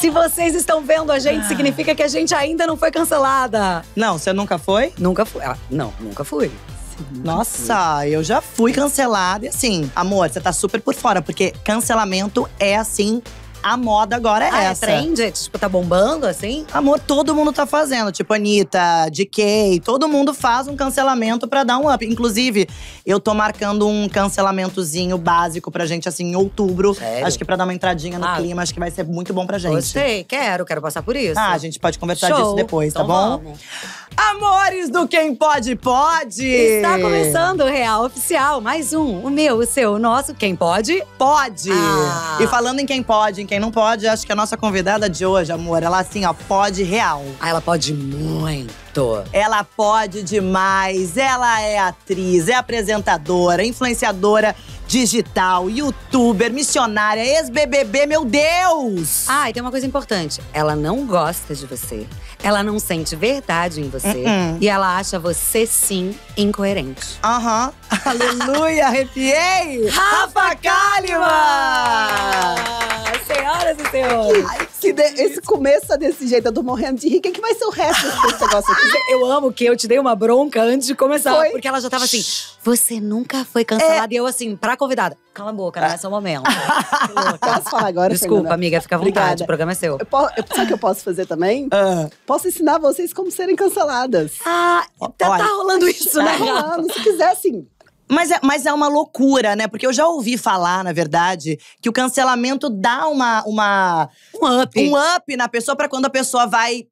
Se vocês estão vendo a gente, ah. significa que a gente ainda não foi cancelada. Não, você nunca foi? Nunca fui. Ah, não, nunca fui. Nossa, eu já fui cancelada. E assim, amor, você tá super por fora, porque cancelamento é assim a moda agora é ah, é essa. É trend? Tipo, tá bombando assim? Amor, todo mundo tá fazendo. Tipo, Anitta, DK, todo mundo faz um cancelamento pra dar um up. Inclusive, eu tô marcando um cancelamentozinho básico pra gente, assim, em outubro. Sério? Acho que pra dar uma entradinha no ah, clima, acho que vai ser muito bom pra gente. Gostei, quero, quero passar por isso. Ah, a gente pode conversar Show. disso depois, tá então bom? Vamos. Amores do Quem Pode, Pode! Está começando o Real Oficial, mais um. O meu, o seu, o nosso. Quem Pode, Pode! Ah. E falando em Quem Pode, em quem não pode, acho que a nossa convidada de hoje, amor, ela assim, ó, pode real. Ah, ela pode muito. Ela pode demais. Ela é atriz, é apresentadora, influenciadora digital, youtuber, missionária, ex-BBB, meu Deus! Ah, e tem uma coisa importante. Ela não gosta de você. Ela não sente verdade em você. Uh -uh. E ela acha você, sim, incoerente. Aham. Uh -huh. Aleluia, arrepiei! Rafa Kalimann! Senhoras e senhores. Que, se de, esse começo tá desse jeito, eu tô morrendo de rir. O é que vai ser o resto desse negócio aqui? Ah, eu amo que eu te dei uma bronca antes de começar. Foi. Porque ela já tava assim, você nunca foi cancelada. É. E eu assim, pra convidada. Cala a boca, não é ah. seu momento. posso falar agora, Desculpa, Fernanda? amiga, fica à vontade, Obrigada. o programa é seu. Eu posso, eu, sabe o que eu posso fazer também? Uh. Posso ensinar vocês como serem canceladas. Ah, tá, tá rolando isso, né? tá né? Rolando. Se quiser, sim. Mas é, mas é uma loucura, né? Porque eu já ouvi falar, na verdade, que o cancelamento dá uma. uma um up. Um up na pessoa para quando a pessoa vai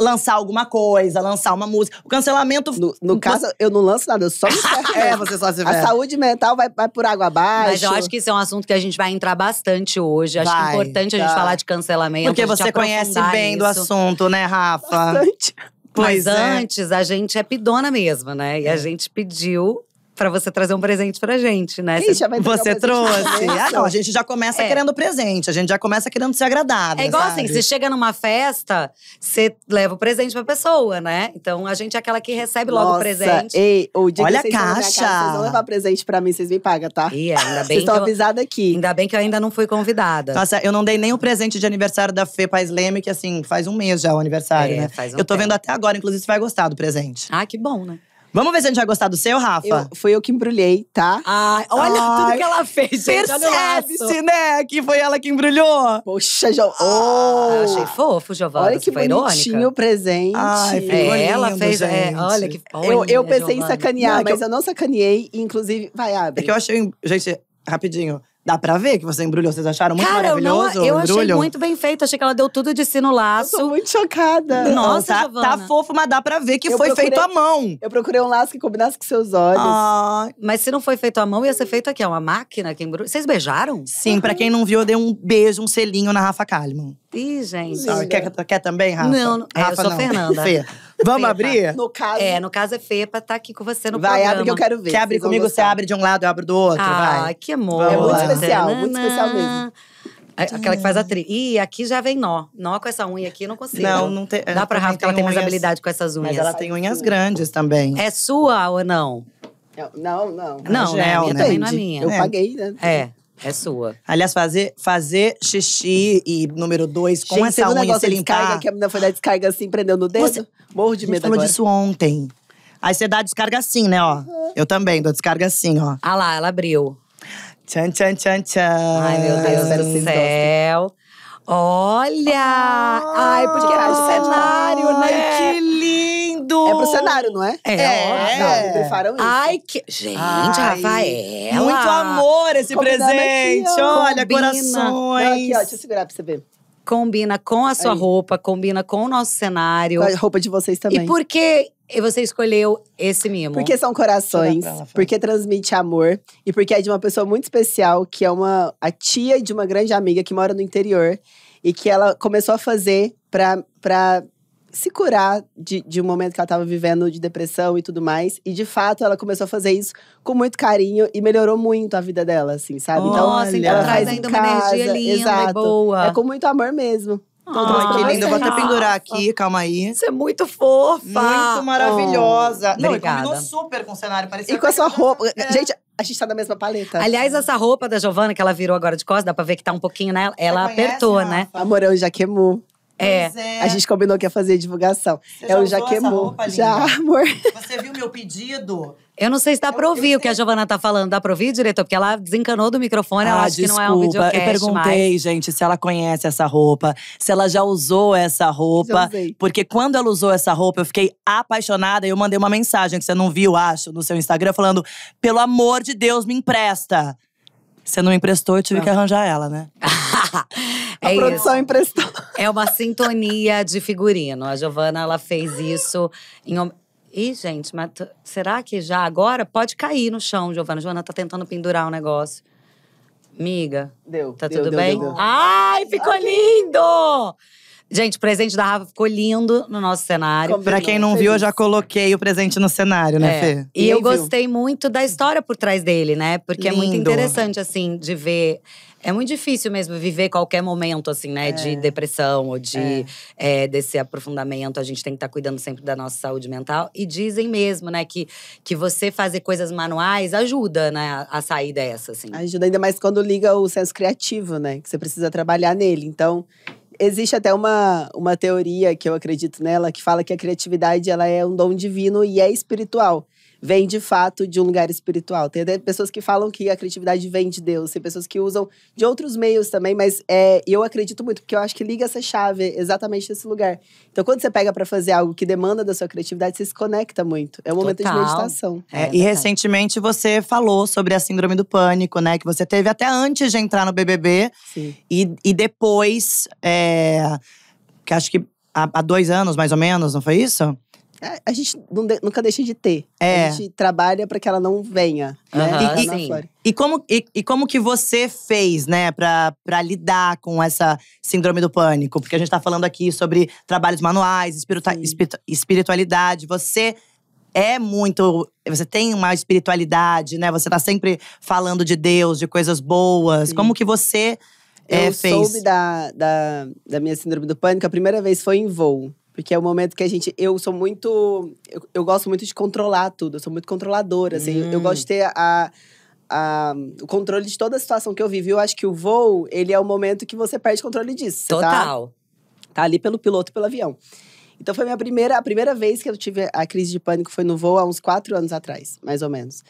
lançar alguma coisa, lançar uma música. O cancelamento. No, no caso, eu não lanço nada, eu só me é, você só se ferra. A saúde mental vai, vai por água abaixo. Mas eu acho que esse é um assunto que a gente vai entrar bastante hoje. Acho é vai, importante tá. a gente tá. falar de cancelamento. Porque você conhece bem isso. do assunto, né, Rafa? Bastante. Pois Mas é. antes, a gente é pidona mesmo, né? E a é. gente pediu para você trazer um presente pra gente, né? Ih, já vai você um trouxe. Ah, não, a gente já começa é. querendo presente, a gente já começa querendo ser agradável. É igual assim, sabe? assim, você chega numa festa, você leva o presente pra pessoa, né? Então a gente é aquela que recebe Nossa, logo o presente. Ei, o dia Olha que a caixa. Casa, vocês vão levar presente pra mim, vocês me pagam, tá? E ainda bem. vocês estão aqui. Ainda bem que eu ainda não fui convidada. Nossa, eu não dei nem o presente de aniversário da Fê Pais Leme, que assim, faz um mês já o aniversário, é, né? Faz um eu tô tempo. vendo até agora, inclusive, você vai gostar do presente. Ah, que bom, né? Vamos ver se a gente vai gostar do seu, Rafa? Eu, foi eu que embrulhei, tá? Ai, ah, olha Ai, tudo que ela fez, gente. Percebe-se, né? Que foi ela que embrulhou. Poxa, João. Ah, oh. achei fofo, Giovanna. Olha que foi bonitinho irônica. o presente. Ai, foi é, ela fez. É, olha que fofo. Eu, eu pensei Giovana. em sacanear, não, mas eu... eu não sacaneei. Inclusive, vai, abre. É que eu achei. Gente, rapidinho. Dá pra ver que você embrulhou. Vocês acharam muito Cara, maravilhoso? Eu, não, eu achei muito bem feito. Achei que ela deu tudo de si no laço. Eu tô muito chocada. Nossa, não, tá, tá fofo, mas dá pra ver que eu foi procurei, feito à mão. Eu procurei um laço que combinasse com seus olhos. Ah, mas se não foi feito à mão, ia ser feito aqui. É uma máquina que embrulha. Vocês beijaram? Sim, uhum. pra quem não viu, eu dei um beijo, um selinho na Rafa Kalimann. Ih, gente. Ah, quer, quer, também, Rafa? Não, não. Ah, Rafa, é, eu sou não. Fernanda. Fê. Vamos Fepa. Tá? abrir? No caso. É, no caso é Fepa, tá aqui com você no vai, programa. Vai, abre que eu quero ver. Quer abrir comigo? Você abre de um lado, eu abro do outro, ah, vai. que amor. É muito especial, Tanana. muito especial mesmo. É, aquela que faz a tri. Ih, aqui já vem nó. Nó com essa unha aqui, eu não consigo. Não, não tem. Dá pra Rafa que ela tem mais habilidade com essas unhas. Mas ela tem unhas grandes também. É sua ou não? Não, é, não. Não, não, não né? Minha também né? não é minha. Eu é. paguei, né? É. É sua. Aliás, fazer, fazer xixi e número dois com Gente, essa unha se limpar. Descarga, que a menina foi dar descarga assim, prendeu no dedo. Você, Morro de medo falou disso ontem. Aí você dá descarga assim, né, ó. Uhum. Eu também dou descarga assim, ó. Ah lá, ela abriu. Tchan, tchan, tchan, tchan. Ai, meu Deus do céu. Olha! Ah, Ai, porque era é ah, cenário, né? Ai, que lindo! lindo! É pro cenário, não é? É, é Não, isso. Ai, que… Gente, Ai, Rafaela! Muito amor esse Combinando presente! Aqui, Olha, Combina. corações! Não, aqui, ó, deixa eu segurar pra você ver combina com a sua Aí. roupa, combina com o nosso cenário. Com a roupa de vocês também. E por que você escolheu esse mimo? Porque são corações, ela, porque transmite amor e porque é de uma pessoa muito especial, que é uma a tia de uma grande amiga que mora no interior e que ela começou a fazer para se curar de, de um momento que ela estava vivendo de depressão e tudo mais. E de fato ela começou a fazer isso com muito carinho e melhorou muito a vida dela, assim, sabe? Então, ela traz ainda casa, uma energia linda exato. e boa. É com muito amor mesmo. Todo ah, que linda. Vou até pendurar aqui, calma aí. Você é muito fofa. Muito oh. maravilhosa. Oh, não, obrigada. combinou super com o cenário. Parecia e com a sua roupa. É. Gente, a gente tá na mesma paleta. Aliás, essa roupa da Giovana, que ela virou agora de costas, dá pra ver que tá um pouquinho, né? Ela conhece, apertou, Rafa? né? Amor, é já queimou. É, é, a gente combinou que ia fazer divulgação. Você é já, já queimou. já, amor. Você viu meu pedido? Eu não sei se dá pra ouvir eu, eu o que a Giovana tá falando. Dá pra ouvir, diretor? Porque ela desencanou do microfone, ah, ela acha desculpa, que não é um videocast Eu perguntei, mais. gente, se ela conhece essa roupa. Se ela já usou essa roupa. Porque quando ela usou essa roupa, eu fiquei apaixonada. E eu mandei uma mensagem que você não viu, acho, no seu Instagram. Falando, pelo amor de Deus, me empresta. Você não me emprestou, eu tive não. que ah. arranjar ela, né? É a é produção isso. emprestou. É uma sintonia de figurino. A Giovana ela fez isso em Ih, gente, mas será que já agora pode cair no chão, Giovana? Giovana tá tentando pendurar o um negócio. Miga. Deu. Tá deu, tudo deu, bem? Deu, Ai, ficou lindo! Gente, o presente da Rafa ficou lindo no nosso cenário. Para pra quem não viu, eu já coloquei o presente no cenário, né, é. Fê? E, eu gostei muito da história por trás dele, né? Porque lindo. é muito interessante, assim, de ver. É muito difícil mesmo viver qualquer momento, assim, né? É. De depressão ou de é. É, desse aprofundamento. A gente tem que estar tá cuidando sempre da nossa saúde mental. E dizem mesmo, né, que, que você fazer coisas manuais ajuda, né, a sair dessa, assim. Ajuda ainda mais quando liga o senso criativo, né? Que você precisa trabalhar nele. Então, existe até uma, uma teoria que eu acredito nela que fala que a criatividade ela é um dom divino e é espiritual vem de fato de um lugar espiritual. Tem pessoas que falam que a criatividade vem de Deus, tem pessoas que usam de outros meios também, mas é, eu acredito muito, porque eu acho que liga essa chave exatamente nesse lugar. Então, quando você pega para fazer algo que demanda da sua criatividade, você se conecta muito. É um momento Total. de meditação. É, é e recentemente você falou sobre a síndrome do pânico, né? Que você teve até antes de entrar no BBB. Sim. E, e depois, é, que acho que há, há dois anos mais ou menos, não foi isso? É, a gente nunca deixa de ter. É. A gente trabalha para que ela não venha. Uhum. Né? E, e, e, como, e, e, como que você fez, né, para lidar com essa síndrome do pânico? Porque a gente está falando aqui sobre trabalhos manuais, espiritu espiritualidade. Você é muito. Você tem uma espiritualidade, né? Você está sempre falando de Deus, de coisas boas. Sim. Como que você. É, eu fez? soube da, da, da minha síndrome do pânico, a primeira vez foi em voo. Porque é o momento que a gente. Eu sou muito. Eu, eu gosto muito de controlar tudo. Eu sou muito controladora, assim. Hum. Eu gosto de ter a, a, o controle de toda a situação que eu vivo. eu acho que o voo, ele é o momento que você perde controle disso. Tá? Total. Tá, tá, ali pelo piloto, pelo avião. Então foi minha primeira, a primeira vez que eu tive a crise de pânico foi no voo há uns quatro anos atrás, mais ou menos.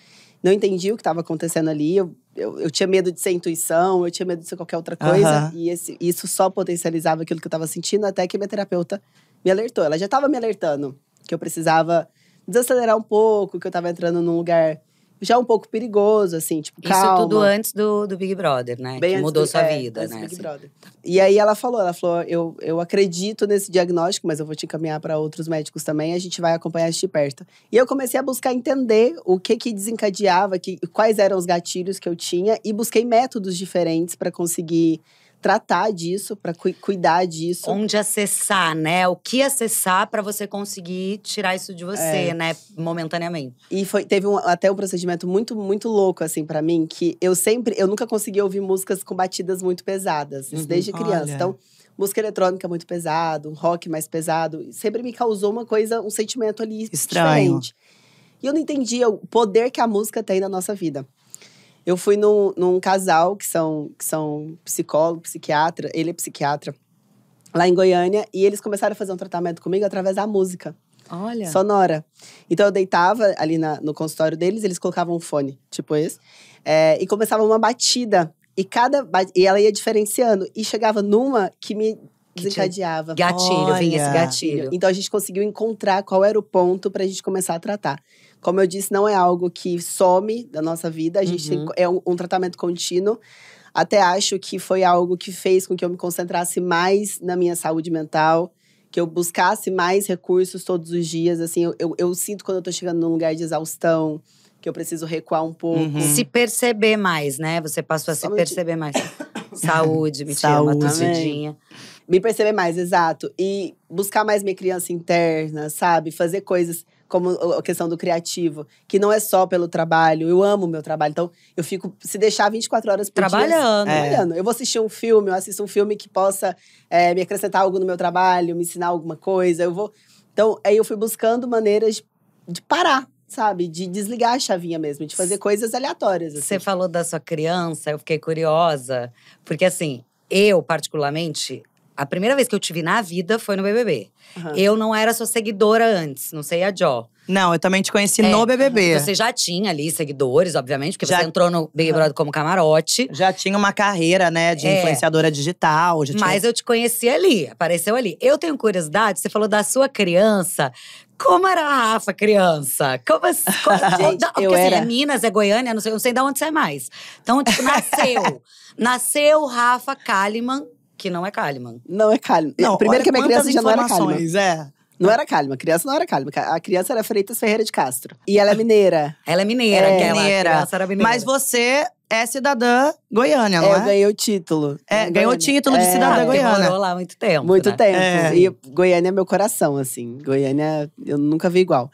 Não entendi o que estava acontecendo ali. Eu, eu, eu, tinha medo de ser intuição, eu tinha medo de ser qualquer outra coisa. Uh -huh. E esse, isso só potencializava aquilo que eu estava sentindo, até que minha terapeuta me alertou. Ela já estava me alertando que eu precisava desacelerar um pouco, que eu estava entrando num lugar já um pouco perigoso, assim, tipo, Isso calma. Isso tudo antes do, do Big Brother, né? Bem que mudou do, sua é, vida, né? Big assim. Brother. E aí ela falou, ela falou, eu, eu acredito nesse diagnóstico, mas eu vou te encaminhar para outros médicos também, a gente vai acompanhar de perto. E eu comecei a buscar entender o que que desencadeava, que, quais eram os gatilhos que eu tinha e busquei métodos diferentes para conseguir tratar disso, para cu cuidar disso. Onde acessar, né? O que acessar para você conseguir tirar isso de você, é. né, momentaneamente. E foi, teve um, até um procedimento muito muito louco assim para mim, que eu sempre, eu nunca consegui ouvir músicas com batidas muito pesadas, uhum. desde criança. Olha. Então, música eletrônica muito pesado, rock mais pesado, sempre me causou uma coisa, um sentimento ali Estranho. diferente. E eu não entendia o poder que a música tem na nossa vida. Eu fui num, num casal que são, que são psicólogo, psiquiatra, ele é psiquiatra, lá em Goiânia, e eles começaram a fazer um tratamento comigo através da música. Olha. Sonora. Então eu deitava ali na, no consultório deles, eles colocavam um fone, tipo esse, é, e começava uma batida. E cada e ela ia diferenciando. E chegava numa que me desencadeava. Gatilho, Olha. vinha esse gatilho. Então a gente conseguiu encontrar qual era o ponto para a gente começar a tratar. Como eu disse, não é algo que some da nossa vida, a gente uhum. tem, é um, um tratamento contínuo. Até acho que foi algo que fez com que eu me concentrasse mais na minha saúde mental, que eu buscasse mais recursos todos os dias. Assim, eu, eu, eu sinto quando eu tô chegando num lugar de exaustão, que eu preciso recuar um pouco. Uhum. Se perceber mais, né? Você passou a se Somente... perceber mais. Saúde, me Saúde. uma tossidinha. Me perceber mais, exato. E buscar mais minha criança interna, sabe? Fazer coisas como a questão do criativo, que não é só pelo trabalho, eu amo o meu trabalho. Então, eu fico, se deixar 24 horas por trabalhando. dia. Trabalhando. É. Eu vou assistir um filme, eu assisto um filme que possa é, me acrescentar algo no meu trabalho, me ensinar alguma coisa. Eu vou. Então, aí eu fui buscando maneiras de, parar, sabe? De desligar a chavinha mesmo, de fazer coisas aleatórias. Assim. Você falou da sua criança, eu fiquei curiosa, porque assim, eu, particularmente, a primeira vez que eu te vi na vida foi no BBB. Uhum. Eu não era sua seguidora antes, não sei a Jó. Não, eu também te conheci é, no BBB. Então, você já tinha ali seguidores, obviamente, porque já, você entrou no Big Brother como camarote. Já tinha uma carreira, né, de é, influenciadora digital. Tinha... Mas eu te conheci ali, apareceu ali. Eu tenho curiosidade, você falou da sua criança. Como era a Rafa criança? Como, como Gente, da, porque, eu assim, era. é Minas, é Goiânia, não sei, não sei de onde você é mais. Então, tipo, nasceu. nasceu Rafa Kalimann que não é Kalimann. Não é Kalimann. Não, Primeiro que a minha criança já não era Kalimann. É. Não era A criança não era Kalima. A criança era Freitas Ferreira de Castro. E ela é mineira. ela é mineira, é, mineira. era mineira. Mas você é cidadã goiânia, não é? Eu é? ganhei o título. É, ganhou o título de é. cidadã ah, goiana. morou lá muito tempo. Né? Muito né? tempo. É. E Goiânia é meu coração, assim. Goiânia, eu nunca vi igual.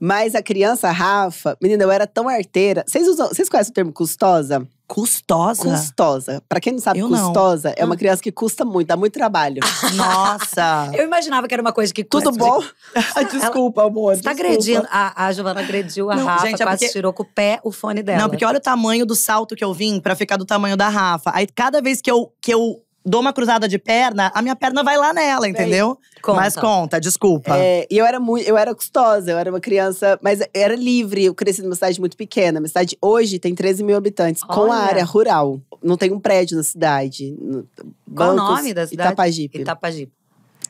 Mas a criança, a Rafa, menina, eu era tão arteira. Vocês, usam, vocês conhecem o termo custosa? Custosa? Custosa. Pra quem não sabe, eu custosa não. é uma ah. criança que custa muito, dá muito trabalho. Nossa! eu imaginava que era uma coisa que… Tudo bom? desculpa, amor, Você tá agredindo. A, a Giovana agrediu a não, Rafa, gente, é quase porque... tirou com o pé o fone dela. Não, porque olha o tamanho do salto que eu vim pra ficar do tamanho da Rafa. Aí cada vez que eu, que eu dou uma cruzada de perna, a minha perna vai lá nela, entendeu? Conta. Mas conta, desculpa. É, eu era muito, eu era custosa, eu era uma criança, mas era livre. Eu cresci numa cidade muito pequena. Minha cidade hoje tem 13 mil habitantes, Olha. com a área rural. Não tem um prédio na cidade. Qual o nome da cidade? Itapajipe. Itapajipe.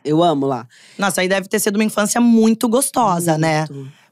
Eu amo lá. Nossa, aí deve ter sido uma infância muito gostosa, muito. né?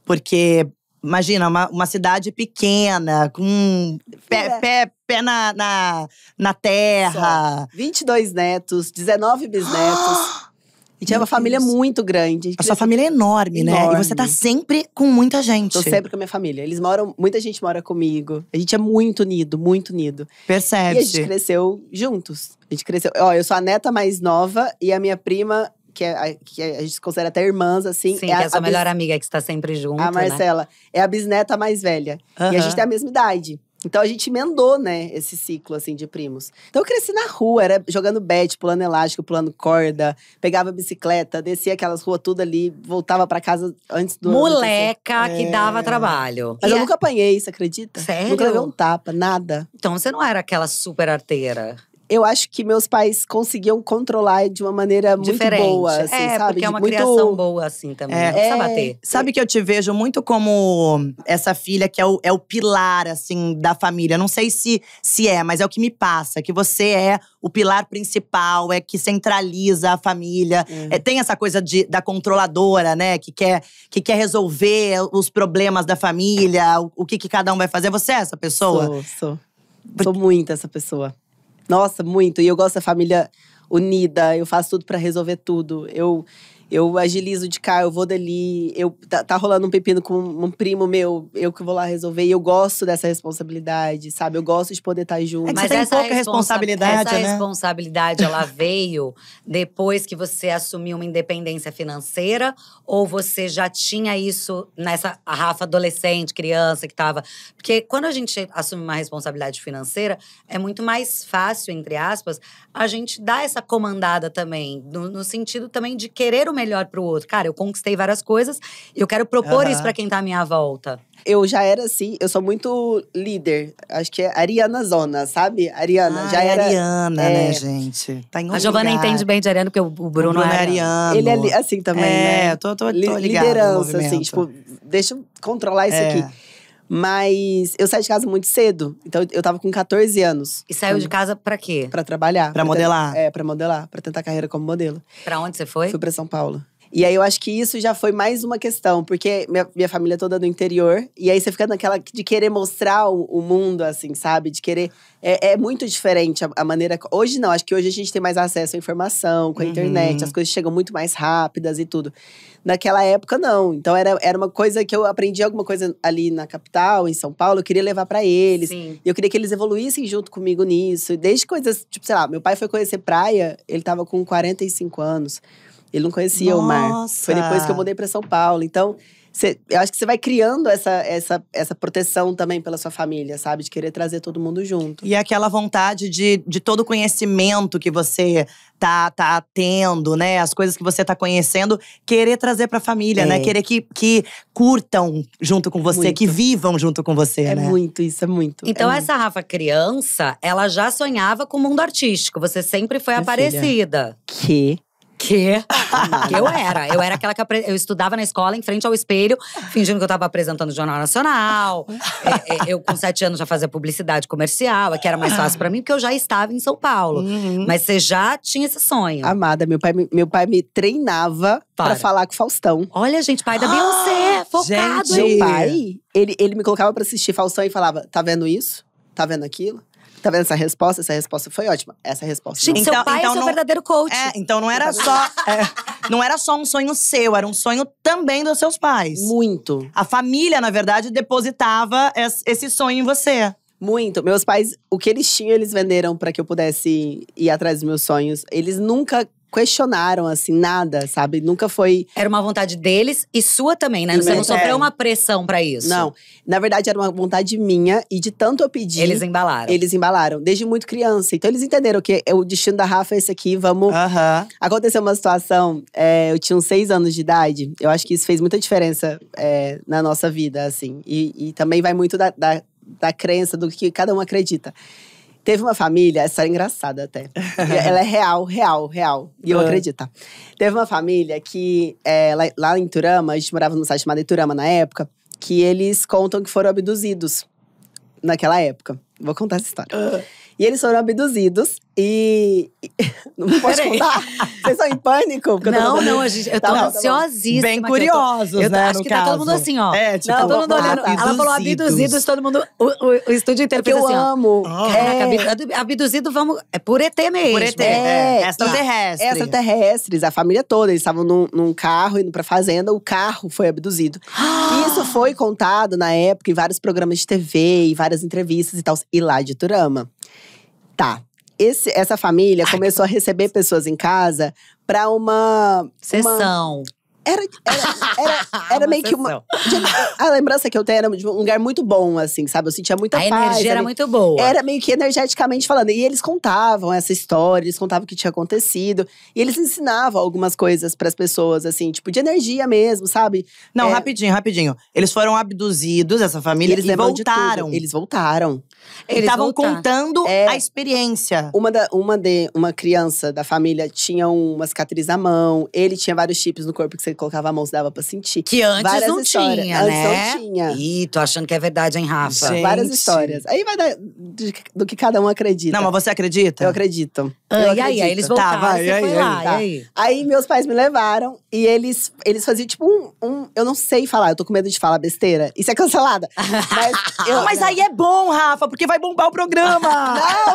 Porque imagina, uma, uma cidade pequena, com pé, é. pé, pé na, na, na terra. Só. 22 netos, 19 bisnetos. E tinha é uma Deus. família muito grande. A, sua família é enorme, né? E você tá sempre com muita gente. Tô sempre com a minha família. Eles moram, muita gente mora comigo. A gente é muito unido, muito unido. Percebe. E a gente cresceu juntos. A gente cresceu. Ó, eu sou a neta mais nova e a minha prima que, é, que é, a gente considera até irmãs, assim. Sim, é, é a, a sua melhor amiga que está sempre junto. A né? Marcela. Né? É a bisneta mais velha. Uhum. E a gente tem a mesma idade. Então a gente emendou, né, esse ciclo assim de primos. Então eu cresci na rua, era jogando bet, pulando elástico, pulando corda, pegava bicicleta, descia aquelas ruas tudo ali, voltava para casa antes do Moleca ano, assim. que é. dava trabalho. Mas e eu é... nunca apanhei, você acredita? Sério? Nunca levei um tapa, nada. Então você não era aquela super arteira eu acho que meus pais conseguiam controlar de uma maneira muito boa, assim, é, sabe? Porque é uma muito... criação boa, assim, também. É, não é, bater. Sabe que eu te vejo muito como essa filha que é o, é o pilar, assim, da família. Não sei se, se é, mas é o que me passa. Que você é o pilar principal, é que centraliza a família. É, tem essa coisa de, da controladora, né? Que quer, que quer resolver os problemas da família, o, o que, que cada um vai fazer. Você é essa pessoa? Sou, sou. Porque... Sou muito essa pessoa. Nossa, muito. E eu gosto da família unida, eu faço tudo para resolver tudo. Eu eu agilizo de cá, eu vou dali, eu tá, tá, rolando um pepino com um primo meu, eu que vou lá resolver. E eu gosto dessa responsabilidade, sabe? Eu gosto de poder estar tá junto. É Mas essa pouca responsabilidade, essa né? responsabilidade ela veio depois que você assumiu uma independência financeira ou você já tinha isso nessa Rafa adolescente, criança que tava? Porque quando a gente assume uma responsabilidade financeira, é muito mais fácil, entre aspas, a gente dar essa comandada também, no, no sentido também de querer o melhor para o outro. Cara, eu conquistei várias coisas e eu quero propor uhum. isso para quem está à minha volta. Eu já era assim, eu sou muito líder. Acho que é Ariana Zona, sabe? Ariana, ah, já era. Ariana, é... né, gente? Tá em um A Giovana lugar. entende bem de Ariana, porque o Bruno, o Bruno é Ariano. Ele é assim também, é, né? tô, tô, tô ligado. Liderança, assim, tipo, deixa eu controlar isso é. aqui. Mas eu saí de casa muito cedo. Então eu tava com 14 anos. E saiu então, de uhum. casa pra quê? Pra trabalhar. Pra, pra modelar? Tentar, é, pra modelar. Pra tentar carreira como modelo. Pra onde você foi? Fui pra São Paulo. E aí eu acho que isso já foi mais uma questão, porque minha, minha família é toda do interior, e aí você fica naquela de querer mostrar o, o mundo, assim, sabe? De querer. É, é muito diferente a, a, maneira. Hoje não, acho que hoje a gente tem mais acesso à informação, com a uhum. internet, as coisas chegam muito mais rápidas e tudo. Naquela época, não. Então era, era uma coisa que eu aprendi alguma coisa ali na capital, em São Paulo, eu queria levar para eles. Sim. Eu queria que eles evoluíssem junto comigo nisso. Desde coisas, tipo, sei lá, meu pai foi conhecer praia, ele tava com 45 anos. Ele não conhecia Nossa. o mar. Foi depois que eu mudei para São Paulo. Então, cê, eu acho que você vai criando essa, essa, essa proteção também pela sua família, sabe? De querer trazer todo mundo junto. E aquela vontade de, de todo o conhecimento que você tá, tá tendo, né? As coisas que você tá conhecendo, querer trazer pra família, né? é. né? Querer que, que curtam junto com você, muito. que vivam junto com você, é né? É muito, isso é muito. Então, é essa muito. Rafa criança, ela já sonhava com o mundo artístico. Você sempre foi Minha aparecida. Filha. Que quê? que eu era. Eu era aquela que eu estudava na escola em frente ao espelho, fingindo que eu tava apresentando o Jornal Nacional. É, é, eu, com sete anos, já fazia publicidade comercial, que era mais fácil para mim, porque eu já estava em São Paulo. Uhum. Mas você já tinha esse sonho. Amada, meu pai, meu pai me treinava para falar com o Faustão. Olha, gente, pai da Beyoncé, ah, focado gente. Meu pai, ele, ele me colocava para assistir Faustão e falava: tá vendo isso? Tá vendo aquilo? Tá vendo essa resposta? Essa resposta foi ótima. Essa resposta. Gente, então, seu pai é então é seu não, verdadeiro coach. É, então não era só. É, não era só um sonho seu, era um sonho também dos seus pais. Muito. A família, na verdade, depositava esse sonho em você. Muito. Meus pais, o que eles tinham, eles venderam para que eu pudesse ir atrás dos meus sonhos. Eles nunca questionaram, assim, nada, sabe? Nunca foi. Era uma vontade deles e sua também, né? Você não sofreu é. uma pressão para isso. Não. Na verdade, era uma vontade minha e de tanto eu pedir. Eles embalaram. Eles embalaram, desde muito criança. Então eles entenderam que o destino da Rafa é esse aqui, vamos. Aconteceu uma situação, é, eu tinha uns seis anos de idade, eu acho que isso fez muita diferença é, na nossa vida, assim. E, e também vai muito da, da, da crença, do que cada um acredita. Teve uma família, essa é engraçada até. ela é real, real, real. E eu ah. acredito. Teve uma família que, é, lá, lá em Turama, a gente morava num site chamado Iturama na época, que eles contam que foram abduzidos naquela época. Vou contar essa história. Ah. E eles foram abduzidos e. Não posso contar? Vocês são em pânico? Não, não, assim. a gente, eu tô tá ansiosíssima. Bem curiosos, eu tô, eu né? Acho que caso. tá todo mundo assim, ó. É, tipo, não, todo mundo olhando. Ah, ela falou abduzidos, todo mundo. O, o, o estúdio inteiro assim, ah. é eu assim, amo. Ó, é. abduzido, vamos. É por ET mesmo. Por ET. É, é. É, extraterrestres, a família toda. Eles estavam num, num, carro indo pra fazenda, o carro foi abduzido. Isso foi contado na época em vários programas de TV e várias entrevistas e tal. E lá de Turama. Tá, esse, essa família começou a receber pessoas em casa para uma sessão. Uma, era, era, era, meio que uma. A lembrança que eu tenho era de um lugar muito bom, assim, sabe? Eu sentia muita a paz. A energia era, muito boa. Era meio que energeticamente falando. E eles contavam essa história, eles contavam o que tinha acontecido. E eles ensinavam algumas coisas para as pessoas, assim, tipo, de energia mesmo, sabe? Não, é... rapidinho, rapidinho. Eles foram abduzidos, essa família, e eles e voltaram. Eles voltaram. Eles estavam contando é... a experiência. Uma, da, uma, de, uma criança da família tinha uma cicatriz na mão, ele tinha vários chips no corpo que você colocava a mão, dava pra sentir. Que antes Várias não histórias. tinha, antes né? não tinha. Ih, tô achando que é verdade, hein, Rafa? Gente. Várias histórias. Aí vai dar do que cada um acredita. Não, mas você acredita? Eu acredito. Ah, eu e acredito. aí, aí eles voltaram, tá, vai, e aí, foi aí, lá, tá. e aí? Aí meus pais me levaram e eles, eles faziam tipo um, um… Eu não sei falar, eu tô com medo de falar besteira. Isso é cancelada. mas, eu, ah, mas aí é bom, Rafa, porque vai bombar o programa. não,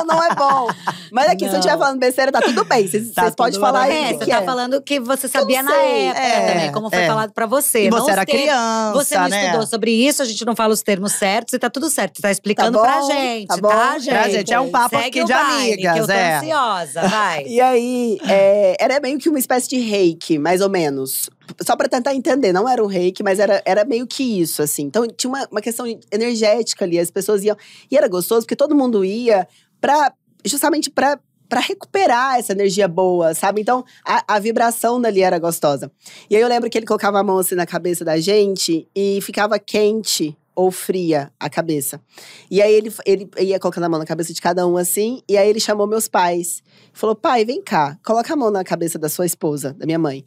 não, não é bom. Mas aqui, não. se eu estiver falando besteira, tá tudo bem. Vocês tá podem falar aí. Tá é, você tá falando que você sabia na época é, é, também, como foi é. falado para você. E você não era ter, criança, Você não né? estudou sobre isso, a gente não fala os termos certos e tá tudo certo. Tá, tá explicando tá bom, pra gente, tá, bom, tá, gente? Tá, pra gente, é um papo Segue aqui de amiga. que eu tô é. ansiosa, vai. e aí, é, era meio que uma espécie de reiki, mais ou menos só para tentar entender, não era um reiki, mas era, era meio que isso, assim. Então tinha uma, uma questão energética ali, as pessoas iam. E era gostoso, porque todo mundo ia pra, justamente para para recuperar essa energia boa, sabe? Então, a, a, vibração dali era gostosa. E aí eu lembro que ele colocava a mão assim na cabeça da gente e ficava quente ou fria a cabeça. E aí ele, ele ia colocando a mão na cabeça de cada um assim, e aí ele chamou meus pais. Falou: pai, vem cá, coloca a mão na cabeça da sua esposa, da minha mãe.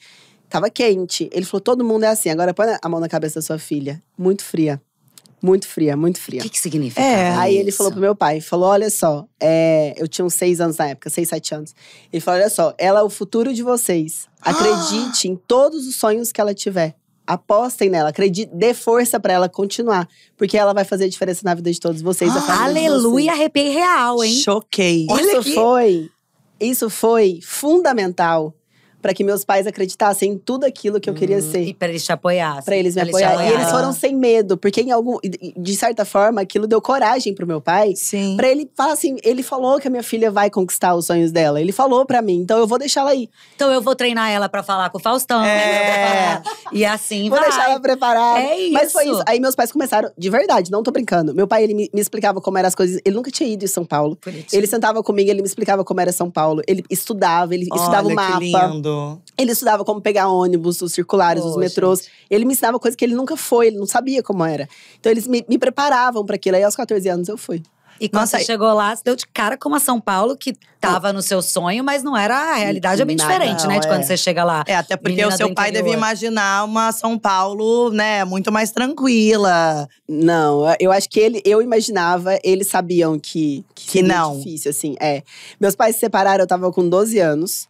Tava quente. Ele falou: todo mundo é assim, agora põe a mão na cabeça da sua filha. Muito fria. Muito fria, muito fria. O que, que significa? É. Aí ele falou pro meu pai, falou, olha só, é, eu tinha uns seis anos na época, seis, sete anos. Ele falou, olha só, ela é o futuro de vocês. Ah! Acredite ah. em todos os sonhos que ela tiver apostem nela, acredite, dê força para ela continuar, porque ela vai fazer a diferença na vida de todos vocês. Ah, aleluia, vocês. arrepiei real, hein? Choquei. Olha isso foi, isso foi fundamental para que meus pais acreditassem em tudo aquilo que eu queria hum, ser. E para eles te apoiassem. Para eles me apoiar E eles foram sem medo, porque em algum de certa forma aquilo deu coragem pro meu pai, para ele falar assim, ele falou que a minha filha vai conquistar os sonhos dela. Ele falou para mim, então eu vou deixar ela aí Então eu vou treinar ela para falar com o Faustão, né? é. E assim vou vai. Vou deixar ela preparada. É isso. Mas foi isso. Aí meus pais começaram, de verdade, não tô brincando. Meu pai ele me, me explicava como eram as coisas. Ele nunca tinha ido em São Paulo. Bonitinho. Ele sentava comigo, ele me explicava como era São Paulo. Ele estudava, ele Olha, estudava o mapa. Que lindo. Ele estudava como pegar ônibus, os circulares, oh, os metrôs. Gente. Ele me ensinava coisas que ele nunca foi, ele não sabia como era. Então eles me, me preparavam para aquilo. Aí aos 14 anos eu fui. E quando Nossa, você chegou lá, você deu de cara com uma São Paulo que tava no seu sonho, mas não era a realidade é bem diferente, né? De é. quando você chega lá. É, até porque o seu pai devia imaginar uma São Paulo, né, muito mais tranquila. Não, eu acho que ele, eu imaginava, eles sabiam que que, que não. difícil assim, é. Meus pais se separaram, eu tava com 12 anos.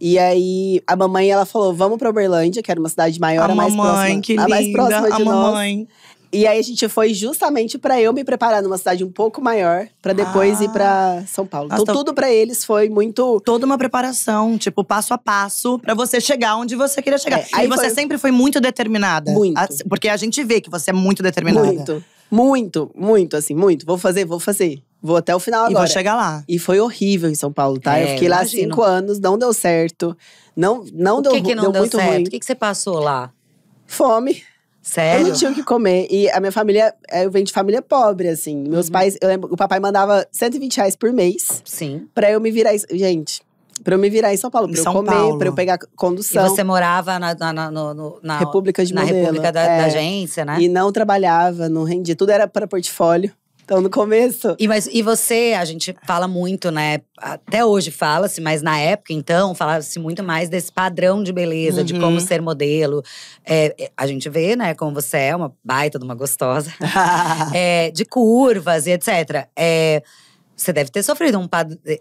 E aí a mamãe ela falou: "Vamos para Uberlândia, que era uma cidade maior, a, a mais mamãe, próxima, que linda, a mais próxima de a nós". Mamãe. E aí a gente foi justamente para eu me preparar numa cidade um pouco maior, para depois ah. ir para São Paulo. Nossa, então tudo para eles foi muito toda uma preparação, tipo passo a passo, para você chegar onde você queria chegar. É, aí e você foi... sempre foi muito determinada. Muito. Porque a gente vê que você é muito determinada. Muito. Muito, muito, assim, muito. Vou fazer, vou fazer. Vou até o final agora. E vou chegar lá. E foi horrível em São Paulo, tá? É, eu fiquei lá cinco anos, não deu certo. Não, não o deu, que não deu, deu muito certo? ruim. O que, que você passou lá? Fome. Sério? Eu não tinha o que comer. E a minha família, é, eu venho de família pobre, assim. Meus uhum. pais, eu lembro, o papai mandava 120 reais por mês. Sim. Pra eu me virar. Gente, pra eu me virar em São Paulo, pra em eu comer, Paulo. pra eu pegar condução. E você morava na, na, na, no, na República de na Modelo. República da, é. da, agência, né? E não trabalhava, não rendia. Tudo era para portfólio. Então, no começo. E, mas, e você, a gente fala muito, né? Até hoje fala-se, mas na época, então, falava-se muito mais desse padrão de beleza, uhum. de como ser modelo. É, é, a gente vê, né, como você é, uma baita de uma gostosa, é, de curvas e etc. É, você deve ter sofrido um pad... É,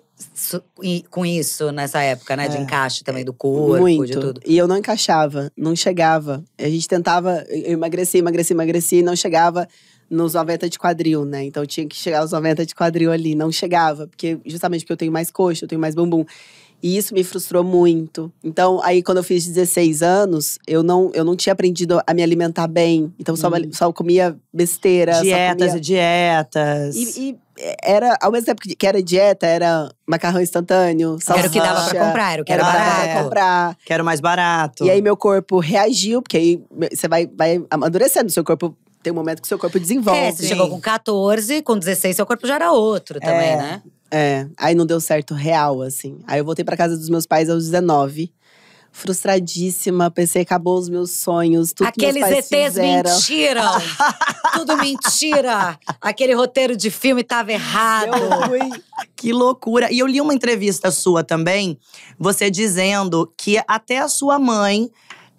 com isso nessa época, né? De é, encaixe também do corpo, muito. de tudo. E eu não encaixava, não chegava. A gente tentava, eu emagreci, emagreci, emagreci, não chegava nos 90 de quadril, né? Então tinha que chegar aos 90 de quadril ali. Não chegava, porque justamente porque eu tenho mais coxa, eu tenho mais bumbum. E isso me frustrou muito. Então, aí quando eu fiz 16 anos, eu não, eu não tinha aprendido a me alimentar bem. Então, só, hum. só comia besteira. Dietas comia... e dietas. E, era, ao mesmo tempo que era dieta, era macarrão instantâneo, salsicha. Era o que dava pra comprar, era o que era, era barato. Dava pra comprar. Quero mais barato. E aí, meu corpo reagiu, porque aí você vai, vai amadurecendo. Seu corpo tem um momento que seu corpo desenvolve. É, você Sim. chegou com 14, com 16 seu corpo já era outro é, também, é, né? É, aí não deu certo real, assim. Aí eu voltei para casa dos meus pais aos 19 frustradíssima, pensei, acabou os meus sonhos, tudo Aqueles que meus pais ETs fizeram. mentiram! tudo mentira! Aquele roteiro de filme estava errado. que loucura! E eu li uma entrevista sua também, você dizendo que até a sua mãe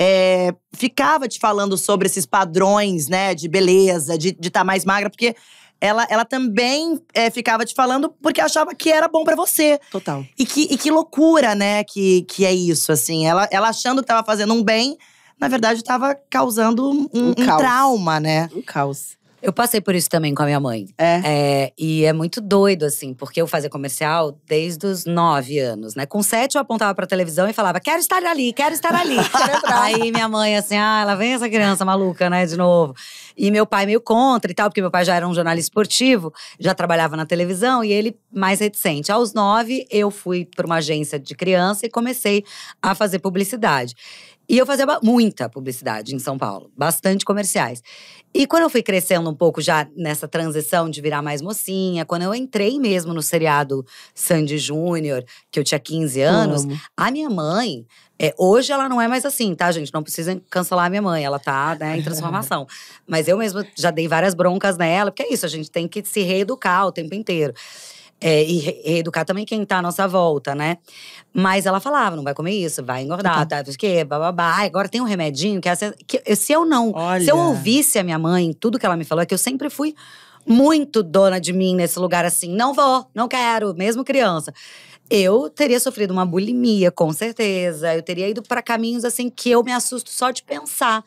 é, ficava te falando sobre esses padrões, né, de beleza, de estar tá mais magra, porque ela, ela também é, ficava te falando porque achava que era bom para você. Total. E que, e que loucura, né, que, que é isso, assim. Ela, ela achando que tava fazendo um bem, na verdade tava causando um, um, um trauma, né? Um caos. Eu passei por isso também com a minha mãe. É. é. E é muito doido, assim, porque eu fazia comercial desde os nove anos, né? Com sete eu apontava pra televisão e falava: quero estar ali, quero estar ali. Quero Aí minha mãe, assim, ah, ela vem essa criança maluca, né, de novo. E meu pai meio contra e tal, porque meu pai já era um jornalista esportivo, já trabalhava na televisão e ele mais reticente. Aos nove, eu fui pra uma agência de criança e comecei a fazer publicidade. E eu fazia muita publicidade em São Paulo, bastante comerciais. E quando eu fui crescendo um pouco já nessa transição de virar mais mocinha, quando eu entrei mesmo no seriado Sandy Júnior, que eu tinha 15 anos, a minha mãe. É, hoje ela não é mais assim, tá, gente? Não precisa cancelar a minha mãe, ela tá né, em transformação. Mas eu mesma já dei várias broncas nela, porque é isso, a gente tem que se reeducar o tempo inteiro. É, e educar também quem tá à nossa volta, né? Mas ela falava: não vai comer isso, vai engordar, então. tá? Porque bababá. Agora tem um remedinho que, é essa, que se eu não. Olha. Se eu ouvisse a minha mãe, tudo que ela me falou, é que eu sempre fui muito dona de mim nesse lugar assim. Não vou, não quero, mesmo criança. Eu teria sofrido uma bulimia, com certeza. Eu teria ido para caminhos assim que eu me assusto só de pensar.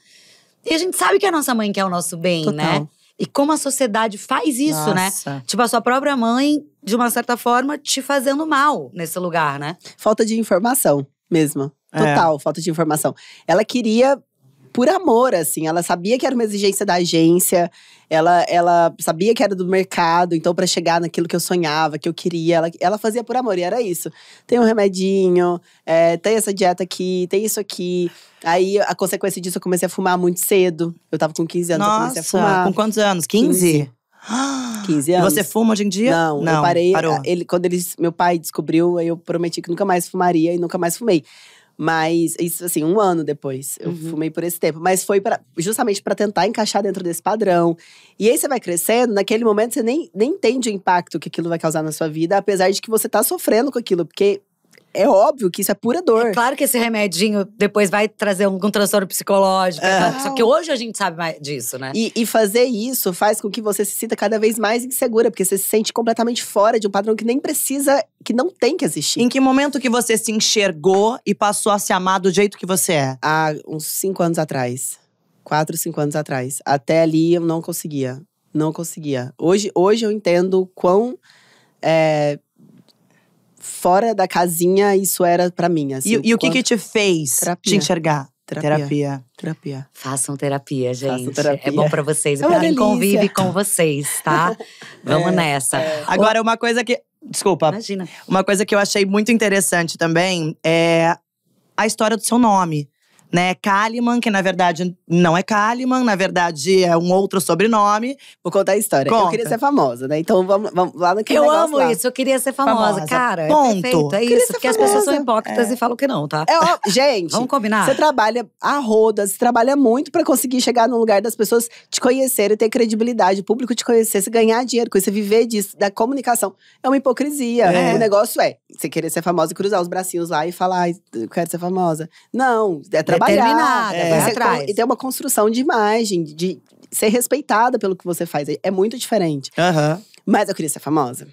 E a gente sabe que a nossa mãe quer o nosso bem, né? Total. né? E como a sociedade faz isso, né? Nossa. né? Tipo, a sua própria mãe, de uma certa forma, te fazendo mal nesse lugar, né? Falta de informação mesmo. É. Total, é. falta de informação. Ela queria por amor, assim. Ela sabia que era uma exigência da agência, ela, ela sabia que era do mercado, então para chegar naquilo que eu sonhava, que eu queria, ela, ela fazia por amor, e era isso. Tem um remedinho, é, tem essa dieta aqui, tem isso aqui. Aí, a consequência disso, eu comecei a fumar muito cedo. Eu tava com 15 anos, Nossa, eu comecei a fumar. Com quantos anos? 15? 15. 15 anos. E você fuma hoje em dia? Não, não eu parei. Parou. Ele, quando eles, meu pai descobriu, eu prometi que nunca mais fumaria e nunca mais fumei. Mas isso assim, um ano depois, eu uhum. fumei por esse tempo, mas foi para justamente para tentar encaixar dentro desse padrão. E aí você vai crescendo, naquele momento você nem, nem entende o impacto que aquilo vai causar na sua vida, apesar de que você tá sofrendo com aquilo, porque é óbvio que isso é pura dor. É claro que esse remedinho depois vai trazer algum transtorno psicológico. É. Só que hoje a gente sabe mais disso, né? E, e, fazer isso faz com que você se sinta cada vez mais insegura, porque você se sente completamente fora de um padrão que nem precisa, que não tem que existir. Em que momento que você se enxergou e passou a se amar do jeito que você é? Há uns cinco anos atrás. Quatro, cinco anos atrás. Até ali eu não conseguia. Não conseguia. Hoje, hoje eu entendo quão. É, fora da casinha, isso era para mim. Assim, e, e o que, que te fez terapia. te enxergar? Terapia. terapia. Terapia. Façam terapia, gente. Façam terapia. É bom para vocês. É pra convive com vocês, tá? Vamos é, nessa. É. Agora, uma coisa que. Desculpa. Imagina. Uma coisa que eu achei muito interessante também é a história do seu nome né? Kaliman, que na verdade não é Kalimann, na verdade é um outro sobrenome. Vou contar a história. Conta. Eu queria ser famosa, né? Então vamos, vamos lá no que Eu amo lá. isso, eu queria ser famosa. famosa. Cara, é Ponto. é perfeito, é isso. Porque famosa. as pessoas são hipócritas é. e falam que não, tá? É, ó, gente, vamos combinar. Você trabalha a roda, você trabalha muito para conseguir chegar no lugar das pessoas te conhecerem, ter credibilidade, o público te conhecer, você ganhar dinheiro com isso, viver disso, da comunicação. É uma hipocrisia. É. O negócio é você querer ser famosa e cruzar os bracinhos lá e falar, ah, eu quero ser famosa. Não, é trabalhar. Terminada, Determinada, é. vai atrás. E tem uma construção de imagem, de ser respeitada pelo que você faz. É, é muito diferente. Uhum. Mas eu queria ser famosa.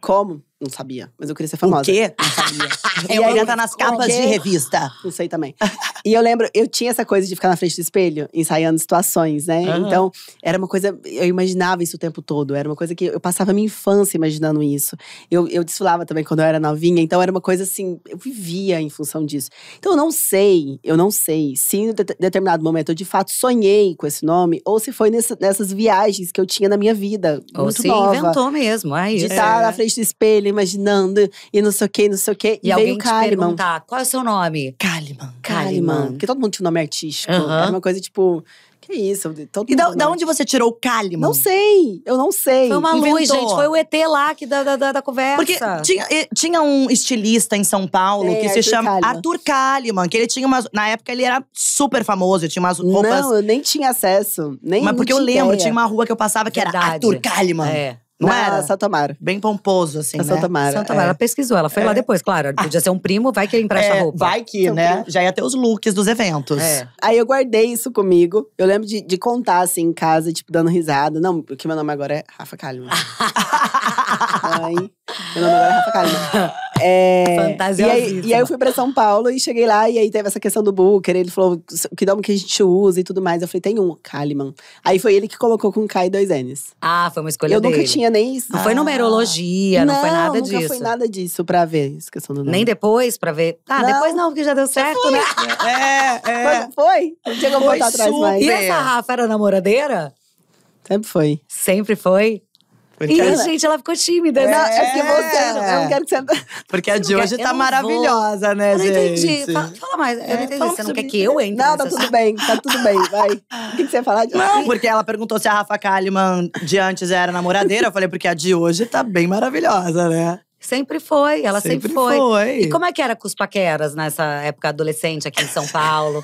Como? Não sabia, mas eu queria ser famosa. O quê? Não sabia. eu aí, entra tá nas capas de revista. Não sei também. e eu lembro, eu tinha essa coisa de ficar na frente do espelho, ensaiando situações, né? Uhum. Então, era uma coisa… Eu imaginava isso o tempo todo. Era uma coisa que… Eu passava a minha infância imaginando isso. Eu, eu desfilava também quando eu era novinha. Então, era uma coisa assim… Eu vivia em função disso. Então, eu não sei, eu não sei se em determinado momento eu de fato sonhei com esse nome. Ou se foi nessa, nessas viagens que eu tinha na minha vida, Ou muito se nova, inventou mesmo. Aí, de estar é. Tá na frente do espelho imaginando e não sei o quê, não sei o quê. E, e alguém veio perguntar, qual é o seu nome? Kalimann. Kalimann. Porque todo mundo tinha nome artístico. Uhum. Era uma coisa tipo… Que isso, todo E da, da né? onde você tirou o Kalimann? Não sei, eu não sei. Foi uma Inventou. luz, gente. Foi o ET lá que da, da, da conversa. Porque tinha, tinha um estilista em São Paulo é, que Arthur se chama Kalimann. Arthur Kalimann, que ele tinha umas. Na época ele era super famoso, tinha umas roupas. Não, eu nem tinha acesso. Nem, Mas porque eu lembro, ideia. tinha uma rua que eu passava que Verdade. era Arthur Kalimann. É. Não, era? Santa Mara. Bem pomposo, assim, né? Santa Mara. Santa Mara. É. Ela pesquisou, ela foi é. lá depois, claro. Ah. Podia ser um primo, vai que ele empresta é, roupa. Vai que, né? Primo. Já ia ter os looks dos eventos. É. Aí eu guardei isso comigo. Eu lembro de, de, contar, assim, em casa, tipo, dando risada. Não, porque meu nome agora é Rafa Kalimann. Ai, meu nome agora é Rafa Kalimann. É, Fantasiosita. E aí, e aí eu fui pra São Paulo e cheguei lá, e aí teve essa questão do Booker. Ele falou que nome que a gente usa e tudo mais. Eu falei, tem um, Kaliman. Aí foi ele que colocou com K e dois N's. Ah, foi uma escolha eu dele. Eu nunca tinha nem isso. Não ah. foi numerologia, não, não foi nada nunca disso. Não foi nada disso pra ver isso questão do nome. Nem depois pra ver. Ah, não. depois não, porque já deu certo, foi. né? É, é. Foi, foi. Não tinha como voltar atrás mais. E essa Rafa era namoradeira? Sempre foi. Sempre foi? E Ih, gente, ela ficou tímida. Não, é, né? é porque você não, eu não quero que você. Porque a de hoje quer, tá maravilhosa, vou. né, eu não gente? Entendi. Fala, mais. Eu é, não entendi. Você não quer que eu entre? Não, tá tudo bem, tá tudo bem. Vai. O que, que você ia falar de Não, porque ela perguntou se a Rafa Kalimann de antes era namoradeira. Eu falei, porque a de hoje tá bem maravilhosa, né? Sempre foi, ela sempre, sempre foi. foi. E como é que era com os paqueras nessa época adolescente aqui em São Paulo?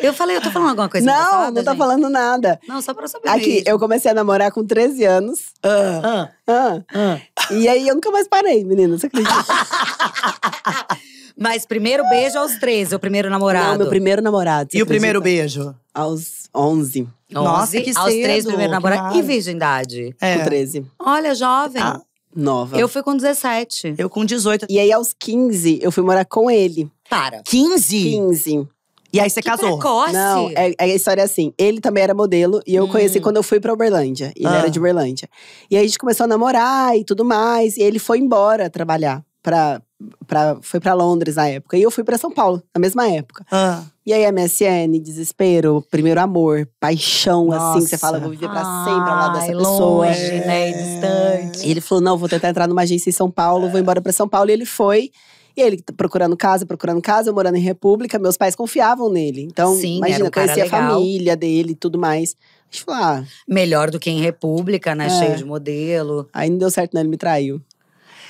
Eu falei, eu tô falando alguma coisa Não, passada, não tô gente. falando nada. Não, só pra saber Aqui, mesmo. eu comecei a namorar com 13 anos. Ah. ah, ah, ah, e aí, eu nunca mais parei, menina. Você acredita? Mas primeiro beijo aos 13, o primeiro namorado. Não, meu primeiro namorado. E o primeiro beijo? Aos 11. Nossa, 11, que Aos 13, primeiro namorado. Claro. E virgindade? É. Com 13. Olha, jovem. Ah. Nova. Eu fui com 17. Eu com 18. E aí, aos 15, eu fui morar com ele. Para. 15? 15. E aí você que casou. Precoce. Não, é, é, a história é assim. Ele também era modelo e eu hum. conheci quando eu fui pra Uberlândia. Ele ah. era de Uberlândia. E aí a gente começou a namorar e tudo mais. E ele foi embora trabalhar pra, pra, foi para Londres na época. E eu fui para São Paulo, na mesma época. Ah. E aí, MSN, desespero, primeiro amor, paixão, Nossa. assim, que você fala, vou viver pra ah, sempre ao lado dessa pessoa. Longe, né? Distante. E ele falou: não, vou tentar entrar numa agência em São Paulo, vou embora para São Paulo. E ele foi. E ele tá procurando casa, procurando casa, morando em república, meus pais confiavam nele. Então, Sim, imagina, um conhecia a família dele e tudo mais. Deixa eu falar. Ah, Melhor do que em república, né? É. Cheio de modelo. Aí não deu certo, não, ele me traiu.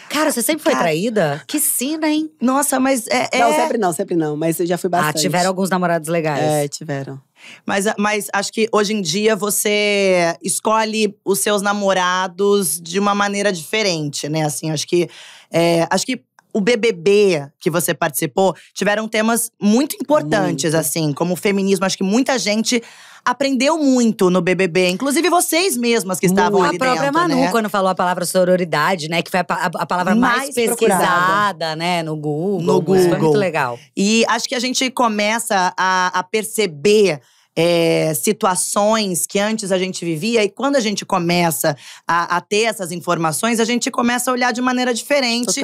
Cara, você sempre foi Cara, traída? Que sina, hein? Nossa, mas é, é, Não, sempre não, sempre não. Mas eu já fui ah, bastante. Ah, tiveram alguns namorados legais. É, tiveram. Mas, mas acho que hoje em dia você escolhe os seus namorados de uma maneira diferente, né? Assim, acho que. É, acho que o BBB que você participou tiveram temas muito importantes, muito. assim, como o feminismo. Acho que muita gente aprendeu muito no BBB, inclusive vocês mesmas que estavam muito. ali A própria Manu, né? quando falou a palavra sororidade, né, que foi a, a, palavra mais, mais pesquisada, né, no Google. No Google. Foi muito legal. E acho que a gente começa a, a perceber é, situações que antes a gente vivia. E quando a gente começa a, a, ter essas informações, a gente começa a olhar de maneira diferente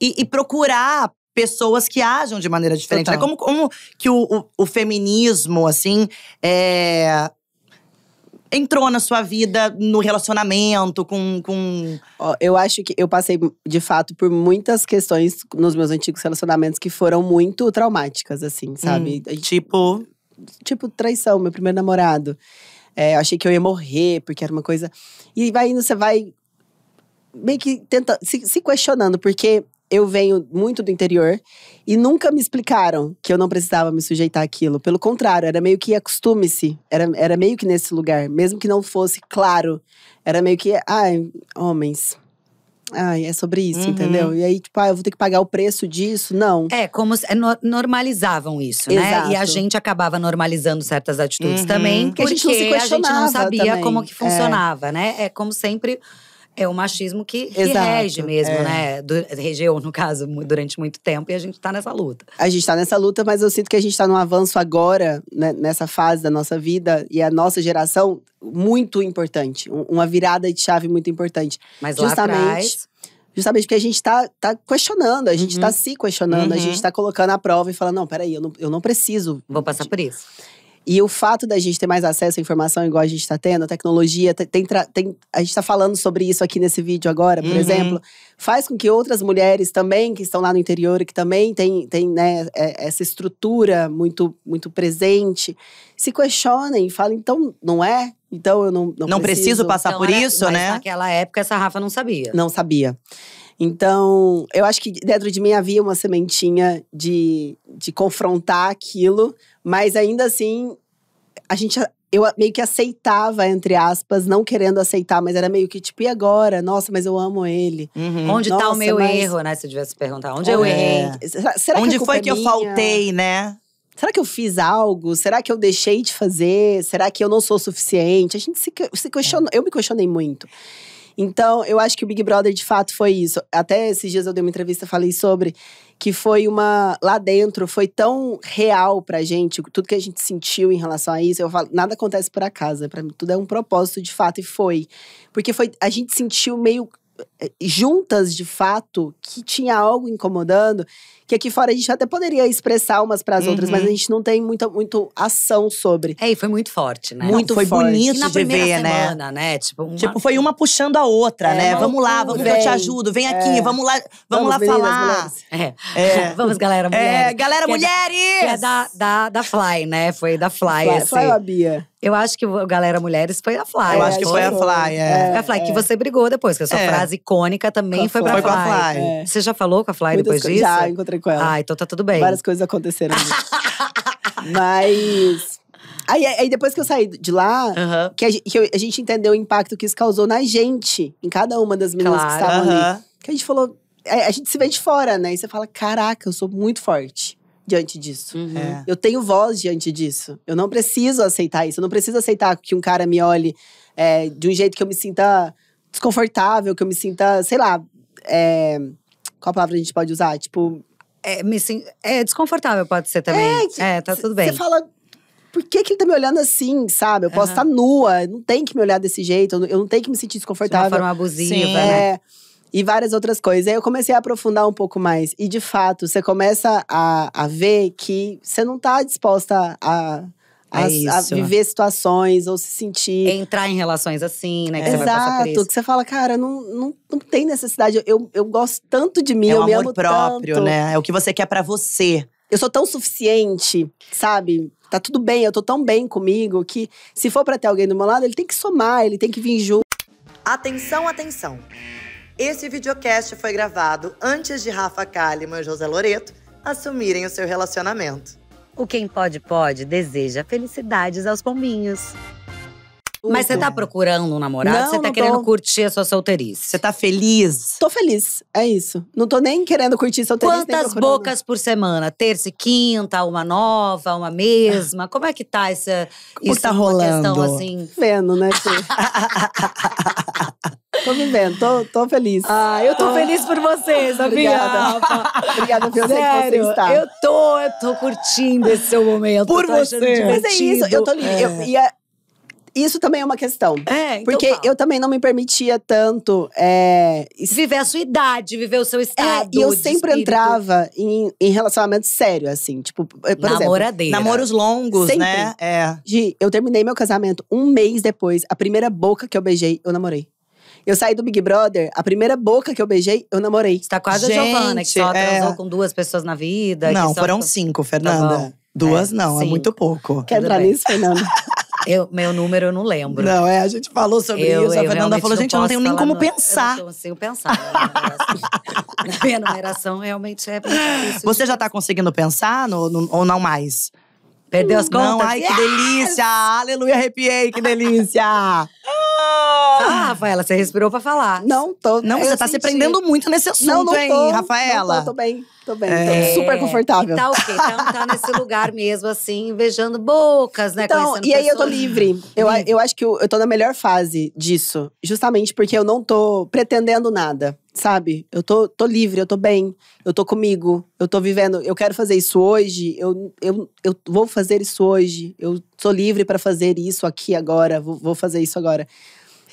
e, e procurar pessoas que ajam de maneira diferente. Né? Como, como, que o, o, o feminismo, assim, é, entrou na sua vida, no relacionamento, com. com... Eu acho que eu passei, de fato, por muitas questões nos meus antigos relacionamentos que foram muito traumáticas, assim, sabe? Hum, tipo tipo, traição, meu primeiro namorado. É, eu achei que eu ia morrer, porque era uma coisa. E vai indo, você vai meio que tenta se, se questionando, porque eu venho muito do interior e nunca me explicaram que eu não precisava me sujeitar àquilo. Pelo contrário, era meio que acostume-se, era, era meio que nesse lugar, mesmo que não fosse claro. Era meio que, ai, homens, Ai, é sobre isso, uhum. entendeu? E aí, tipo, ah, eu vou ter que pagar o preço disso? Não. É, como se, é, no, normalizavam isso, Exato. né? E a gente acabava normalizando certas atitudes uhum. também, porque, porque a, gente a gente não sabia também. como que funcionava, é. né? É como sempre é o machismo que, que rege mesmo, é. né? regeu, no caso, durante muito tempo, e a gente tá nessa luta. A gente tá nessa luta, mas eu sinto que a gente tá num avanço agora, né, nessa fase da nossa vida, e a nossa geração, muito importante. Uma virada de chave muito importante. Mas Justamente, lá atrás justamente porque a gente está tá questionando, a gente está uhum. se questionando, uhum. a gente está uhum. colocando à prova e falando, não, peraí, eu não, eu não preciso. Vou passar por isso. E o fato da gente ter mais acesso à informação, igual a gente está tendo, a tecnologia, tem, tem a gente está falando sobre isso aqui nesse vídeo agora, por uhum. exemplo, faz com que outras mulheres também, que estão lá no interior, que também têm tem, né, é, essa estrutura muito, muito presente, se questionem, e falem, então, não é? Então eu não Não, não preciso, preciso, passar então, por era, isso, né? Naquela época, essa Rafa não sabia. Não sabia. Então, eu acho que dentro de mim havia uma sementinha de, de confrontar aquilo, mas ainda assim, a gente eu meio que aceitava, entre aspas, não querendo aceitar, mas era meio que tipo, e agora? Nossa, mas eu amo ele. Uhum. Onde Nossa, tá o meu mas... erro, né? Se eu tivesse perguntar, onde é. eu errei? Será onde que foi é que eu faltei, né? Será que eu fiz algo? Será que eu deixei de fazer? Será que eu não sou suficiente? A gente se, se questiona, é. eu me questionei muito. Então, eu acho que o Big Brother de fato foi isso. Até esses dias eu dei uma entrevista, falei sobre que foi uma lá dentro foi tão real pra gente, tudo que a gente sentiu em relação a isso. Eu falo, nada acontece por acaso, né? para mim tudo é um propósito de fato e foi. Porque foi a gente sentiu meio eh, juntas de fato que tinha algo incomodando que aqui fora a gente até poderia expressar umas para as uhum. outras, mas a gente não tem muita muito ação sobre. É, e foi muito forte, né? Muito foi forte. bonito de ver, né? semana, né? né? Tipo, uma... tipo, foi uma puxando a outra, é, né? vamos lá, vamos que eu te ajudo, vem aqui, é. vamos lá, vamos, vamos lá meninas, falar. Mulheres. É. é. Vamos, galera, é, mulheres. É, galera, que mulheres! Da, que é da, da, da Fly, né? Foi da Fly. Fly, assim. a Bia. Eu acho que Galera Mulheres foi a Fly. Eu acho que foi, a Fly, é. Foi a Fly, que você brigou depois, que a sua frase icônica também foi, foi pra foi Fly. Fly. Você já falou com a Fly Muitas depois disso? Já, encontrei encontrei com ela. Ah, então tá tudo bem. Várias coisas aconteceram. Mas. Aí, aí, depois que eu saí de lá, uhum. que, a, que, a, gente entendeu o impacto que isso causou na gente, em cada uma das meninas claro, que estavam uhum. ali. Que a gente falou. A, é, a, gente se vê de fora, né? E você fala: caraca, eu sou muito forte diante disso. Uhum. É. Eu tenho voz diante disso. Eu não preciso aceitar isso. Eu não preciso aceitar que um cara me olhe é, de um jeito que eu me sinta desconfortável, que eu me sinta, sei lá. É, qual palavra a gente pode usar? Tipo, é, me, é desconfortável, pode ser também. É, que, é tá tudo bem. Você fala, por que, que ele tá me olhando assim, sabe? Eu posso estar tá nua, não tem que me olhar desse jeito, eu não tenho que me sentir desconfortável. De uma forma abusiva, Sim. né? É, e várias outras coisas. Aí eu comecei a aprofundar um pouco mais. E de fato, você começa a, a ver que você não tá disposta a, a é a, é a, viver situações ou se sentir. Entrar em relações assim, né? Que é. você Exato, que você fala, cara, não, não, não tem necessidade. Eu, eu gosto tanto de mim, é um eu amor me amo próprio, tanto. né? É o que você quer para você. Eu sou tão suficiente, sabe? Tá tudo bem, eu tô tão bem comigo que se for para ter alguém do meu lado, ele tem que somar, ele tem que vir junto. Atenção, atenção. Esse videocast foi gravado antes de Rafa Kalimann e José Loreto assumirem o seu relacionamento. O Quem Pode Pode deseja felicidades aos pombinhos tudo. Mas você tá uhum. procurando um namorado? Não, você tá querendo tô. curtir a sua solteirice? Você tá feliz? Tô feliz, é isso. Não tô nem querendo curtir a solteirice. Quantas bocas por semana? Terça e quinta, uma nova, uma mesma? Como é que tá essa. Como isso tá rolando? Questão, assim? Vendo, né, Tô vivendo, tô, tô feliz. Ah, eu tô feliz por vocês, ah, sabia? Obrigada. Obrigada pelo Sério, que você está. Eu tô, eu tô curtindo esse seu momento. Por você. Mas é isso, eu tô livre. e é, isso também é uma questão. É, então Porque fala. eu também não me permitia tanto. É, viver a sua idade, viver o seu estado. É, e eu sempre espírito. entrava em, em relacionamento sério, assim. Tipo, por Namoradeira. Exemplo, namoros longos, né? sempre. né? É. Gi, eu terminei meu casamento um mês depois. A primeira boca que eu beijei, eu namorei. Eu saí do Big Brother, a primeira boca que eu beijei, eu namorei. Você tá quase Gente, a Giovana, que só é... com duas pessoas na vida. Não, só... foram cinco, tá Fernanda. Tá Duas é, não, cinco. é muito pouco. Quer entrar nisso, Fernanda? Eu, meu número eu não lembro. Não, é, a gente falou sobre eu, isso. A Fernanda falou, gente, eu não tenho nem como pensar. Eu não consigo pensar. minha né? numeração realmente é Você já está conseguindo pensar no, no, ou não mais? Perdeu as contas? Não, ai, yes! que delícia! Aleluia, arrepiei, que delícia! Ah, Rafaela, você respirou pra falar. Não, tô. Não, você tá se prendendo muito nesse assunto, não, não tô, hein, Rafaela? Não tô, tô bem, tô bem. É. Tô super confortável. E tá ok, Então tá nesse lugar mesmo, assim, vejando bocas, né? Então, e aí pessoas. eu tô livre. Eu, eu acho que eu, eu tô na melhor fase disso. Justamente porque eu não tô pretendendo nada sabe? Eu tô, tô livre, eu tô bem, eu tô comigo, eu tô vivendo, eu quero fazer isso hoje, eu, eu, eu vou fazer isso hoje, eu tô livre para fazer isso aqui agora, vou, vou fazer isso agora.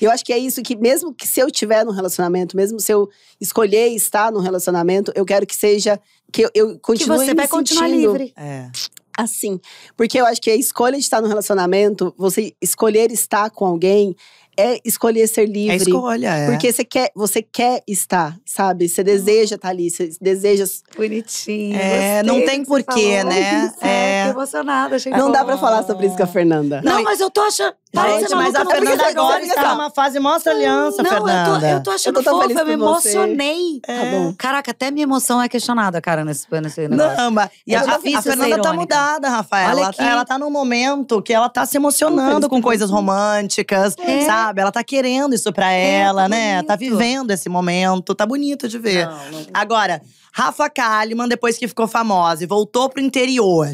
Eu acho que é isso que, mesmo que se eu tiver num relacionamento, mesmo se eu escolher estar num relacionamento, eu quero que seja. que eu, eu continue. Que você vai continuar livre. É. Assim. Porque eu acho que a escolha de estar num relacionamento, você escolher estar com alguém, é escolher ser livre. É escolha, é. Porque você quer, você quer estar, sabe? Você deseja estar ali, você deseja. Bonitinho. É, não tem porquê, falou, né? Certo, é. emocionada, achei Não bom. dá pra falar sobre isso com a Fernanda. Não, não mas eu tô achando. Gente, mas a Fernanda agora está numa fase mostra aliança, não, Fernanda. Eu eu tô achando eu tô fofa, eu me emocionei. É. Tá bom. Caraca, até minha emoção é questionada, cara, nesse, nesse negócio. Não, mas é e a, a, Fernanda tá mudada, Rafaela. Olha tá, aqui. ela tá num momento que ela tá se emocionando com coisas românticas, sabe? É sabe? Ela tá querendo isso pra é, ela, tá né? Tá bonito. Tá vivendo esse momento, tá bonito de ver. Não, não... Agora, Rafa Kalimann, depois que ficou famosa e voltou pro interior,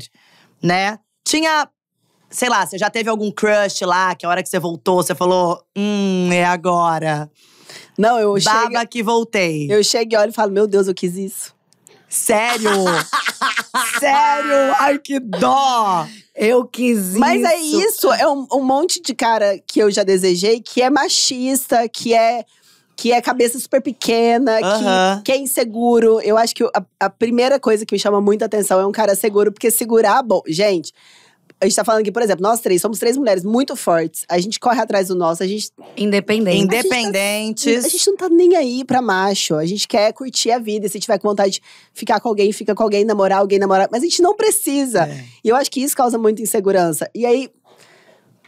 né? Tinha sei lá, você já teve algum crush lá, que a hora que você voltou, você falou, hum, é agora. Não, eu Baba cheguei, que voltei. Eu cheguei, olho e falo, meu Deus, eu quis isso. Sério? Sério? Ai, que dó! Eu quis isso. Mas é isso, é um, um, monte de cara que eu já desejei que é machista, que é que é cabeça super pequena, uh -huh. que, que, é inseguro. Eu acho que a, a primeira coisa que me chama muita atenção é um cara seguro, porque segurar, bom, gente, a gente tá falando que, por exemplo, nós três somos três mulheres muito fortes. A gente corre atrás do nosso, a gente. Independente. Independentes. A gente, tá, a gente não tá nem aí pra macho. A gente quer curtir a vida. E se tiver com vontade de ficar com alguém, fica com alguém, namorar alguém, namorar. Mas a gente não precisa. É. E eu acho que isso causa muita insegurança. E aí.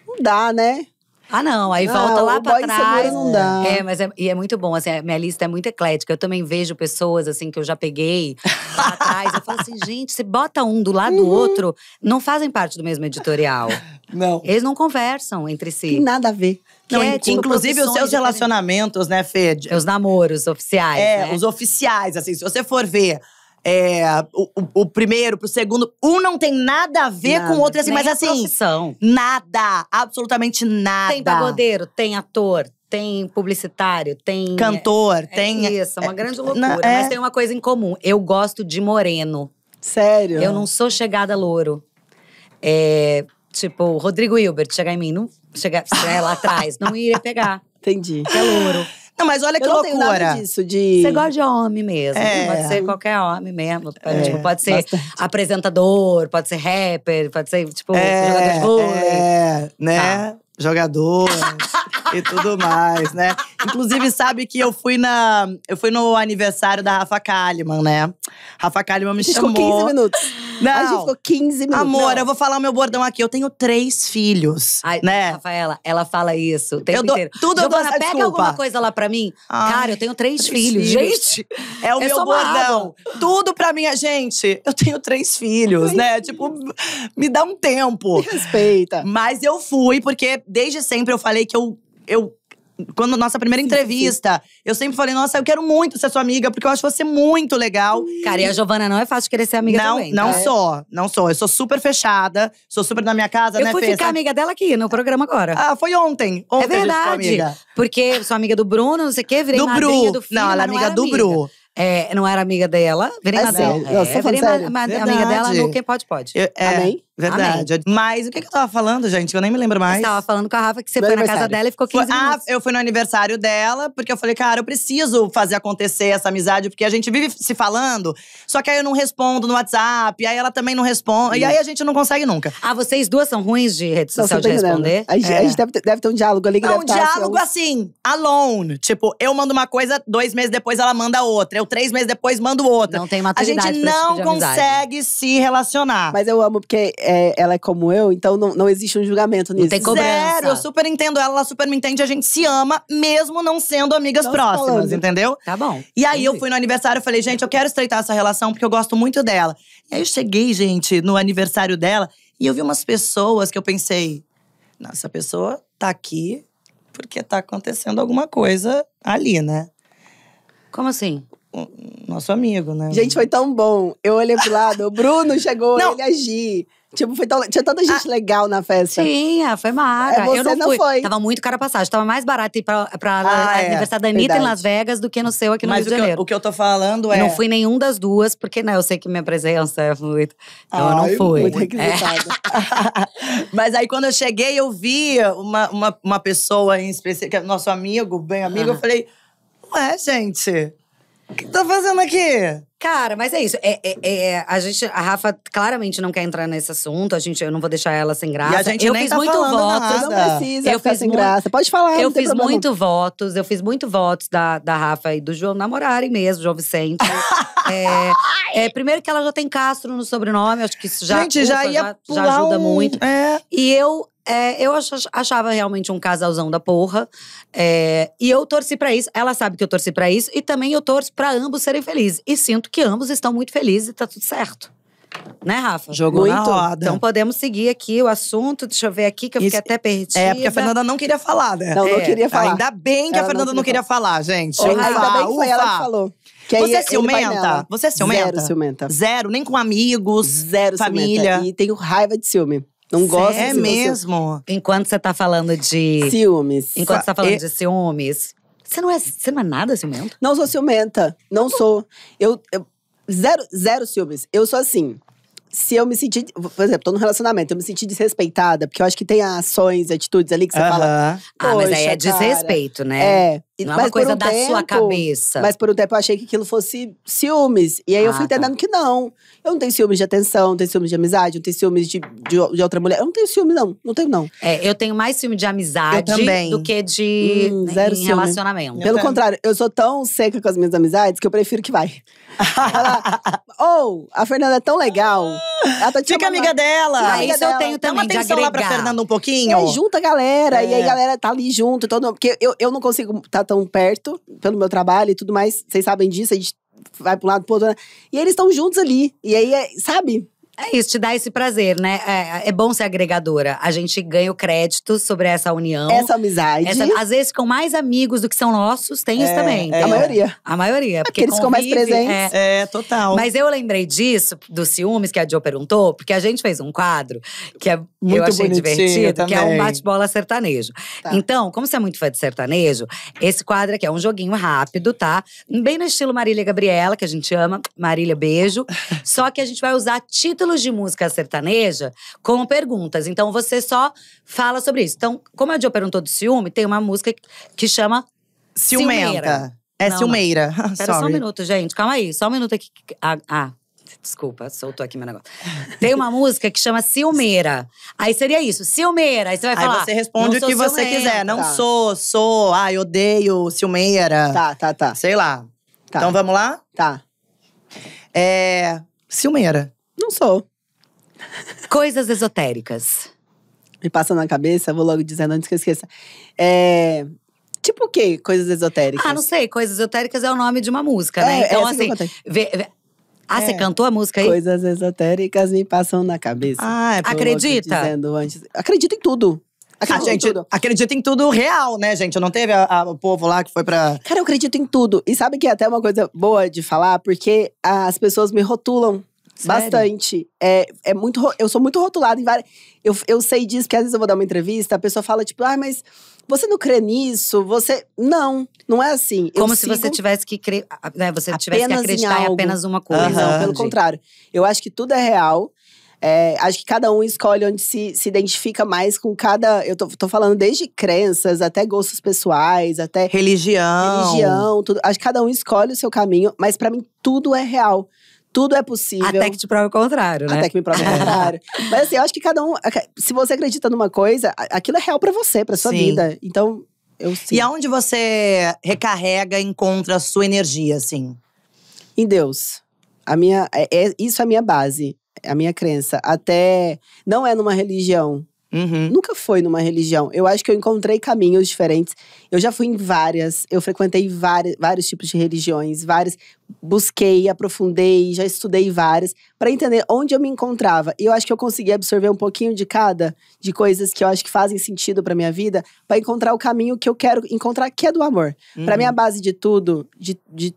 Não dá, né? Ah, não, aí volta lá pra trás. Não dá. É, mas é, e é muito bom, assim, a minha lista é muito eclética. Eu também vejo pessoas, assim, que eu já peguei lá atrás. Eu falo assim, gente, se bota um do lado uhum. do outro, não fazem parte do mesmo editorial. Não. Eles não conversam entre si. Tem nada a ver. Não, é, tipo, inclusive os seus relacionamentos, né, Fed? Os namoros oficiais. É, né? os oficiais, assim, se você for ver é, o, o, o primeiro pro segundo. Um não tem nada a ver nada. com o outro, assim, Nem mas assim. Profissão. Nada. Absolutamente nada. Tem pagodeiro, tem ator, tem publicitário, tem. Cantor, é, tem. É isso, é uma é, grande loucura. Na, é. mas tem uma coisa em comum. Eu gosto de moreno. Sério? Eu não sou chegada louro. É, tipo, Rodrigo Hilbert chegar em mim, não chegar, lá atrás, não iria pegar. Entendi. É louro. Não, mas olha que não loucura. tenho nada disso, de... Você gosta de homem mesmo. É. Pode ser qualquer homem mesmo. É. Tipo, pode ser Bastante. apresentador, pode ser rapper, pode ser, tipo, é. jogador de vôlei. É, né? Tá jogadoras e tudo mais, né? Inclusive, sabe que eu fui na. Eu fui no aniversário da Rafa Kalimann, né? Rafa Kalimann me chamou. Ficou 15 minutos. Não. A gente ficou 15 minutos. Amor, não. eu vou falar o meu bordão aqui. Eu tenho três filhos. Ai, né? Rafaela, ela fala isso o tempo eu dou, inteiro. Tudo eu dou pega desculpa. alguma coisa lá pra mim. Ai, Cara, eu tenho três, três filhos. filhos. Gente, é o é meu bordão. Tudo pra mim, é, gente. Eu tenho três filhos, né? Tipo, me dá um tempo. Me respeita. Mas eu fui porque desde sempre eu falei que eu. eu quando nossa primeira entrevista, eu sempre falei, nossa, eu quero muito ser sua amiga, porque eu acho você muito legal. Cara, e a Giovana não é fácil querer ser amiga não, também. Não, tá? sou, não sou. Eu sou super fechada, sou super na minha casa, eu né, Eu fui Fê? ficar amiga dela aqui, no programa agora. Ah, foi ontem. ontem é verdade. Porque sou amiga do Bruno, não sei o quê, virei do Bru. do filho, Não, ela é amiga do amiga. Bru. É, não era amiga dela, virei é madrinha. É, é, virei ma, ma, amiga dela no Quem Pode Pode. Eu, é, Amém? Verdade. Amém. Mas o que, que eu tava falando, gente? Eu nem me lembro mais. Você tava falando com a Rafa que você foi na é casa dela e ficou 15 foi, ah, minutos. Ah, eu fui no aniversário dela, porque eu falei, cara, eu preciso fazer acontecer essa amizade, porque a gente vive se falando, só que aí eu não respondo no WhatsApp, aí ela também não responde, e aí a gente não consegue nunca. Ah, vocês duas são ruins de rede social tá de responder? A gente, é. a gente deve, ter, deve, ter um diálogo ali que Não, um tá diálogo assim, alone. Tipo, eu mando uma coisa, dois meses depois ela manda outra, eu três meses depois mando outra. Não tem maturidade. A gente tipo não tipo consegue se relacionar. Mas eu amo, porque. É, é, ela é como eu, então não, não existe um julgamento nisso. Não tem cobrança. Zero, eu super entendo ela, ela super me entende, a gente se ama, mesmo não sendo amigas próximas, falando. entendeu? Tá bom. E aí eu fui no aniversário e falei, gente, eu quero estreitar essa relação porque eu gosto muito dela. E aí eu cheguei, gente, no aniversário dela e eu vi umas pessoas que eu pensei, nossa, essa pessoa tá aqui porque tá acontecendo alguma coisa ali, né? Como assim? O nosso amigo, né? Gente, foi tão bom. Eu olhei pro lado, o Bruno chegou, Não. ele agir. É Tipo, foi tão, tinha tanta gente ah, legal na festa. Tinha, foi mara. É, você eu não, não fui. foi. Tava muito cara passagem. Tava mais barato ir pra, pra ah, é, aniversário da Anitta verdade. em Las Vegas do que no seu aqui no Mas Rio de Janeiro. Mas o que eu tô falando é… Não fui nenhum das duas, porque né, eu sei que minha presença é muito… Então eu não fui. Muito é. requisitada. É. Mas aí quando eu cheguei, eu vi uma, uma, uma pessoa em específico, que é nosso amigo, bem amigo. Eu falei, ué gente, o que tá fazendo aqui? Cara, mas é isso. É, é, é, é, a gente, a Rafa claramente não quer entrar nesse assunto. A gente, eu não vou deixar ela sem graça. E a gente eu nem fiz tá muito votos. Não precisa eu fiz sem mu... graça. Pode falar. Eu fiz problema. muito votos. Eu fiz muito votos da, da Rafa e do João namorarem mesmo, João Vicente. É, é, primeiro que ela já tem Castro no sobrenome. Acho que isso já, gente, ufa, já, já, já, ajuda um... muito. É. E eu é, eu achava realmente um casalzão da porra. É, e eu torci para isso. Ela sabe que eu torci para isso. E também eu torço para ambos serem felizes. E sinto que ambos estão muito felizes e tá tudo certo. Né, Rafa? Jogou muito. na roda. Então podemos seguir aqui o assunto. Deixa eu ver aqui, que eu fiquei até perdida. É, porque a Fernanda não queria falar, né? Não, não é, queria falar. Ainda bem que ela a Fernanda não, não queria falar, falar gente. ainda bem que foi ufa. ela que falou. Que você é ciumenta? Você é ciumenta? Zero ciumenta. Zero, nem com amigos, Zero família. Ciumenta. E tenho raiva de ciúme. Não gosto É mesmo. Enquanto você tá falando de. Ciúmes. Enquanto você tá falando e... de ciúmes. Você não, é, você não é nada ciumento? Não sou ciumenta. Não sou. Eu, eu, zero, zero ciúmes. Eu sou assim. Se eu me sentir. Por exemplo, tô num relacionamento, eu me senti desrespeitada, porque eu acho que tem ações, atitudes ali que você uh -huh. fala. Ah, mas aí é desrespeito, né? É. Não é uma coisa um da tempo, sua cabeça. Mas por um tempo eu achei que aquilo fosse ciúmes. E aí ah, eu fui tá. entendendo tá. que não. Eu não tenho ciúmes de atenção, não tenho ciúmes de amizade, não tenho ciúmes de, de, de outra mulher. Eu não tenho ciúme, não. Não tenho, não. É, eu tenho mais ciúme de amizade do que de hum, né, zero ciúme. relacionamento. Eu Pelo então. contrário, eu sou tão seca com as minhas amizades que eu prefiro que vai. Ou, oh, a Fernanda é tão legal. Ela tá Fica amiga dela. Fica ah, isso eu tenho também, Dá uma atenção lá pra Fernanda um pouquinho. E é, aí junta a galera. É. E aí a galera tá ali junto. Todo... Porque eu, eu não consigo… Tá Tá tão perto, pelo meu trabalho e tudo mais, vocês sabem disso, a gente vai para um lado, pro outro. Né? E eles estão juntos ali. E aí, é, sabe? É isso, te dá esse prazer, né? É, é, bom ser agregadora. A gente ganha o crédito sobre essa união. Essa amizade. Essa, às vezes com mais amigos do que são nossos, tem é, isso também. É, a maioria. A maioria. É, porque, eles convive, mais presentes. É. é. total. Mas eu lembrei disso, dos ciúmes que a Jo perguntou, porque a gente fez um quadro que é muito eu achei divertido, também. que é um bate-bola sertanejo. Tá. Então, como você é muito fã de sertanejo, esse quadro aqui é um joguinho rápido, tá? Bem no estilo Marília Gabriela, que a gente ama. Marília, beijo. Só que a gente vai usar títulos títulos de música sertaneja com perguntas. Então você só fala sobre isso. Então, como a Jo perguntou do ciúme, tem uma música que chama ciumenta Ciumeira. É não, Silmeira. Pera só um minuto, gente. Calma aí. Só um minuto aqui. Ah, ah desculpa, soltou aqui meu negócio. Tem uma música que chama Silmeira. Aí seria isso, Silmeira. Aí você vai falar. Aí você responde o que você quiser. Não tá. sou, sou. Ai, odeio Silmeira. Tá, tá, tá. Sei lá. Tá. Então vamos lá? Tá. É. Silmeira. Não sou. Coisas esotéricas. Me passa na cabeça, vou logo dizendo antes que eu esqueça. É, Tipo o quê? Coisas esotéricas? Ah, não sei. Coisas esotéricas é o nome de uma música, né? É, é então, assim. assim vê, vê... Ah, é. você cantou a música aí? Coisas esotéricas me passam na cabeça. Ah, é Acredita? Dizendo antes. Acredita em tudo. acredito ah, gente, em tudo. Acredita em tudo real, né, gente? Não teve a, a, o povo lá que foi pra. Cara, eu acredito em tudo. E sabe que é até uma coisa boa de falar, porque as pessoas me rotulam Sério? Bastante. É, é muito, eu sou muito rotulada em várias. Eu, eu sei disso, porque às vezes eu vou dar uma entrevista, a pessoa fala, tipo, ah, mas você não crê nisso? Você. Não, não é assim. Como se você tivesse que crer. Né, você tivesse que acreditar em, em, apenas uma coisa. Uhum, não, pelo gente. contrário. Eu acho que tudo é real. É, acho que cada um escolhe onde se, se identifica mais com cada. Eu tô, tô falando desde crenças até gostos pessoais, até. Religião. Religião, tudo. Acho que cada um escolhe o seu caminho, mas para mim tudo é real. Tudo é possível. Até que te prove o contrário, né? Até que me prove o é. contrário. Mas assim, eu acho que cada um. Se você acredita numa coisa, aquilo é real para você, pra sua sim. vida. Então, eu sim. E aonde você recarrega, encontra a sua energia, assim? Em Deus. A minha, é, é, isso é a minha base, a minha crença. Até. Não é numa religião. Uhum. Nunca foi numa religião. Eu acho que eu encontrei caminhos diferentes. Eu já fui em várias, eu frequentei várias, vários tipos de religiões, várias. Busquei, aprofundei, já estudei várias, para entender onde eu me encontrava. E eu acho que eu consegui absorver um pouquinho de cada, de coisas que eu acho que fazem sentido para minha vida, para encontrar o caminho que eu quero encontrar, que é do amor. Uhum. Para mim, a base de tudo, de, de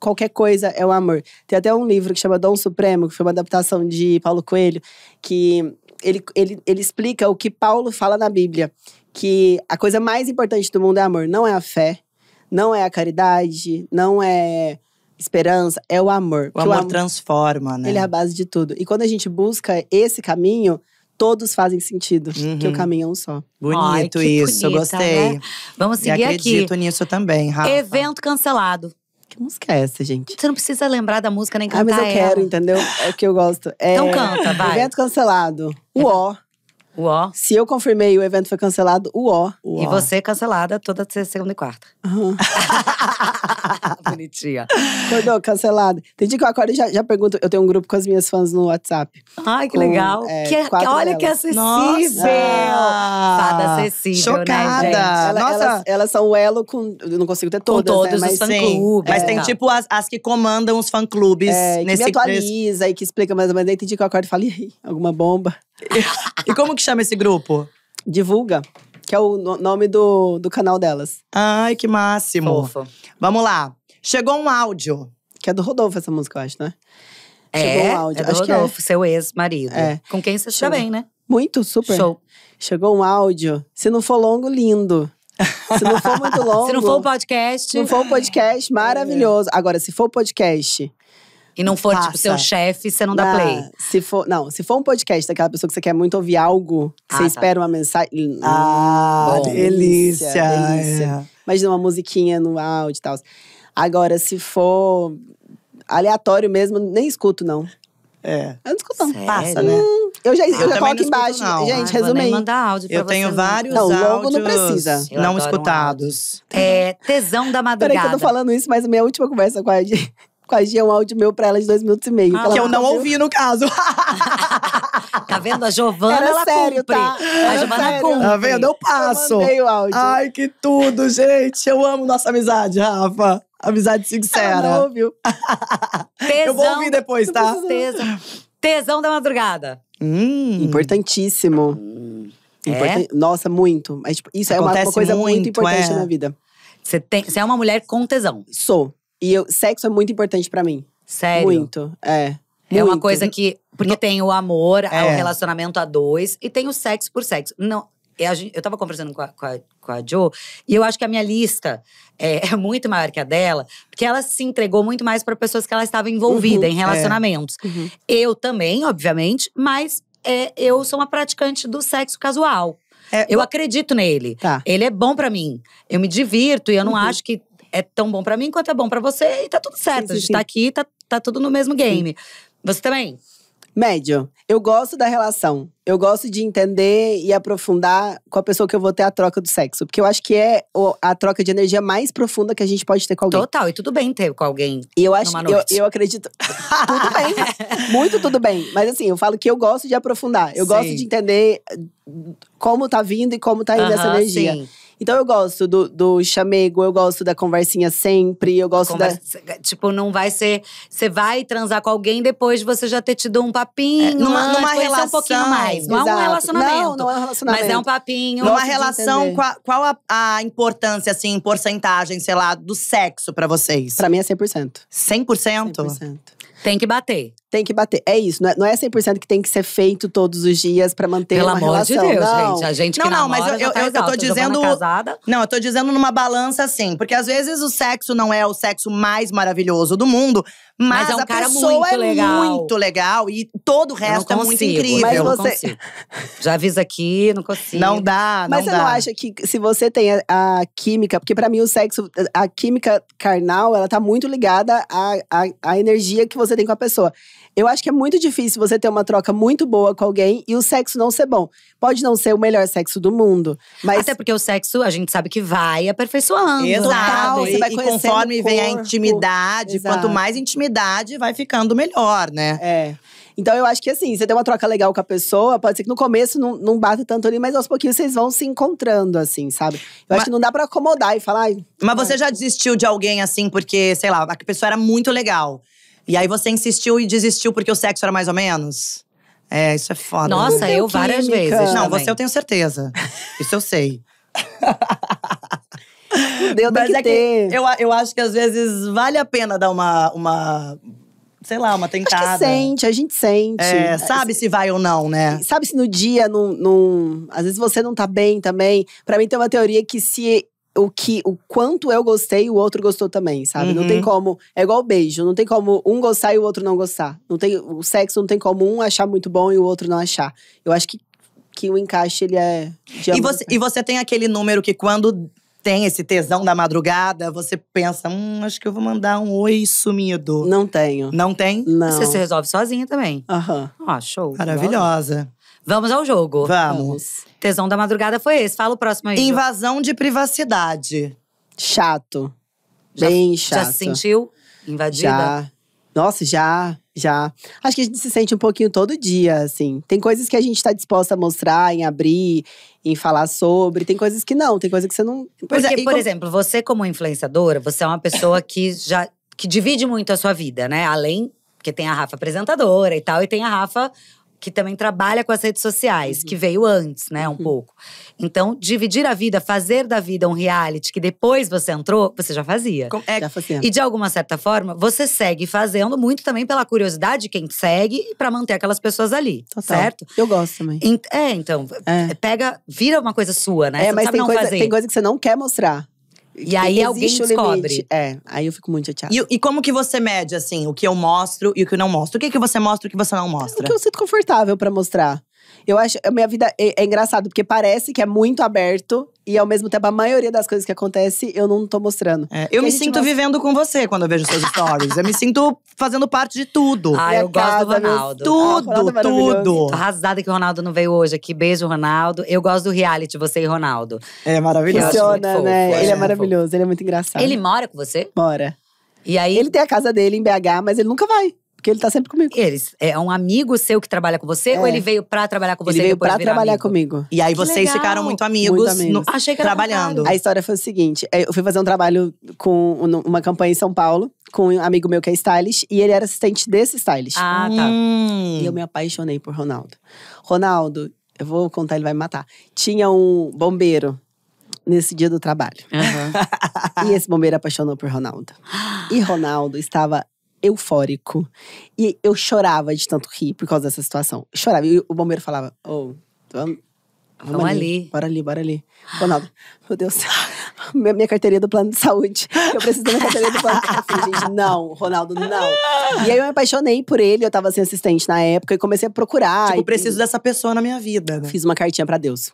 qualquer coisa é o amor. Tem até um livro que chama Dom Supremo, que foi uma adaptação de Paulo Coelho, que ele, ele, ele explica o que Paulo fala na Bíblia: que a coisa mais importante do mundo é amor, não é a fé, não é a caridade, não é esperança, é o amor. O amor, o amor transforma, né? Ele é a base de tudo. E quando a gente busca esse caminho, todos fazem sentido, uhum. que o uhum. caminho é um só. Bonito Ai, isso, bonita, né? gostei. Né? Vamos seguir acredito aqui. acredito nisso também, Rafa. Evento cancelado. Que música é essa, gente? Você não precisa lembrar da música nem cantar. Ah, mas eu ela. quero, entendeu? É o que eu gosto. Então é... Então canta, vai. Evento cancelado. O O. Uó. Se eu confirmei o evento foi cancelado, uó. o E você é cancelada toda segunda e quarta. Uhum. Bonitinha. Acordou, cancelada. Tem dia que eu acordo e já, já, pergunto. Eu tenho um grupo com as minhas fãs no WhatsApp. Ai, que com, legal. É, que, é- que, olha delas. que acessível. Nossa. Fada acessível, né, Chocada. né, gente? Ela, Nossa. Elas, elas, são o elo com… Eu não consigo ter todas, com né, todos né? Mas, os fã-clubes. Mas é, tem tipo as, as, que comandam os fã-clubes. É, nesse que me atualiza e que explica. Mas, mas aí tem dia que eu acordo e falo, e aí, alguma bomba? e como que chama esse grupo? Divulga, que é o nome do, do canal delas. Ai, que máximo. Fofo. Vamos lá. Chegou um áudio. Que é do Rodolfo essa música, eu acho, né? É, Chegou um áudio. É do acho Rodolfo, que é. seu ex-marido. É. Com quem você está bem, né? Muito, super. Show. Chegou um áudio. Se não for longo, lindo. Se não for muito longo. se não for um podcast. Se não for um podcast, maravilhoso. Agora, se for podcast e não for, Passa. tipo, seu chefe, você não dá não, play. Se for, não, se for um podcast daquela pessoa que você quer muito ouvir algo, ah, você tá. espera uma mensagem. Hum, ah, Bom, delícia. Delícia. É. Imagina uma musiquinha no áudio e tal. Agora, se for aleatório mesmo, nem escuto, não. É. Eu não escuto, não. Sério? Passa, né? eu já, eu, ah, eu já coloco embaixo. Não. Gente, resumindo ah, resume aí. eu tenho né? vários não, áudios. Logo não precisa. Eu não escutados. Um é, tesão da madrugada. Peraí que eu tô falando isso, mas a minha última conversa com a Ed quase um áudio meu pra elas dois minutos e meio. Ah, que, que eu não ouvi, no caso. tá vendo? A Giovana, Era ela sério, cumpre. Tá? A Giovana sério. cumpre. Tá vendo? Eu passo. Eu mandei o áudio. Ai, que tudo, gente. Eu amo nossa amizade, Rafa. Amizade sincera. Ela não ouviu. Tesão, eu vou ouvir depois, tá? Tesão. Tesão da madrugada. Hum. Importantíssimo. É? Importan... Nossa, muito. Mas, tipo, isso Acontece é uma, uma coisa muito, muito importante é. na vida. Você é uma mulher com tesão. Sou. E eu, sexo é muito importante para mim. Sério? Muito, é. É uma coisa que. Porque tem o amor, é. o é. relacionamento a dois, e tem o sexo por sexo. Não, é, eu tava conversando com a, com, a, com a Jo, e eu acho que a minha lista é, é, muito maior que a dela, porque ela se entregou muito mais para pessoas que ela estava envolvida uhum, em relacionamentos. É. Uhum. Eu também, obviamente, mas é, eu sou uma praticante do sexo casual. É, eu acredito nele. Tá. Ele é bom para mim. Eu me divirto e eu não uhum. acho que é tão bom para mim quanto é bom para você e tá tudo certo. Sim, tá sim, a gente sim. tá aqui, tá, tá tudo no mesmo game. Você também? Médio. Eu gosto da relação. Eu gosto de entender e aprofundar com a pessoa que eu vou ter a troca do sexo. Porque eu acho que é a troca de energia mais profunda que a gente pode ter com alguém. Total, e tudo bem ter com alguém. E eu acho eu, eu acredito. tudo bem. Muito tudo bem. Mas assim, eu falo que eu gosto de aprofundar. Eu sim. gosto de entender como tá vindo e como tá indo uh -huh, essa energia. Sim. Então eu gosto do, do chamego, eu gosto da conversinha sempre, eu gosto Conversa, da. Tipo, não vai ser. Você vai transar com alguém depois de você já ter tido um papinho. É, numa, né? numa relação. um pouquinho mais. Não Exato. é um relacionamento. Não, não é um relacionamento. Mas é um papinho. Numa relação, qual, qual a, a, importância, assim, em porcentagem, sei lá, do sexo pra vocês? Pra mim é 100%. 100%? 100%. Tem que bater tem que bater. É isso, não é, 100% é que tem que ser feito todos os dias para manter Pelo uma relação. Pelo amor de Deus, não. gente. A gente não, que não, mas eu, eu, tá eu, eu tô dizendo. Não, eu tô dizendo numa balança assim. Porque às vezes o sexo não é o sexo mais maravilhoso do mundo, mas, mas é um a pessoa muito é legal. muito legal e todo o resto consigo, é muito incrível. Mas você... Já avisa aqui, não consigo. Não dá, não Mas dá. você não acha que se você tem a, a química, porque para mim o sexo, a química carnal, ela tá muito ligada à, à, à energia que você tem com a pessoa. Eu acho que é muito difícil você ter uma troca muito boa com alguém e o sexo não ser bom. Pode não ser o melhor sexo do mundo, mas até porque o sexo a gente sabe que vai aperfeiçoando. Né? Exato. Né? E, e, conforme vem a intimidade, Exato. quanto mais intimidade, vai ficando melhor, né? É. Então eu acho que assim, você tem uma troca legal com a pessoa, pode ser que no começo não, não bata tanto ali, mas aos pouquinhos vocês vão se encontrando, assim, sabe? Eu mas, acho que não dá pra acomodar e falar. Mas você já desistiu de alguém assim, porque, sei lá, a pessoa era muito legal. E aí você insistiu e desistiu porque o sexo era mais ou menos? É, isso é foda. Nossa, eu química. várias vezes. Não, você eu tenho certeza. Isso eu sei. Deu, Mas é que eu, eu acho que às vezes vale a pena dar uma, uma sei lá, uma tentada. A gente sente, a gente sente. É, sabe se vai ou não, né? Sabe se no dia, num, às vezes você não tá bem também. Para mim tem uma teoria que se o que o quanto eu gostei, o outro gostou também, sabe? Uhum. Não tem uhum. como. É igual beijo, não tem como um gostar e o outro não gostar. Não tem, o sexo não tem como um achar muito bom e o outro não achar. Eu acho que, que o encaixe ele é. E você, e você tem aquele número que quando tem esse tesão da madrugada, você pensa, hum, acho que eu vou mandar um oi sumido. Não tenho. Não tem? Não. Você se resolve sozinha também. Aham. Ó, ah, show. Maravilhosa. Vamos ao jogo. Vamos. Tesão da madrugada foi esse. Fala o próximo aí. Invasão de privacidade. Chato. Já, Bem chato. Já se sentiu invadida? Já. Nossa, já, já. Acho que a gente se sente um pouquinho todo dia, assim. Tem coisas que a gente está disposta a mostrar, em abrir, em falar sobre. Tem coisas que não, tem coisa que você não. Porque, por como... exemplo, você, como influenciadora, você é uma pessoa que já. que divide muito a sua vida, né? Além. Porque tem a Rafa apresentadora e tal, e tem a Rafa que também trabalha com as redes sociais, uhum. que veio antes, né, um uhum. pouco. Então, dividir a vida, fazer da vida um reality que depois você entrou, você já fazia. Com, é, já fazia. E de alguma certa forma, você segue fazendo muito também pela curiosidade de quem segue e para manter aquelas pessoas ali, Total. certo? Eu gosto também. É, então, é. pega, vira uma coisa sua, né? É, você mas tem, coisa, fazer. tem coisa que você não quer mostrar. E aí alguém descobre. É, aí eu fico muito chateada. E, e, como que você mede, assim, o que eu mostro e o que eu não mostro? O que, que você mostra e o que você não é, mostra? O que eu sinto confortável para mostrar. Eu acho. A minha vida é, é, engraçado, porque parece que é muito aberto e ao mesmo tempo a maioria das coisas que acontece eu não tô mostrando. É, eu me sinto mostra... vivendo com você quando eu vejo seus stories. eu me sinto fazendo parte de tudo. Ah, eu casa, gosto do né? Ronaldo. Tudo, Ronaldo é tudo. Tô arrasada que o Ronaldo não veio hoje aqui. Beijo, Ronaldo. Eu gosto do reality, você e Ronaldo. é maravilhoso. Funciona, né? Fofo, é ele é maravilhoso, ele é muito engraçado. Ele mora com você? Mora. E aí? Ele tem a casa dele em BH, mas ele nunca vai. Porque ele tá sempre comigo. Eles, é um amigo seu que trabalha com você? É. Ou ele veio pra trabalhar com você? Ele veio pra trabalhar amigo? comigo. E aí que vocês legal. ficaram muito amigos, muito amigos. No, Achei que era trabalhando. A história foi o seguinte: é, eu fui fazer um trabalho com uma campanha em São Paulo com um amigo meu que é stylist e ele era assistente desse stylist. Ah, tá. Hum. E eu me apaixonei por Ronaldo. Ronaldo, eu vou contar, ele vai me matar. Tinha um bombeiro nesse dia do trabalho. Uhum. e esse bombeiro apaixonou por Ronaldo. E Ronaldo estava eufórico. E eu chorava de tanto rir por causa dessa situação. Eu chorava. E o bombeiro falava: Ô, oh, vamos, vamos, vamos ali. ali. Bora ali, bora ali. Ronaldo, meu Deus do céu. Minha, minha carteirinha do plano de saúde. Eu preciso da minha carteirinha do plano de saúde. gente, não, Ronaldo, não. E aí eu me apaixonei por ele, eu tava sem assistente na época e comecei a procurar. Tipo, e, preciso dessa pessoa na minha vida. Né? Fiz uma cartinha para Deus.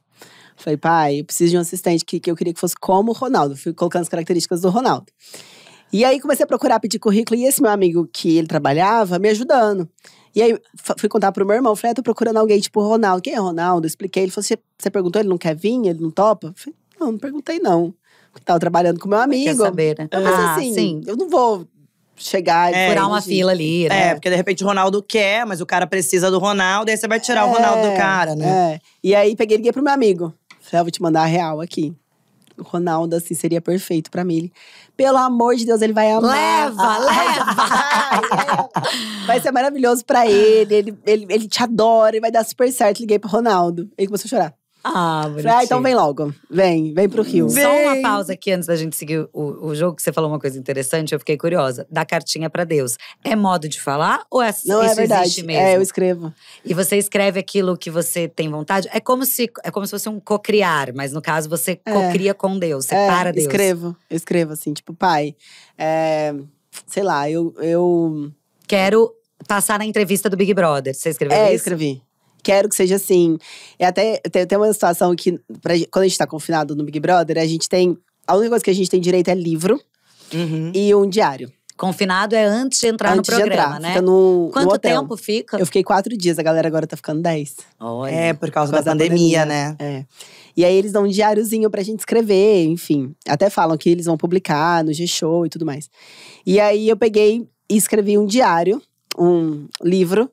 Falei, pai, eu preciso de um assistente que, que eu queria que fosse como o Ronaldo. Fui colocando as características do Ronaldo. E aí comecei a procurar pedir currículo e esse meu amigo que ele trabalhava me ajudando. E aí fui contar pro meu irmão, falei, ah, tô procurando alguém tipo Ronaldo. Quem é Ronaldo? Eu expliquei, ele falou, você perguntou, ele não quer vir? Ele não topa? falei, não, não perguntei não. tava trabalhando com meu amigo. Quer saber, né? Mas ah, assim, sim. eu não vou chegar e é, furar uma fila ali, é, né? É, porque de repente o Ronaldo quer, mas o cara precisa do Ronaldo, e aí você vai tirar é, o Ronaldo do cara, né? É. E aí peguei e liguei pro meu amigo. Falei, ah, vou te mandar a real aqui. Ronaldo, assim, seria perfeito pra mim. Pelo amor de Deus, ele vai amar. Leva, leva! vai ser maravilhoso pra ele, ele, ele, ele te adora, ele vai dar super certo. Liguei pro Ronaldo, ele começou a chorar. Ah, bonitinho. Ah, então vem logo. Vem, vem pro Rio. Vem. Só uma pausa aqui antes da gente seguir o, o, jogo, que você falou uma coisa interessante, eu fiquei curiosa. Da cartinha para Deus. É modo de falar ou é, Não, é isso é verdade. existe mesmo? É, eu escrevo. E você escreve aquilo que você tem vontade? É como se, é como se fosse um cocriar, mas no caso você é. cocria com Deus, você é, para Deus. Escrevo, eu escrevo assim, tipo, pai, é, sei lá, eu. eu... Quero passar na entrevista do Big Brother. Você escreveu é, isso? É, escrevi quero que seja assim. É até, tem até uma situação que, pra, quando a gente tá confinado no Big Brother, a gente tem. A única coisa que a gente tem direito é livro uhum. e um diário. Confinado é antes de entrar antes no programa, entrar, né? Fica no, Quanto no tempo fica? Eu fiquei quatro dias, a galera agora tá ficando dez. Olha. É, por causa, por causa da, da pandemia, pandemia, né? É. E aí eles dão um diáriozinho pra gente escrever, enfim. Até falam que eles vão publicar no G-Show e tudo mais. E aí eu peguei e escrevi um diário, um livro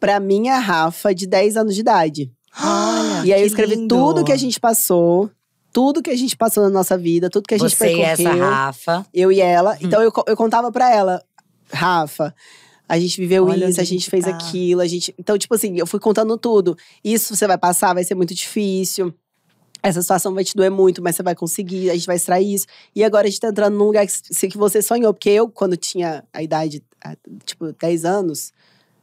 pra minha é Rafa de 10 anos de idade. Olha, e aí eu escrevi lindo. tudo que a gente passou, tudo que a gente passou na nossa vida, tudo que a gente Você percorreu. Você e essa Rafa. Eu e ela. Hum. Então eu, eu contava pra ela, Rafa… A gente viveu Olha isso, a gente fez tá. aquilo, a gente. Então, tipo assim, eu fui contando tudo. Isso você vai passar, vai ser muito difícil essa situação vai te doer muito, mas você vai conseguir, a gente vai extrair isso. E agora a gente tá entrando num lugar que, que você sonhou. Porque eu, quando tinha a idade, tipo, 10 anos,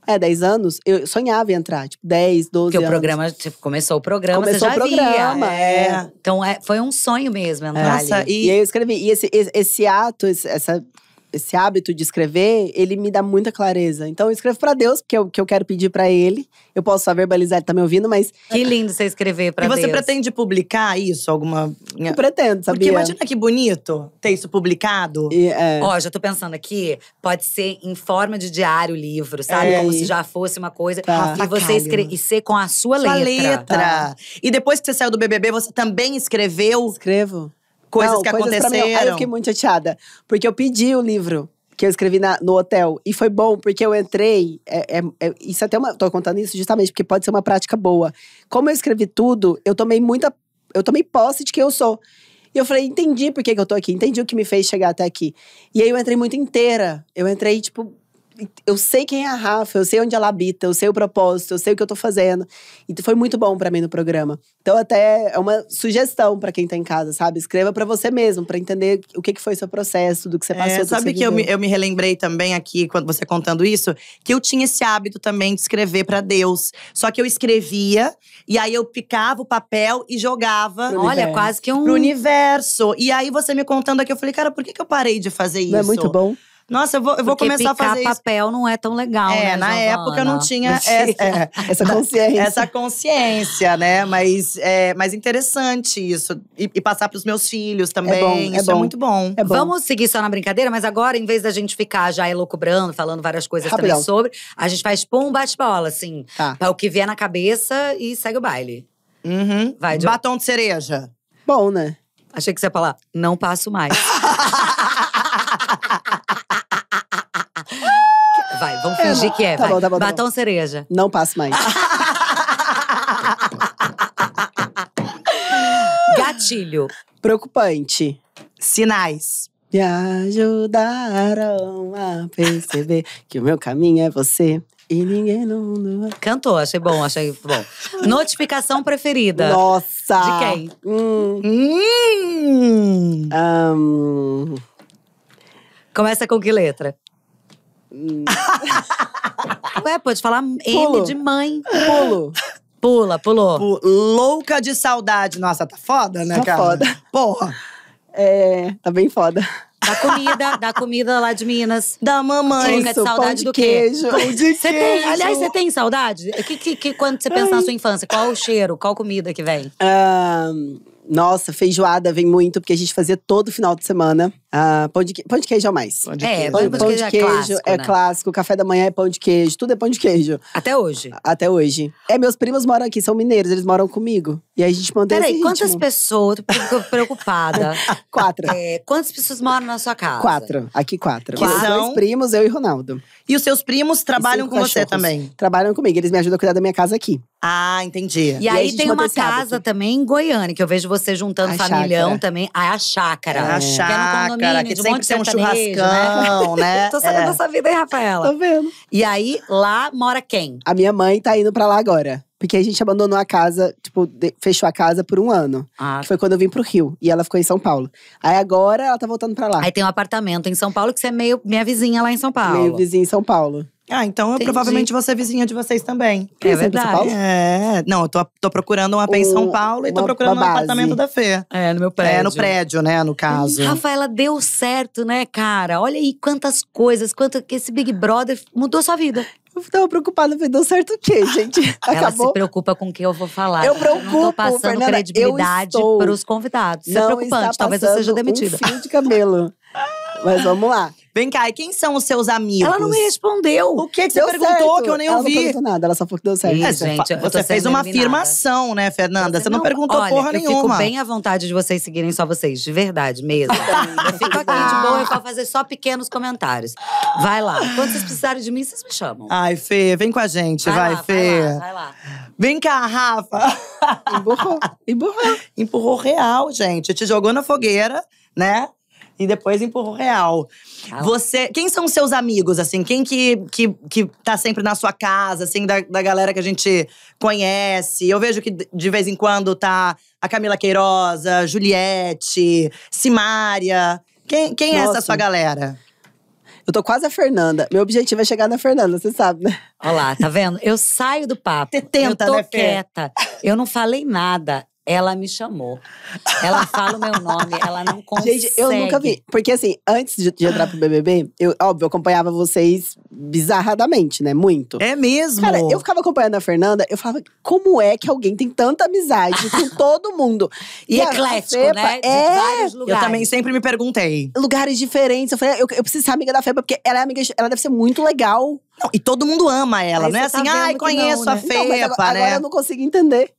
é, 10 anos, eu sonhava em entrar, tipo, 10, 12 Porque anos. Porque o programa, tipo, começou o programa, começou o programa, é. é. Então é, foi um sonho mesmo entrar é. Nossa, ali. E, e aí eu escrevi, e esse, esse, esse ato, esse, essa esse hábito de escrever, ele me dá muita clareza. Então eu escrevo para Deus, porque eu, que eu quero pedir para ele. Eu posso só verbalizar, ele tá me ouvindo, mas… Que lindo você escrever para Deus. E você pretende publicar isso, alguma… Eu pretendo, sabia? Porque imagina que bonito ter isso publicado. E, é. Ó, já tô pensando aqui, pode ser em forma de diário livro, sabe? É, Como e... se já fosse uma coisa. Tá. E você escrever, e ser com a sua, sua letra. letra. Tá. E depois que você saiu do BBB, você também escreveu? Escrevo coisas não, que coisas aconteceram. Mim, eu fiquei muito chateada. Porque eu pedi o livro que eu escrevi na, no hotel. E foi bom, porque eu entrei. É, é, é, isso é até uma. Tô contando isso justamente porque pode ser uma prática boa. Como eu escrevi tudo, eu tomei muita. Eu tomei posse de quem eu sou. E eu falei, entendi por que, que eu tô aqui, entendi o que me fez chegar até aqui. E aí eu entrei muito inteira. Eu entrei, tipo, eu sei quem é a Rafa, eu sei onde ela habita, eu sei o propósito, eu sei o que eu tô fazendo. E então, foi muito bom para mim no programa. Então, até é uma sugestão para quem tá em casa, sabe? Escreva para você mesmo, para entender o que, que foi seu processo, tudo que você é, passou. É, sabe que, eu, me, eu me relembrei também aqui, quando você contando isso, que eu tinha esse hábito também de escrever para Deus. Só que eu escrevia, e aí eu picava o papel e jogava. Pro olha, quase que um. Pro universo. E aí você me contando aqui, eu falei, cara, por que, que eu parei de fazer isso? Não é muito bom. Nossa, eu vou, eu vou começar a fazer isso. papel não é tão legal, é, né, Na Giovana? época eu não tinha essa, é, essa consciência. essa consciência, né? Mas, é, mas interessante isso. E, e passar para os meus filhos é também. É bom, isso é, bom. é muito bom. É bom. Vamos seguir só na brincadeira, mas agora, em vez da gente ficar já elocubrando, falando várias coisas Rapidão. também sobre, a gente faz pum, tipo, bate-bola, assim. Tá. É o que vier na cabeça e segue o baile. Uhum. Vai, Batom de cereja. Bom, né? Achei que você ia falar, não passo mais. Vai, vamos é, fingir que é. Tá Bom, tá bom, tá Batom bom. cereja. Não passo mais. Gatilho. Preocupante. Sinais. Me ajudaram a perceber que o meu caminho é você. E ninguém no mundo. Cantou, achei bom, achei bom. Notificação preferida. Nossa! De quem? Hum. Hum. Um. Começa com que letra? Hum. Ué, pode falar Pulo. M de mãe. Pulo. Pula, pulou. louca de saudade. Nossa, tá foda, né, Tá cara? foda. Porra. É, tá bem foda. Da comida, da comida lá de Minas. Da mamãe. Louca de pão saudade de do quê? queijo. Pão de Você tem, aliás, você tem saudade? Que, que, que- quando você pensa na sua infância, qual o cheiro, qual comida que vem? Ah, nossa, feijoada vem muito, porque a gente fazia todo final de semana. Ah, pão, de que... pão de queijo é o mais. Pão de é, queijo. Pão, de queijo, é, clássico, é né? clássico, Café da manhã é pão de queijo. Tudo é pão de queijo. Até hoje? Até hoje. É, meus primos moram aqui, são mineiros. Eles moram comigo. E aí a gente mantém Peraí, quantas pessoas… Tô preocupada. quatro. É, quantas pessoas moram na sua casa? Quatro. Aqui quatro. quatro. São dois primos, eu e Ronaldo. E os seus primos trabalham com cachorros. você também? Trabalham comigo. Eles me ajudam a cuidar da minha casa aqui. Ah, entendi. E, e aí, aí tem uma casa também em Goiânia, que eu vejo você juntando a familhão chácara. também. Ah, é a chácara. É. a chácara. Caraca, de um sempre monte de tem um né? churrascão, né? né? Tô sabendo é. dessa vida aí, Rafaela. Tô vendo. E aí, lá mora quem? A minha mãe tá indo pra lá agora. Porque a gente abandonou a casa, tipo, de, fechou a casa por um ano. Ah. Que foi quando eu vim pro Rio. E ela ficou em São Paulo. Aí agora ela tá voltando pra lá. Aí tem um apartamento em São Paulo que você é meio minha vizinha lá em São Paulo. Meio vizinha em São Paulo. Ah, então eu, provavelmente você é vizinha de vocês também. É, é verdade. São Paulo? É. Não, eu tô, tô procurando uma AP em São Paulo e tô procurando um apartamento da Fê. É, no meu prédio. É, no prédio, né, no caso. Rafaela, deu certo, né, cara? Olha aí quantas coisas, quanto que esse Big Brother mudou sua vida. Eu tava preocupada, falei, deu certo o quê, gente? Acabou. Ela se preocupa com o que eu vou falar. Eu preocupo, eu tô passando Fernanda, credibilidade eu estou... para os convidados. Isso é preocupante, talvez eu seja demitida. Um fio de cabelo. Mas vamos lá. Vem cá, e quem são os seus amigos? Ela não me respondeu. O que, que você perguntou certo. que eu nem ouvi? Ela não perguntou nada, ela só falou que deu certo. É, gente, você fez uma afirmação, né, Fernanda? Você, não, não, perguntou olha, porra eu nenhuma. Eu fico bem à vontade de vocês seguirem só vocês, de verdade mesmo. eu fico aqui de boa, eu vou fazer só pequenos comentários. Vai lá. Quando vocês precisarem de mim, vocês me chamam. Ai, Fê, vem com a gente, vai, vai lá, Fê. Vai lá, vai lá. Vem cá, Rafa. Empurrou. Empurrou. Empurrou real, gente. Te jogou na fogueira, né? e depois o real. Você, quem são os seus amigos assim? Quem que, que, que tá sempre na sua casa, assim, da, da galera que a gente conhece? Eu vejo que de vez em quando tá a Camila Queiroza, Juliette, Simária. Quem, quem é essa sua galera? Eu tô quase a Fernanda. Meu objetivo é chegar na Fernanda, você sabe, né? Olha lá, tá vendo? Eu saio do papo. Você tenta, eu tô né, quieta. Eu não falei nada. Ela me chamou. Ela fala o meu nome, ela não consegue. Gente, eu nunca vi. Porque assim, antes de, de entrar pro BBB, eu, óbvio, eu acompanhava vocês bizarradamente, né? Muito. É mesmo? Cara, eu ficava acompanhando a Fernanda, eu falava, como é que alguém tem tanta amizade com todo mundo? E, e eclético, né? De é, vários lugares. Eu também sempre me perguntei. Lugares diferentes. Eu falei, ah, eu, eu preciso ser amiga da Feba, porque ela é amiga, ela deve ser muito legal. Não, e todo mundo ama ela, aí né? assim, tá não é assim, ai, conheço né? não, né? a Fepa, agora, né? Agora eu não consigo entender.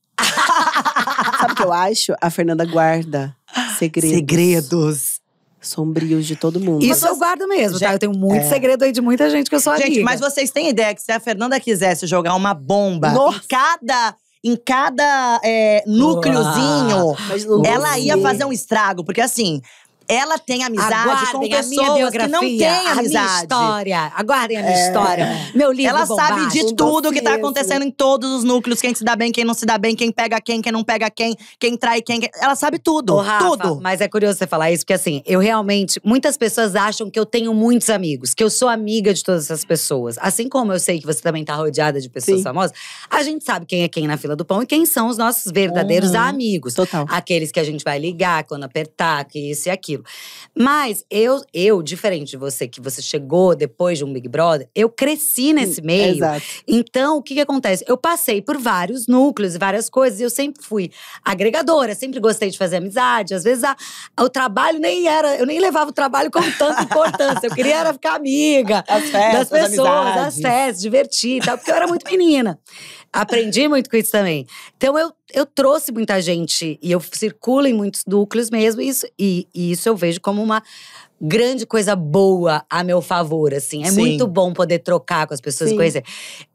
Sabe o que eu acho? A Fernanda guarda segredos. Segredos. Sombrios de todo mundo. Isso eu guardo mesmo, tá? Eu tenho muito é. segredo aí de muita gente que eu sou gente, amiga. Gente, mas vocês têm ideia que se a Fernanda quisesse jogar uma bomba em cada em cada é, núcleozinho, ah, ela ia fazer um estrago. Porque assim, ela tem amizade Aguardem com pessoas que não têm amizade. A minha história. Aguardem a minha é. história. Meu livro Ela sabe de tudo o que tá acontecendo em todos os núcleos. Quem se dá bem, quem não se dá bem, quem pega quem, quem não pega quem, quem trai quem. quem... Ela sabe tudo, Ô, Rafa, tudo. Mas é curioso você falar isso, porque assim, eu realmente… Muitas pessoas acham que eu tenho muitos amigos. Que eu sou amiga de todas essas pessoas. Assim como eu sei que você também tá rodeada de pessoas Sim. famosas. A gente sabe quem é quem na fila do pão e quem são os nossos verdadeiros uhum. amigos. Total. Aqueles que a gente vai ligar quando apertar, que isso e aquilo aquilo. Mas eu, eu, diferente de você, que você chegou depois de um Big Brother, eu cresci hum, nesse meio. Exato. Então, o que, que acontece? Eu passei por vários núcleos e várias coisas, e eu sempre fui agregadora, sempre gostei de fazer amizade. Às vezes, a, o trabalho nem era. Eu nem levava o trabalho com tanta importância. Eu queria era ficar amiga festas, das pessoas, amizades. das festas, divertir e tal, porque eu era muito menina. Aprendi muito com isso também. Então eu, eu trouxe muita gente e eu circulo em muitos núcleos mesmo. E isso, e, e isso eu vejo como uma grande coisa boa a meu favor, assim. É Sim. muito bom poder trocar com as pessoas, Sim. conhecer.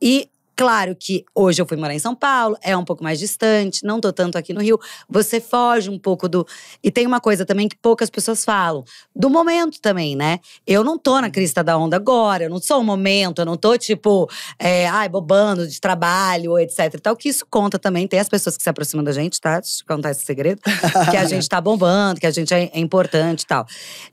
E Claro que hoje eu fui morar em São Paulo, é um pouco mais distante, não tô tanto aqui no Rio. Você foge um pouco do. E tem uma coisa também que poucas pessoas falam, do momento também, né? Eu não tô na crista da onda agora, eu não sou o momento, eu não tô tipo, é, ai, bobando de trabalho, etc e tal, que isso conta também. Tem as pessoas que se aproximam da gente, tá? Deixa eu contar esse segredo. que a gente tá bombando, que a gente é, é importante e tal.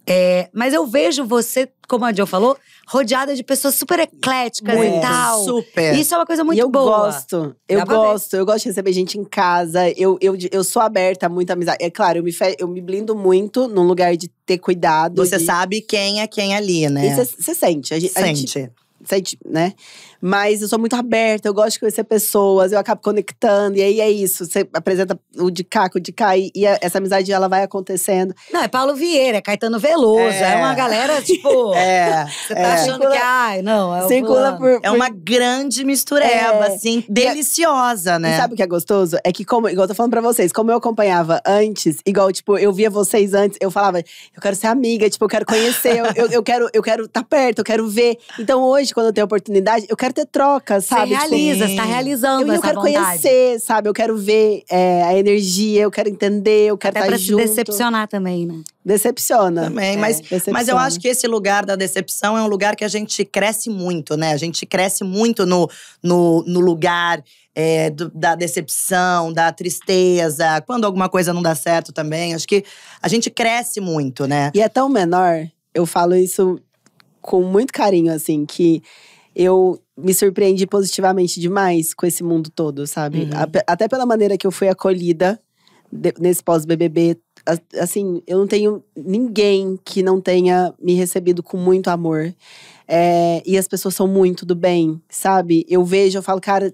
É, mas eu vejo você como a Jo falou, rodeada de pessoas super ecléticas muito, e tal. Super. Isso é uma coisa muito e eu boa. eu gosto, eu gosto, eu gosto de receber gente em casa. Eu, eu, eu sou aberta a muita amizade. É claro, eu me, fe, eu me blindo muito num lugar de ter cuidado. Você de... sabe quem é quem ali, né? Você sente. A gente, sente. A gente, sente, né? Mas eu sou muito aberta, eu gosto de conhecer pessoas, eu acabo conectando. E aí é isso, você apresenta o de cá com o de cá. E, e essa amizade, ela vai acontecendo. Não, é Paulo Vieira, é Caetano Veloso. É, é uma galera, tipo… é, você tá é. achando que, ai, não… É, Circula por, por, é uma grande mistureba, é. assim, deliciosa, né? E sabe o que é gostoso? É que, como, igual eu tô falando pra vocês, como eu acompanhava antes, igual, tipo, eu via vocês antes, eu falava, eu quero ser amiga, tipo, eu quero conhecer, eu, eu, eu quero eu quero estar tá perto, eu quero ver. Então hoje, quando eu tenho oportunidade, eu quero quero troca, sabe? Você realiza, você tá realizando eu, eu quero vontade. conhecer, sabe? Eu quero ver é, a energia, eu quero entender, eu quero Até estar tá pra junto. se decepcionar também, né? Decepciona. Também, é, mas, decepciona. mas eu acho que esse lugar da decepção é um lugar que a gente cresce muito, né? A gente cresce muito no, no, no lugar é, do, da decepção, da tristeza, quando alguma coisa não dá certo também. Acho que a gente cresce muito, né? E é tão menor, eu falo isso com muito carinho, assim, que eu me surpreendi positivamente demais com esse mundo todo, sabe? Uhum. até pela maneira que eu fui acolhida nesse pós-BBB. Assim, eu não tenho ninguém que não tenha me recebido com muito amor. É, e as pessoas são muito do bem, sabe? Eu vejo, eu falo, cara,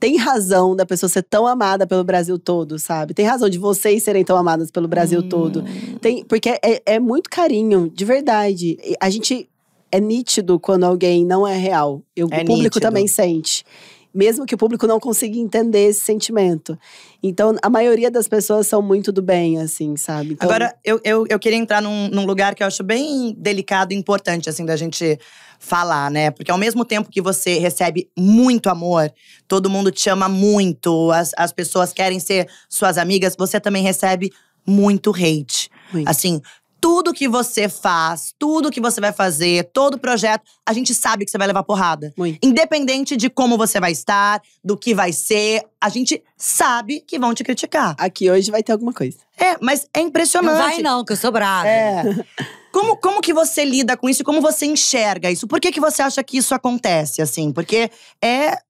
tem razão da pessoa ser tão amada pelo Brasil todo, sabe? Tem razão de vocês serem tão amadas pelo Brasil hum. todo. Tem, porque é, é muito carinho, de verdade. A gente é nítido quando alguém não é real. Eu, é o público nítido. também sente. Mesmo que o público não consiga entender esse sentimento. Então, a maioria das pessoas são muito do bem, assim, sabe? Então, Agora, eu, eu, eu, queria entrar num, num lugar que eu acho bem delicado e importante, assim, da gente falar, né? Porque ao mesmo tempo que você recebe muito amor, todo mundo te ama muito, as, as pessoas querem ser suas amigas, você também recebe muito hate. Muito. Assim, tudo que você faz, tudo que você vai fazer, todo projeto, a gente sabe que você vai levar porrada. Muito. Independente de como você vai estar, do que vai ser, a gente sabe que vão te criticar. Aqui hoje vai ter alguma coisa. É, mas é impressionante. Não vai não, que eu sou brava. É. Como, como que você lida com isso? Como você enxerga isso? Por que, que você acha que isso acontece, assim? Porque é… É,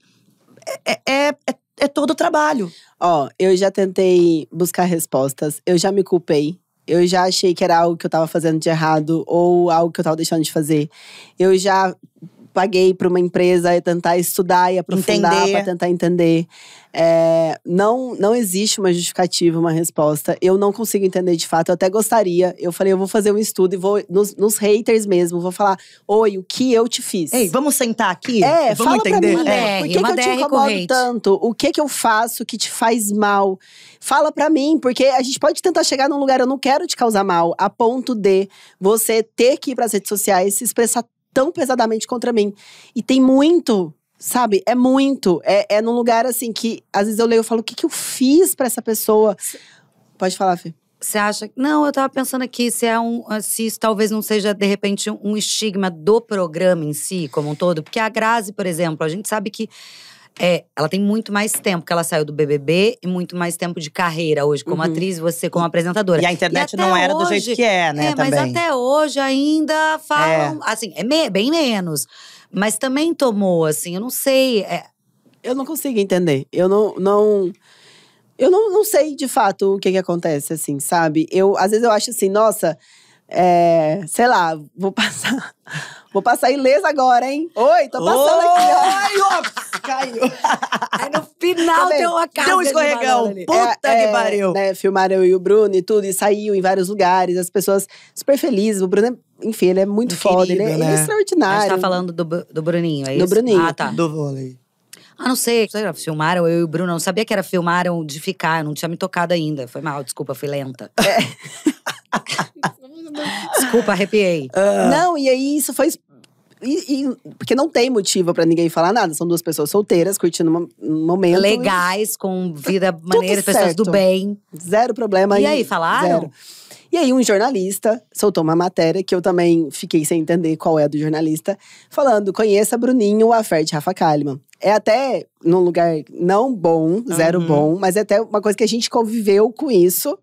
é, é, é todo o trabalho. Ó, eu já tentei buscar respostas. Eu já me culpei eu já achei que era algo que eu estava fazendo de errado ou algo que eu estava deixando de fazer. Eu já paguei para uma empresa e tentar estudar e aprofundar para tentar entender. É, não, não existe uma justificativa, uma resposta. Eu não consigo entender de fato. Eu até gostaria. Eu falei, eu vou fazer um estudo e vou nos, nos haters mesmo, vou falar: Oi, o que eu te fiz? Ei, vamos sentar aqui? É, vamos entender. Mim, é, por que, que eu te incomodo tanto? O que que eu faço que te faz mal? Fala para mim, porque a gente pode tentar chegar num lugar, eu não quero te causar mal, a ponto de você ter que ir pras redes sociais se expressar tão pesadamente contra mim. E tem muito, sabe? É muito. É, é num lugar assim que às vezes eu leio e falo: o que, que eu fiz para essa pessoa? Pode falar, Fê. Você acha. Não, eu tava pensando aqui se é um. Se isso talvez não seja, de repente, um estigma do programa em si, como um todo. Porque a Grazi, por exemplo, a gente sabe que é, ela tem muito mais tempo que ela saiu do BBB e muito mais tempo de carreira hoje como uhum. atriz, você como apresentadora. E a internet e não era hoje, do jeito que é, né? É, também. mas até hoje ainda falam, é. assim, é me, bem menos. Mas também tomou, assim, eu não sei. É... Eu não consigo entender. Eu não, não eu não, não sei de fato o que que acontece, assim, sabe? Eu às vezes eu acho assim, nossa, é, sei lá, vou passar Vou passar ilesa agora, hein? Oi, tô passando oh! aqui, Ai, caiu. Aí é no final tá deu uma cara. Deu um escorregão. É, Puta é, que pariu. É, né, filmaram eu e o Bruno e tudo, e saiu em vários lugares. As pessoas super felizes. O Bruno é enfim, ele é muito foda, ele é, né? ele é extraordinário. A gente tá falando do, do Bruninho, é isso? Do Bruninho. Ah, tá. Do vôlei. Ah, não sei. filmaram eu e o Bruno. Não sabia que era filmaram de ficar, não tinha me tocado ainda. Foi mal, desculpa, fui lenta. É. desculpa, arrepiei. Uh. Não, e aí isso foi e, e, porque não tem motivo para ninguém falar nada. São duas pessoas solteiras, curtindo um momento. Legais, e... com vida maneira, pessoas do bem. Zero problema. E, e aí, falaram? Zero. E aí, um jornalista soltou uma matéria que eu também fiquei sem entender qual é a do jornalista, falando: conheça Bruninho, a Fer de Rafa Kalimann. É até num lugar não bom, zero uhum. bom, mas é até uma coisa que a gente conviveu com isso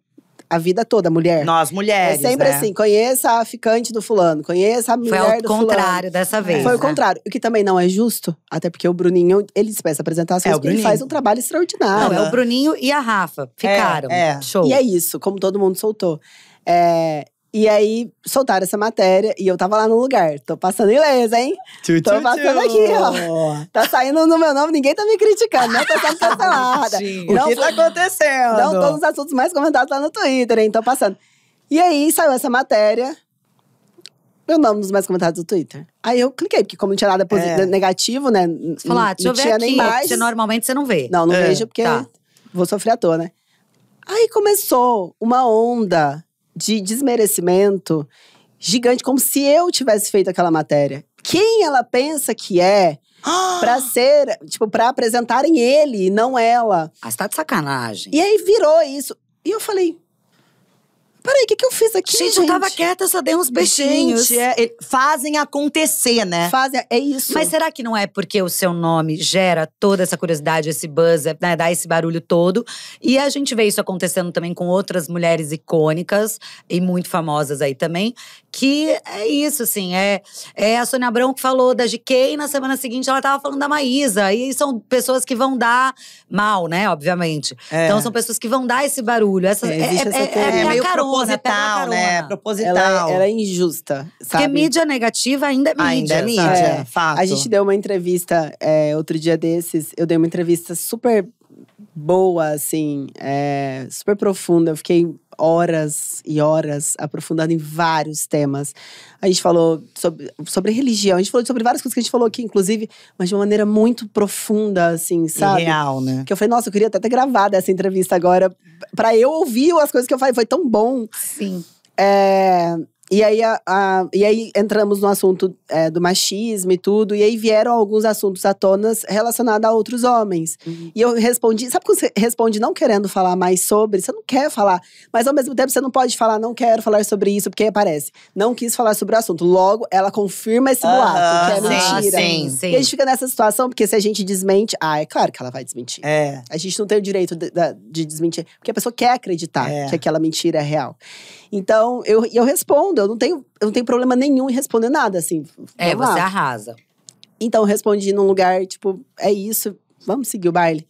a vida toda, mulher. Nós mulheres. É sempre né? assim: conheça a ficante do fulano, conheça a mulher do fulano. Foi o contrário dessa vez. Foi né? o contrário. O que também não é justo, até porque o Bruninho, ele dispensa apresentações, é, o Bruninho. ele faz um trabalho extraordinário. Não, é o Bruninho e a Rafa. Ficaram. É, é. Show. E é isso, como todo mundo soltou. É, e aí soltaram essa matéria e eu tava lá no lugar. Tô passando inglês, hein? Tchu, Tô passando tchu. aqui, ó. Tá saindo no meu nome, ninguém tá me criticando, não né? tô sendo cancelada. o não, que tá acontecendo? Não todos os assuntos mais comentados lá no Twitter, hein? Tô passando. E aí saiu essa matéria. Meu nome nos mais comentados do Twitter. Aí eu cliquei, porque como não tinha nada é. Né, negativo, né? Falar, ah, deixa não eu ver tinha aqui, nem mais. Você normalmente você não vê. Não, não é. vejo porque tá. vou sofrer à toa, né? Aí começou uma onda de desmerecimento gigante, como se eu tivesse feito aquela matéria. Quem ela pensa que é? pra ser, tipo, pra apresentarem ele e não ela. Ah, você tá de sacanagem. E aí virou isso. E eu falei, peraí, o que, que eu fiz aqui? Gente, gente? eu tava quieta, só dei uns beijinhos. Gente, é, é, fazem acontecer, né? Fazem, é isso. Mas será que não é porque o seu nome gera toda essa curiosidade, esse buzz, é, né, dá esse barulho todo? E a gente vê isso acontecendo também com outras mulheres icônicas e muito famosas aí também, que é isso, assim, é, é a Sônia Abrão que falou da GK e na semana seguinte ela tava falando da Maísa. E são pessoas que vão dar mal, né, obviamente. É. Então são pessoas que vão dar esse barulho. Essa, é, é, é essa é, é, meio carona, proposital, né? É proposital. Ela, ela é injusta, sabe? Porque mídia negativa ainda é mídia. Ainda é mídia, é. é, fato. A gente deu uma entrevista é, outro dia desses. Eu dei uma entrevista super boa, assim, é, super profunda. Eu fiquei horas e horas aprofundando em vários temas. A gente falou sobre, sobre religião, a gente falou sobre várias coisas que a gente falou aqui, inclusive, mas de uma maneira muito profunda, assim, sabe? real, né? Que eu falei, nossa, eu queria até ter gravado essa entrevista agora, para eu ouvir as coisas que eu falei. Foi tão bom. Sim. É, e aí, a, a, e aí entramos no assunto é, do machismo e tudo, e aí vieram alguns assuntos à tona relacionados a outros homens. Uhum. E eu respondi, sabe quando você responde não querendo falar mais sobre? Você não quer falar, mas ao mesmo tempo você não pode falar, não quero falar sobre isso, porque aparece. Não quis falar sobre o assunto. Logo, ela confirma esse boato, quer que é sim, mentira. Sim, sim. E a gente fica nessa situação, porque se a gente desmente, ah, é claro que ela vai desmentir. É. A gente não tem o direito de, de desmentir, porque a pessoa quer acreditar é. que aquela mentira é real. Então, eu, eu respondo, eu não, tenho, eu não tenho problema nenhum em responder nada, assim. É, você arrasa. Então, eu respondi num lugar, tipo, é isso, vamos seguir o baile.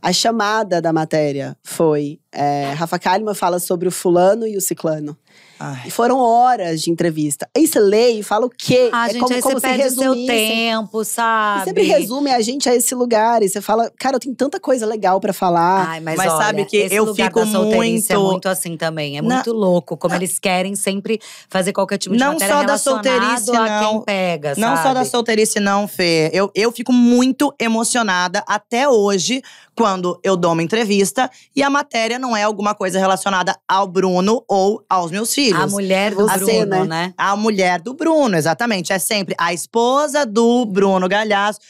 A chamada da matéria foi é, Rafa Kalimann fala sobre o fulano e o ciclano. Ai. E foram horas de entrevista. Aí você lê e fala o quê? A ah, é gente, como, aí como você perde o seu tempo, sabe? E sempre resume a gente a esse lugar. E você fala, cara, eu tenho tanta coisa legal para falar. Ai, mas, mas olha, sabe que eu fico é muito… é muito assim também. É Na... muito louco. Como Na... eles querem sempre fazer qualquer tipo de não matéria só da solteirice, não. quem pega, Não sabe? só da solteirice não, Fê. Eu, eu fico muito emocionada até hoje quando eu dou uma entrevista e a matéria história não é alguma coisa relacionada ao Bruno ou aos meus filhos. A mulher do Você, Bruno, né? né? A mulher do Bruno, exatamente. É sempre a esposa do Bruno Galhaço.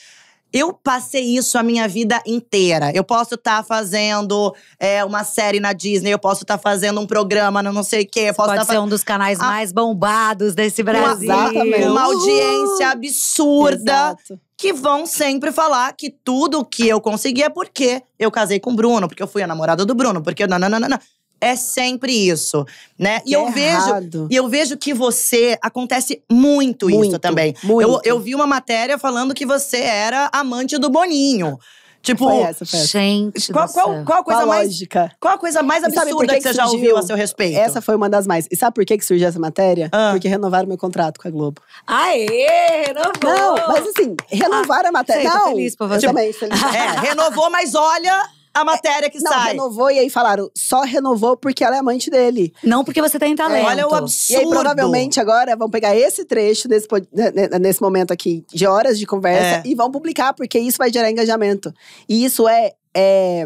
Eu passei isso a minha vida inteira. Eu posso estar tá fazendo é, uma série na Disney, eu posso estar tá fazendo um programa no não sei o quê. Posso pode tá ser um dos canais ah. mais bombados desse Brasil. Uma, exatamente. Uma audiência uh! absurda. Exato. Que vão sempre falar que tudo que eu consegui é porque eu casei com o Bruno, porque eu fui a namorada do Bruno, porque… Não, não, não, não. não é sempre isso, né? E eu é vejo, e eu vejo que você acontece muito, muito isso também. Muito. Eu, eu vi uma matéria falando que você era amante do Boninho. Tipo, foi essa, foi essa. gente, qual, qual, qual a coisa qual mais lógica? Qual a coisa mais absurda que, que, você já ouviu a seu respeito? Essa foi uma das mais. E sabe por que que surgiu essa matéria? Ah. Porque renovaram meu contrato com a Globo. Aê, renovou. Não, mas assim, renovaram ah, a matéria. Sei, não, feliz por você. Tipo, também, feliz. É, renovou, mas olha, a é, matéria que não, sai. renovou e aí falaram, só renovou porque ela é amante dele. Não porque você tem talento. Olha o absurdo. E aí, provavelmente, agora vão pegar esse trecho nesse né, né, nesse momento aqui, de horas de conversa, é. e vão publicar, porque isso vai gerar engajamento. E isso é. é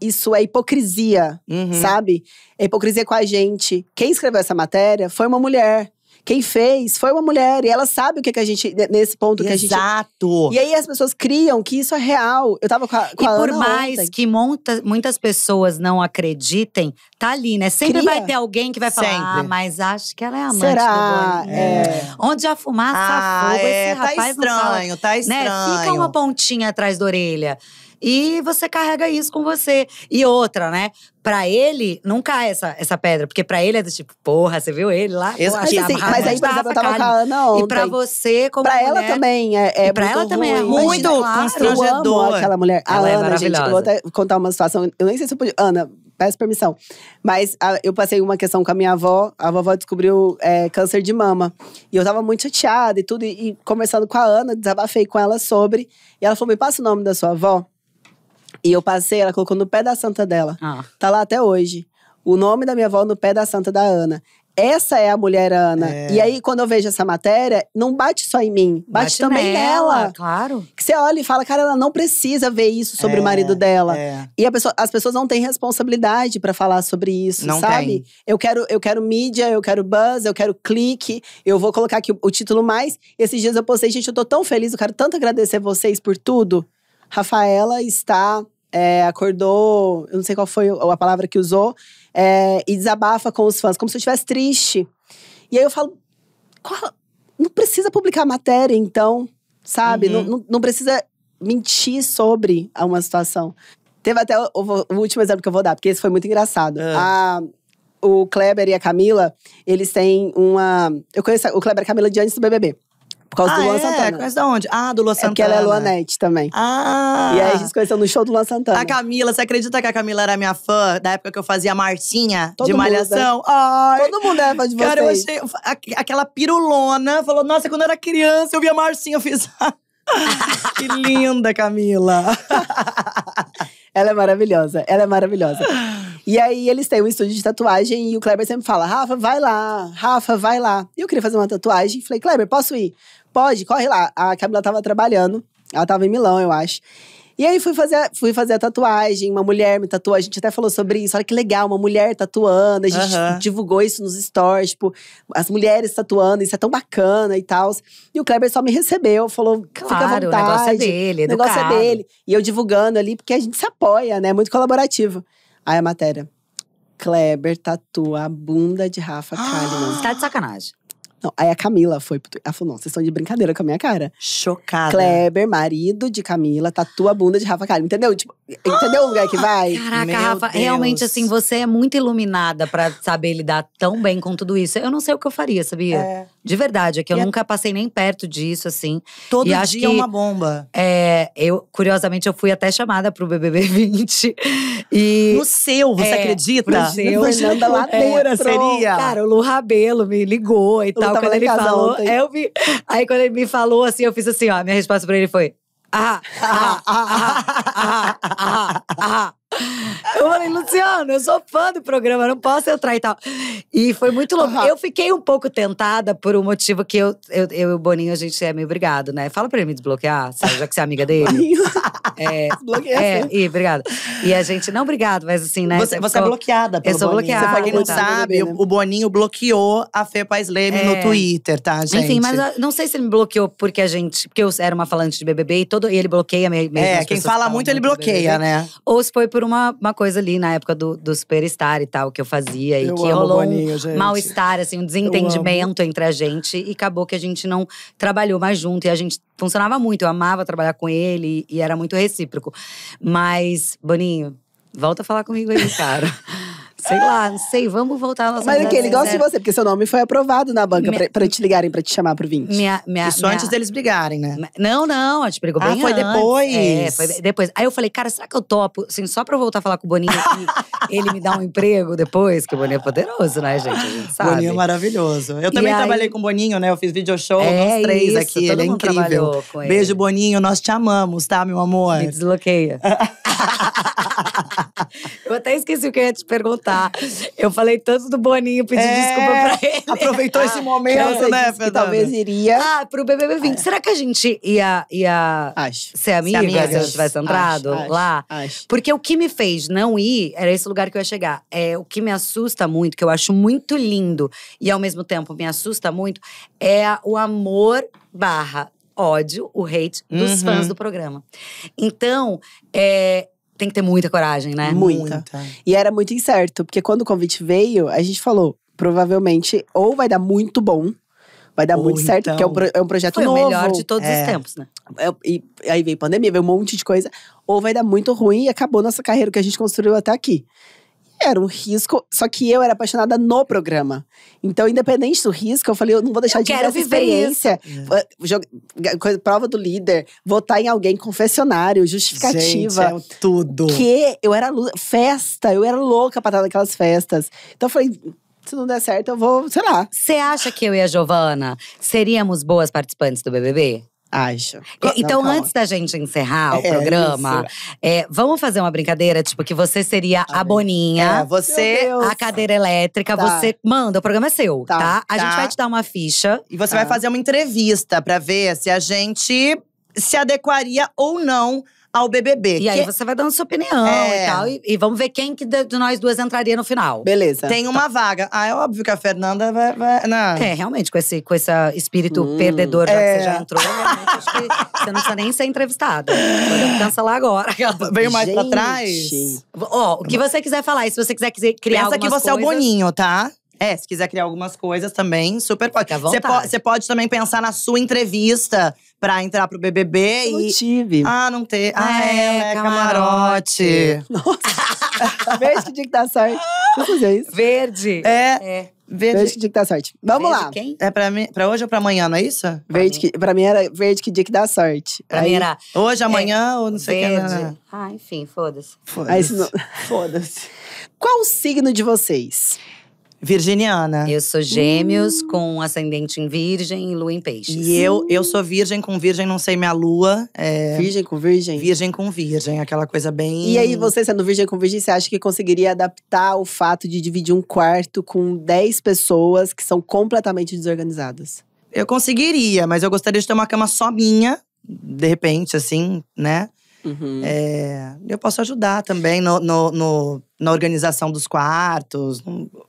isso é hipocrisia, uhum. sabe? É hipocrisia com a gente. Quem escreveu essa matéria foi uma mulher. Quem fez foi uma mulher e ela sabe o que, que a gente. Nesse ponto Exato. que a gente. Exato. E aí as pessoas criam que isso é real. Eu tava com a. Com e a por mais ontem. que monta, muitas pessoas não acreditem, tá ali, né? Sempre Cria. vai ter alguém que vai falar, ah, Sempre. ah, mas acho que ela é amante Será? do É. Onde a fumaça, ah, fogo, é, esse tá rapaz tá estranho, não fala, tá estranho. Né? Fica uma pontinha atrás da orelha e você carrega isso com você. E outra, né? Pra ele, não cai essa, essa pedra. Porque pra ele é do tipo, porra, você viu ele lá? Porra, mas, tá assim, mas aí, por eu tava com a Ana ontem. E pra você, como Pra mulher, ela também é, é e pra ela ruim. também é ruim, muito claro. constrangedor. aquela mulher. A ela é Ana, é gente, eu vou até contar uma situação. Eu nem sei se eu podia… Ana, peço permissão. Mas a, eu passei uma questão com a minha avó. A vovó descobriu é, câncer de mama. E eu tava muito chateada e tudo. E, e, conversando com a Ana, desabafei com ela sobre. E ela falou, me passa o nome da sua avó. E eu passei, ela colocou no pé da santa dela. Ah. Tá lá até hoje. O nome da minha avó no pé da santa da Ana. Essa é a mulher Ana. É. E aí, quando eu vejo essa matéria, não bate só em mim, bate, bate também nela, Claro. Que você olha e fala, cara, ela não precisa ver isso sobre é, o marido dela. É. E pessoa, as pessoas não têm responsabilidade para falar sobre isso, não sabe? Tem. Eu quero, eu quero mídia, eu quero buzz, eu quero clique. Eu vou colocar aqui o, o título mais. Esses dias eu postei, gente, eu tô tão feliz, eu quero tanto agradecer vocês por tudo. Rafaela está. É, acordou, eu não sei qual foi a palavra que usou, é, e desabafa com os fãs, como se eu estivesse triste. E aí eu falo, qual, não precisa publicar matéria, então, sabe? Uhum. Não, não, precisa mentir sobre uma situação. Teve até o, o, último exemplo que eu vou dar, porque esse foi muito engraçado. Ah. A, o Kleber e a Camila, eles têm uma. Eu conheço o Kleber e a Camila de antes do BBB. Por causa ah, do Luan é? Santana. Conhece da onde? Ah, do Luan Santana. É porque ela é Luanete também. Ah! E aí a gente se conheceu no show do Luan Santana. A Camila, você acredita que a Camila era minha fã da época que eu fazia Marcinha Todo de né? Malhação? Mundo, Ai! Todo mundo era é fã de você. Cara, eu achei. Aquela pirulona falou: nossa, quando eu era criança, eu via Marcinha, eu fiz. Ah, que linda, Camila! ela é maravilhosa, ela é maravilhosa. E aí eles têm um estúdio de tatuagem e o Kleber sempre fala: Rafa, vai lá, Rafa, vai lá. E eu queria fazer uma tatuagem. Falei, Kleber, posso ir? pode, corre lá. A Camila tava trabalhando, ela tava em Milão, eu acho. E aí fui fazer, fui fazer a tatuagem, uma mulher me tatuou, a gente até falou sobre isso, olha que legal, uma mulher tatuando, a gente uhum. divulgou isso nos stories, tipo, as mulheres tatuando, isso é tão bacana e tal. E o Kleber só me recebeu, falou, claro, fica à vontade. o negócio é dele, o negócio é educado. é dele. E eu divulgando ali, porque a gente se apoia, né, muito colaborativo. Aí a matéria, Kleber tatua a bunda de Rafa ah! Kalimann. Você tá de sacanagem. Não, aí a Camila foi pro Twitter. Ela falou: não, vocês estão de brincadeira com a minha cara. Chocada. Kleber, marido de Camila, tatua tá a bunda de Rafa Kalim. Entendeu? Tipo, entendeu o lugar que vai? Caraca, Meu Rafa, Deus. realmente assim, você é muito iluminada para saber lidar tão bem com tudo isso. Eu não sei o que eu faria, sabia? É. De verdade, é que eu e é nunca passei nem perto disso, assim. Todo e dia acho que, é uma bomba. É, eu, curiosamente, eu fui até chamada pro BBB 20. E, no seu, você é, acredita? No seu, Fernanda Ladeira, é, seria. Cara, o Lu Rabelo me ligou e tal quando ele falou, eu vi. Aí quando ele me falou assim, eu fiz assim, ó. Minha resposta pra ele foi. Ah, ah, ah, ah, ah, ah, ah, ah. Eu falei, Luciano, eu sou fã do programa, não posso entrar e tal. E foi muito louco. Uhum. Eu fiquei um pouco tentada por um motivo que eu, eu, eu e o Boninho, a gente é meio obrigado né? Fala pra ele me desbloquear, sabe, já que você é amiga dele. é, Desbloqueia. É, e, obrigado. E a gente, não, obrigado, mas assim, né? Você, você é ficou, é bloqueada pelo Eu sou Boninho. Você, pra quem não tá. sabe, o, o Boninho bloqueou a Fê Pais Leme é. no Twitter, tá, gente? Enfim, mas não sei se ele me bloqueou porque a gente. Porque eu era uma falante de BBB e, todo, e ele bloqueia meio. É, quem fala muito, ele bloqueia, BBB, né? Ou se foi por uma, uma coisa ali na época do, do Superstar e tal, que eu fazia. E eu que rolou um mal-estar, assim, um desentendimento entre a gente. E acabou que a gente não trabalhou mais junto. E a gente funcionava muito. Eu amava trabalhar com ele e era muito recíproco. Mas, Boninho, volta a falar comigo aí, cara. sei lá, não sei, vamos voltar à nossa Mas aquele, igual se você, porque seu nome foi aprovado na banca minha, pra, pra, te ligarem, pra te chamar pro 20. Minha, minha, Isso minha, antes deles brigarem, né? Não, não, a gente brigou ah, bem foi antes. depois? É, foi depois. Aí eu falei, cara, será que eu topo, assim, só pra eu voltar a falar com o Boninho aqui, ele me dá um emprego depois? Que o Boninho é poderoso, né, gente? A gente sabe. Boninho é maravilhoso. Eu também aí, trabalhei com o Boninho, né? Eu fiz video show, é nós três isso, aqui, ele é incrível. Beijo, Boninho, nós te amamos, tá, meu amor? Me desbloqueia. eu até esqueci o que eu ia te perguntar. Eu falei tanto do Boninho, pedi é, desculpa pra ele. Aproveitou esse momento, né, que né, Fernanda? talvez iria. Ah, pro BBB 20. Ah, é. Será que a gente ia, ia acho. ser amiga se, a gente tivesse entrado acho, lá? Acho. Porque o que me fez não ir, era esse lugar que eu ia chegar. É, o que me assusta muito, que eu acho muito lindo e ao mesmo tempo me assusta muito, é o amor barra ódio, o hate dos uhum. fãs do programa. Então, é, tem que ter muita coragem, né? Muita. muita. E era muito incerto, porque quando o convite veio, a gente falou: provavelmente ou vai dar muito bom, vai dar Ou muito certo, então, porque é um, então é um projeto foi novo. o melhor de todos é. os tempos, né? É, e aí veio pandemia, veio um monte de coisa. Ou vai dar muito ruim e acabou nossa carreira que a gente construiu até aqui era um risco, só que eu era apaixonada no programa. Então, independente do risco, eu falei, eu não vou deixar eu de quero essa experiência. É. Prova do líder, votar em alguém, confessionário, justificativa. Gente, é tudo. Que eu era festa, eu era louca pra estar naquelas festas. Então eu falei, se não der certo, eu vou, sei lá. Você acha que eu e a Giovana seríamos boas participantes do BBB? Acho. Então, não, antes da gente encerrar o é, programa, é, vamos fazer uma brincadeira, tipo, que você seria a Boninha. É, você. É a cadeira elétrica, tá. você manda, o programa é seu, tá? tá? A tá. gente vai te dar uma ficha. E você vai tá. fazer uma entrevista para ver se a gente se adequaria ou não ao BBB. E que... aí é você vai dando sua opinião é. e tal. E, e, vamos ver quem que de, nós duas entraria no final. Beleza. Tem uma tá. vaga. Ah, é óbvio que a Fernanda vai… vai não. Né? É, realmente, com esse, com esse espírito hum, perdedor já é. que você é. já entrou. acho que você não precisa nem ser entrevistada. cansa lá agora. Veio mais Gente. pra trás. Ó, oh, o que você quiser falar. E se você quiser criar Pensa que você coisas, é o Boninho, tá? É, se quiser criar algumas coisas também, super pode. Você pode também pensar na sua entrevista pra entrar pro BBB não e. tive. Ah, não teve. Ah, é, é né, camarote. camarote. Nossa. Verde que tinha que dar sorte. Não fazer isso. Verde. É. é. Verde. verde que dia que dá sorte. Vamos verde lá. Quem? É pra, mim, pra hoje ou pra amanhã, não é isso? Pra verde mim. que, pra mim era verde que dia que dá sorte. Pra Aí, mim era. Hoje, é, amanhã é, ou não sei o que. Né, né, verde. Ah, enfim, foda-se. Foda-se. Foda-se. Qual o signo de vocês? Virginiana. Eu sou gêmeos hum. com ascendente em virgem e lua em peixes. E eu, eu sou virgem com virgem, não sei minha lua. É... Virgem com virgem? Virgem com virgem, aquela coisa bem… E aí você sendo virgem com virgem, você acha que conseguiria adaptar o fato de dividir um quarto com 10 pessoas que são completamente desorganizadas? Eu conseguiria, mas eu gostaria de ter uma cama só minha, de repente, assim, né? Uhum. É, eu posso ajudar também no, no, no na organização dos quartos.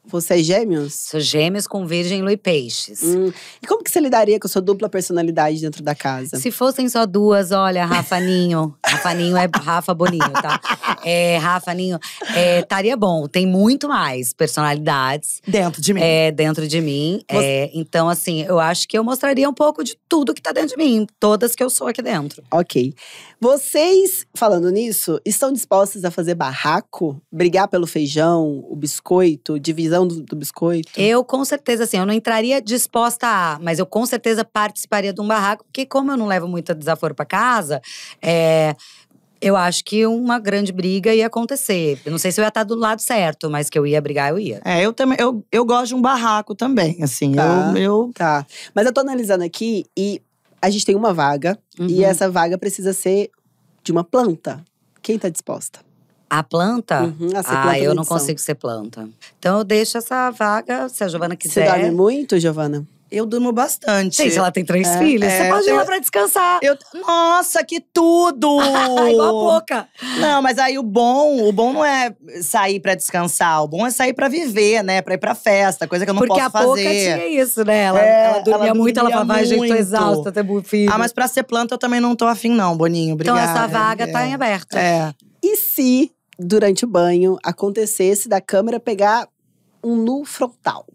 Vocês é gêmeos? Sou gêmeos com virgem e Peixes. Hum. E como que você lidaria com a sua dupla personalidade dentro da casa? Se fossem só duas, olha, Rafa Ninho. Rafa Ninho é Rafa Boninho, tá? É, Rafa Ninho, é, estaria é, bom. Tem muito mais personalidades. Dentro de mim. É, dentro de mim. Você... É, então, assim, eu acho que eu mostraria um pouco de tudo que tá dentro de mim. Todas que eu sou aqui dentro. Ok. Vocês, falando nisso, estão dispostas a fazer barraco? Brigar trocar pelo feijão, o biscoito, divisão do, do, biscoito? Eu com certeza, assim, eu não entraria disposta a, mas eu com certeza participaria de um barraco, porque como eu não levo muito desaforo para casa, é, eu acho que uma grande briga ia acontecer. Eu não sei se eu ia estar do lado certo, mas que eu ia brigar, eu ia. É, eu também. Eu, eu gosto de um barraco também, assim. Tá, eu, eu... Tá. Mas eu tô analisando aqui e a gente tem uma vaga. Uhum. E essa vaga precisa ser de uma planta. Quem tá disposta? A planta? Uhum, ah, planta eu não consigo ser planta. Então eu deixo essa vaga, se a Giovana quiser. Você dorme muito, Giovana? Eu durmo bastante. Gente, ela tem três é, filhos. É, você pode ir lá pra descansar. Eu, nossa, que tudo! Igual a boca. Não, mas aí o bom, o bom não é sair pra descansar. O bom é sair pra viver, né? Pra ir pra festa, coisa que eu não Porque posso fazer. Porque a boca tinha isso, né? Ela, é, ela, dormia, ela dormia muito, ela falava, muito gente, tô exausta, até filho. Ah, mas pra ser planta eu também não tô afim não, Boninho. Obrigada. Então essa vaga é. tá em é. aberta. É. E se durante o banho, acontecesse da câmera pegar um nu frontal.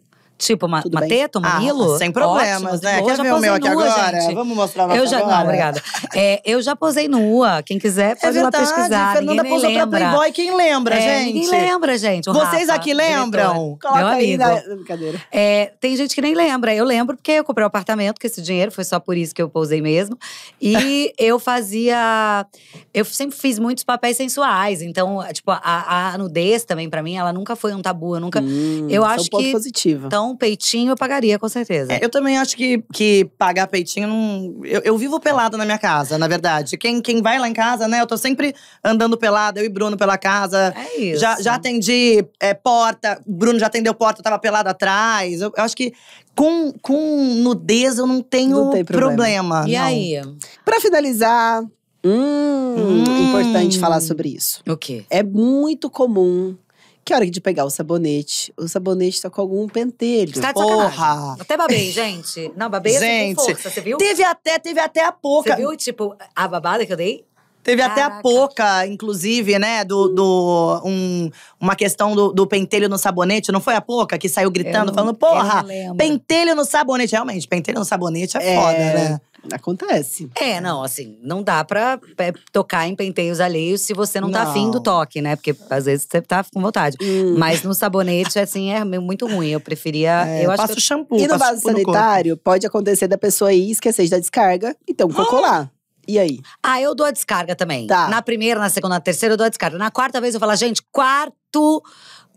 Tipo, uma, uma teta, um ah, mamilo? Ah, sem problemas, Ótimo, né? Quer já ver o meu aqui nua, agora? Gente. Vamos mostrar lá eu já, agora. Não, obrigada. É, eu já posei nua. Quem quiser é pode é verdade, ir pesquisar. Fernanda ninguém posou lembra. pra Playboy. Quem lembra, é, gente? Ninguém lembra, gente. O Vocês Rafa, aqui lembram? Diretor, meu amigo. Aí na... Brincadeira. É, tem gente que nem lembra. Eu lembro porque eu comprei um apartamento com esse dinheiro. Foi só por isso que eu posei mesmo. E eu fazia… Eu sempre fiz muitos papéis sensuais. Então, tipo, a, a nudez também, pra mim, ela nunca foi um tabu. Eu nunca… Hum, eu acho é um ponto que… Positivo. Então, um peitinho eu pagaria, com certeza. É, eu também acho que, que pagar peitinho não. Eu, eu vivo pelada na minha casa, na verdade. Quem, quem vai lá em casa, né? Eu tô sempre andando pelada, eu e Bruno pela casa. É isso. Já, já atendi é, porta, Bruno já atendeu porta, eu tava pelada atrás. Eu, eu acho que com, com nudez eu não tenho não problema. problema. E não. aí? Pra finalizar. Hum, hum, importante falar sobre isso. O quê? É muito comum que hora de pegar o sabonete? O sabonete tá com algum pentelho. Tá porra! Sacanagem. Até babei, gente. Não, babei é gente, assim, com força, você viu? Teve até, teve até a pouca. Você viu, tipo, a babada que eu dei? Teve Caraca. até a pouca, inclusive, né, do, do um, uma questão do, do, pentelho no sabonete. Não foi a pouca que saiu gritando, falando, porra, pentelho no sabonete. Realmente, pentelho no sabonete é, é foda, né? Acontece. É, não, assim, não dá pra é, tocar em penteios alheios se você não, não. tá afim do toque, né? Porque às vezes você tá com vontade. Hum. Mas no sabonete, assim, é muito ruim. Eu preferia. É, eu passo eu... shampoo. E no vaso sanitário, no pode acontecer da pessoa ir esquecer da descarga, então um cocô lá. E aí? Ah, eu dou a descarga também. Tá. Na primeira, na segunda, na terceira, eu dou a descarga. Na quarta vez eu falo, gente, quarto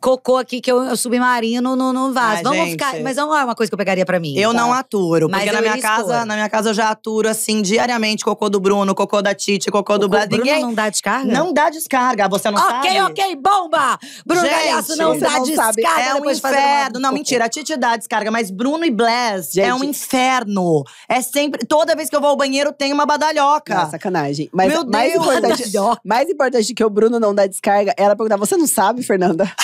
cocô aqui que eu, eu submarino no, no vaso. Ah, vamos gente. ficar. Mas não é uma coisa que eu pegaria pra mim. Eu tá? não aturo, porque mas na minha casa, na minha casa eu já aturo assim diariamente cocô do Bruno, cocô da Titi, cocô, do Blas. Ninguém não dá descarga? Não dá descarga, você não okay, sabe. OK, OK, bomba. Bruno gente, Galhaço não dá não descarga é um inferno. Não, mentira, a Titi dá descarga, mas Bruno e Blas é gente. é um inferno. É sempre toda vez que eu vou ao banheiro tem uma badalhoca. Nossa, sacanagem. Mas Meu mais Deus, importante, badalhoca. mais importante que o Bruno não dá descarga, ela perguntar: "Você não sabe, Fernanda?"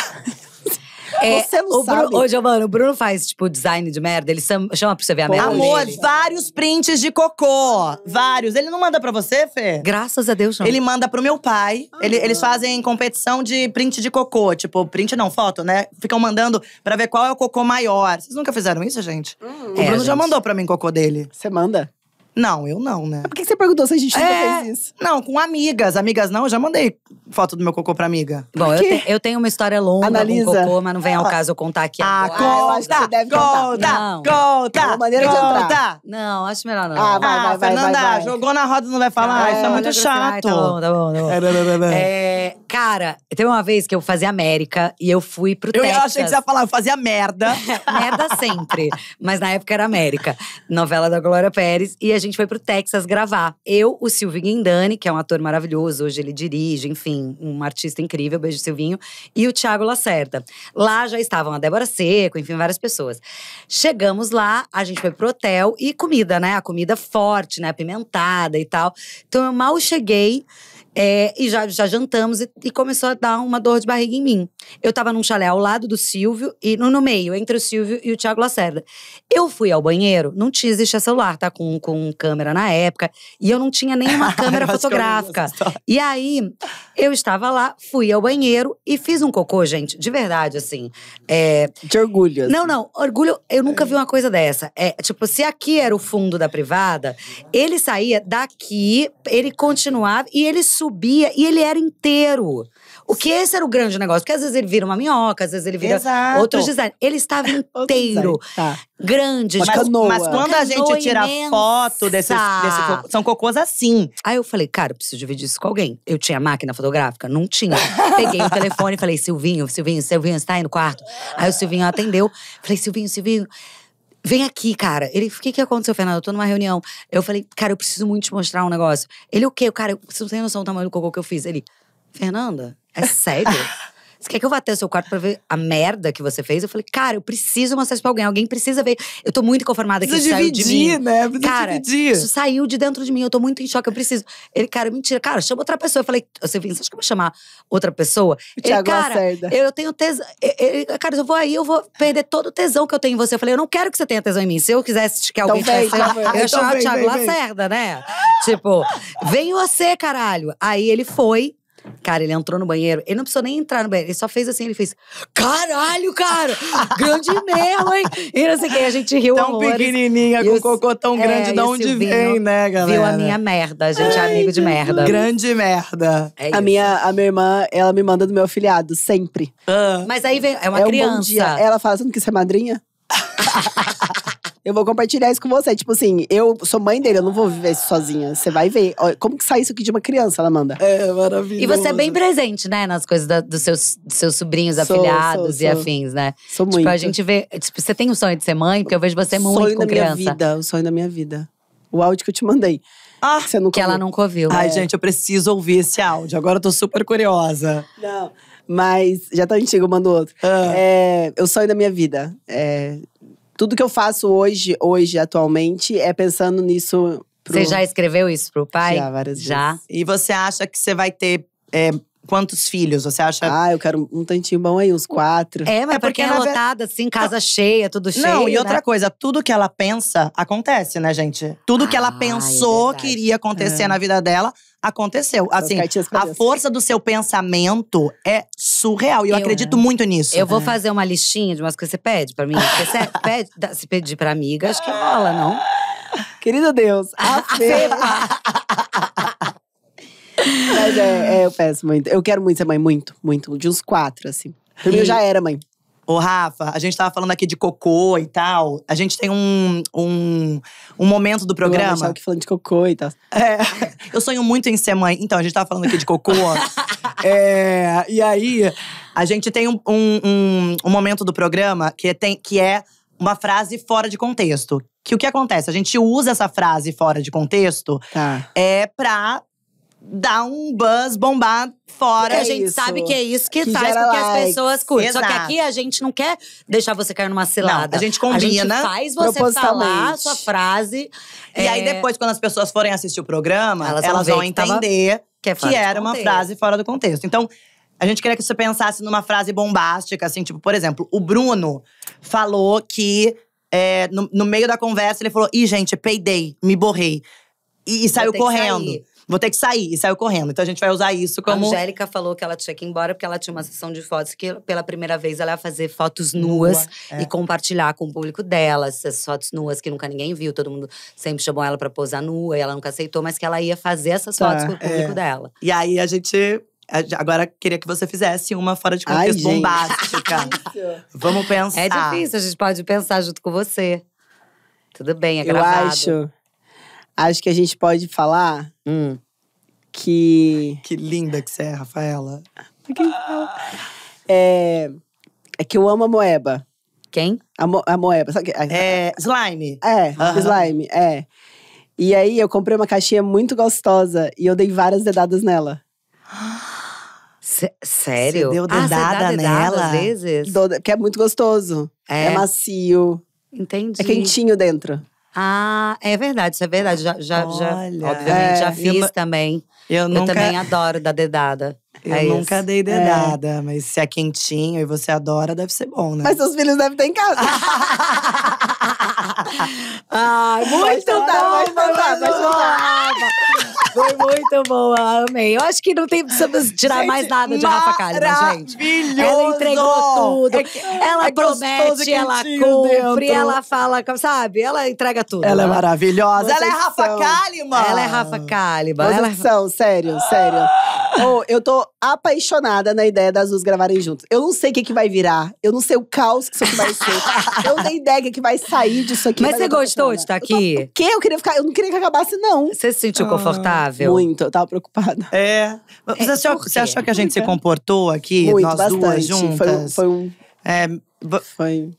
É, você não o sabe. Bruno, ô, Giovana, o Bruno faz, tipo, design de merda. Ele chama pra você ver a merda Amor, dele. vários prints de cocô. Vários. Ele não manda pra você, Fê? Graças a Deus, não. Ele manda pro meu pai. Ah, ele, eles fazem competição de print de cocô. Tipo, print não, foto, né? Ficam mandando pra ver qual é o cocô maior. Vocês nunca fizeram isso, gente? Hum. É, o Bruno é, já gente. mandou pra mim cocô dele. Você manda? Não, eu não, né? por que você perguntou se a gente nunca é. fez isso? Não, com amigas. Amigas não, eu já mandei foto do meu cocô pra amiga. Bom, eu, te, eu, tenho uma história longa Analisa. com cocô, mas não vem ao ah. caso eu contar aqui ah, Conta, ah, eu acho que deve contar. Conta, não. conta, é maneira conta. de entrar. Não, acho melhor não. Ah, vai, ah, vai, vai, Fernanda, vai, vai. jogou na roda não vai falar. Ah, isso é, é. muito chato. Ai, tá bom, tá bom, tá bom. É, cara, teve uma vez que eu fazia América e eu fui pro eu, Texas. Eu achei que você ia falar, eu fazia merda. merda sempre. Mas na época era América. Novela da Glória Pérez. E a a gente foi pro Texas gravar. Eu, o Silvio Guindani, que é um ator maravilhoso, hoje ele dirige, enfim, um artista incrível, beijo Silvinho, e o Thiago Lacerda. Lá já estavam a Débora Seco, enfim, várias pessoas. Chegamos lá, a gente foi pro hotel e comida, né? A comida forte, né? Apimentada e tal. Então eu mal cheguei. É, e já, já jantamos e, e, começou a dar uma dor de barriga em mim. Eu tava num chalé ao lado do Silvio e no, no meio, entre o Silvio e o Tiago Lacerda. Eu fui ao banheiro, não tinha existia celular, tá? Com, com câmera na época. E eu não tinha nenhuma câmera fotográfica. E aí, eu estava lá, fui ao banheiro e fiz um cocô, gente, de verdade, assim. É... De orgulho. Assim. Não, não, orgulho, eu nunca é. vi uma coisa dessa. É, tipo, se aqui era o fundo da privada, ele saía daqui, ele continuava e ele subia e ele era inteiro. O que esse era o grande negócio. Porque às vezes ele vira uma minhoca, às vezes ele vira Exato. outros designs. Ele estava inteiro. tá. Grande, mas, de tipo, canoa. Mas quando canoa a gente tira imensa. foto desses, desse, São cocôs assim. Aí eu falei, cara, eu preciso dividir isso com alguém. Eu tinha máquina fotográfica? Não tinha. Peguei o telefone e falei, Silvinho, Silvinho, Silvinho, você tá aí no quarto? Aí o Silvinho atendeu. Falei, Silvinho, Silvinho vem aqui, cara. Ele, o que que aconteceu, Fernando? Eu tô numa reunião. Eu falei, cara, eu preciso muito te mostrar um negócio. Ele, o quê? Cara, você não tem noção do tamanho do cocô que eu fiz. Ele, Fernanda, é sério? Você quer que eu vá até o seu quarto pra ver a merda que você fez? Eu falei, cara, eu preciso mostrar isso pra alguém. Alguém precisa ver. Eu tô muito conformada. que isso dividir, saiu de mim. né? Precisa cara, dividir. isso saiu de dentro de mim. Eu tô muito em choque, eu preciso. Ele, cara, mentira. Cara, chama outra pessoa. Eu falei, você Você acha que eu vou chamar outra pessoa? Ele, cara, Lacerda. eu tenho tesão. cara, eu vou aí, eu vou perder todo o tesão que eu tenho em você. Eu falei, eu não quero que você tenha tesão em mim. Se eu quisesse que alguém então tivesse, então eu ia chamar o Thiago vem, Lacerda, né? tipo, vem você, caralho. Aí ele foi Cara, ele entrou no banheiro. Ele não precisou nem entrar no banheiro. Ele só fez assim, ele fez… Caralho, cara! grande mesmo, hein? E não sei o que. A gente riu Tão horrores. pequenininha, e com o, cocô tão é, grande, de onde vem, né, galera? Viu a minha merda, a gente é Ai, é amigo de merda. Grande merda. É a, minha, a minha irmã, ela me manda do meu afiliado, sempre. Ah. Mas aí vem… É uma é criança. Um ela fala, você não quis ser madrinha? Eu vou compartilhar isso com você. Tipo assim, eu sou mãe dele, eu não vou viver isso sozinha. Você vai ver. Como que sai isso aqui de uma criança, ela manda? É, maravilhoso. E você é bem presente, né? Nas coisas dos, seus, seus sobrinhos, sou, afilhados sou, e afins, né? Sou muito. Tipo, a gente vê… Tipo, você tem o sonho de ser mãe? Porque eu vejo você muito sonho com criança. Sonho da minha vida, o sonho da minha vida. O áudio que eu te mandei. Ah, que ela nunca ouviu. Ai, é. gente, eu preciso ouvir esse áudio. Agora eu tô super curiosa. Não, mas já tá antigo, manda outro. Ah. É, o sonho da minha vida é tudo que eu faço hoje, hoje, atualmente, é pensando nisso. Pro... Você já escreveu isso pro pai? Já, várias já. vezes. Já. E você acha que você vai ter é, quantos filhos? Você acha. Ah, eu quero um tantinho bom aí, uns quatro. É, mas é porque, porque é lotada, assim, casa não, cheia, tudo cheio. Não, e né? outra né? coisa, tudo que ela pensa acontece, né, gente? Tudo que ela ah, é pensou é que iria acontecer é. na vida dela. Aconteceu. Assim, a força do seu pensamento é surreal. E eu, eu acredito muito nisso. Eu vou é. fazer uma listinha de umas coisas que você pede pra mim. Você pede, se pedir pra amiga, acho que rola, não? Querido Deus, a Fê… Mas é, é, eu peço muito. Eu quero muito ser mãe, muito, muito. De uns quatro, assim. Pra mim, eu já era mãe. Ô, Rafa, a gente tava falando aqui de cocô e tal. A gente tem um, um, um momento do programa. Eu que falando de cocô e tal. É, eu sonho muito em ser mãe. Então, a gente tava falando aqui de cocô. é, e aí, a gente tem um, um, um, momento do programa que, é, tem, que é uma frase fora de contexto. Que o que acontece? A gente usa essa frase fora de contexto tá. é pra dá um buzz bombado fora. Porque é a gente isso. sabe que é isso que, que faz com que as pessoas curtem. Exato. Só que aqui a gente não quer deixar você cair numa cilada. Não, a gente combina. A gente faz você falar a sua frase. E é... aí depois, quando as pessoas forem assistir o programa, elas, elas vão, entender que, é que era uma frase fora do contexto. Então, a gente queria que você pensasse numa frase bombástica, assim, tipo, por exemplo, o Bruno falou que é, no, no, meio da conversa ele falou: ih, gente, peidei, me borrei. E, e saiu correndo vou ter que sair. E saiu correndo. Então a gente vai usar isso como. A Angélica falou que ela tinha que ir embora porque ela tinha uma sessão de fotos que pela primeira vez ela ia fazer fotos nuas Nua, é. e compartilhar com o público dela. Essas fotos nuas que nunca ninguém viu. Todo mundo sempre chamou ela pra posar nua e ela nunca aceitou, mas que ela ia fazer essas tá, fotos com o é. público é. dela. E aí a gente Agora queria que você fizesse uma fora de contexto Ai, bombástica. Vamos pensar. É difícil, a gente pode pensar junto com você. Tudo bem, é gravado. Eu acho acho que a gente pode falar hum. que. Que linda que você é, Rafaela. É, é que eu amo a Moeba. Quem? A, Mo, a Moeba. Sabe que, é, slime. É, uhum. slime, é. E aí eu comprei uma caixinha muito gostosa e eu dei várias dedadas nela. sério? Você deu dedada, ah, você dá nela? às vezes? Do, que é muito gostoso. É, é macio. Entendi. É quentinho dentro. Ah, é verdade, isso é verdade. Já, já, já obviamente, é, já fiz eu, também. Eu, eu também adoro dar dedada. Eu é nunca isso. dei é. dedada, é. mas se é quentinho e você adora, deve ser bom, né? Mas seus filhos devem estar em casa. Ai, muito bom, muito bom, muito bom. Foi muito boa, amei. Eu acho que não tem, precisamos tirar gente, mais nada de Rafa Kalimann, gente. Ela entregou tudo. É que, é ela é promete, ela cumpre, dentro. ela fala, sabe? Ela entrega tudo. Ela né? é maravilhosa. É ela é Rafa Kalimann. Ela é Rafa Kalimann. Vocês ela... são, sério, sério. Ah! Oh, eu tô apaixonada na ideia das duas gravarem juntos. Eu não sei o que, que vai virar. Eu não sei o caos que isso aqui vai ser. eu não tenho ideia que, que vai sair disso aqui. Mas, você gostou de estar aqui? Eu tô, Eu queria ficar. Eu não queria que acabasse, não. Você se sentiu ah. confortável? Muito, eu tava preocupada. É. é você, é, achou, você achou que a gente se comportou aqui, Muito, nós bastante. duas juntas? Foi, foi um. É, foi.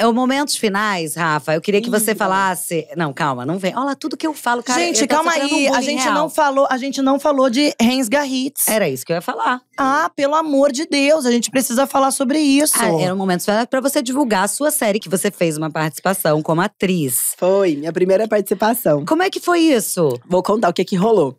É o momentos finais, Rafa. Eu queria que você uhum. falasse. Não, calma, não vem. Olha tudo que eu falo, cara. Gente, calma aí. Um a gente real. não falou, a gente não falou de Rens Garritz. Era isso que eu ia falar. Ah, pelo amor de Deus, a gente precisa falar sobre isso. Ah, era um momento para você divulgar a sua série que você fez uma participação como atriz. Foi, minha primeira participação. Como é que foi isso? Vou contar o que que rolou.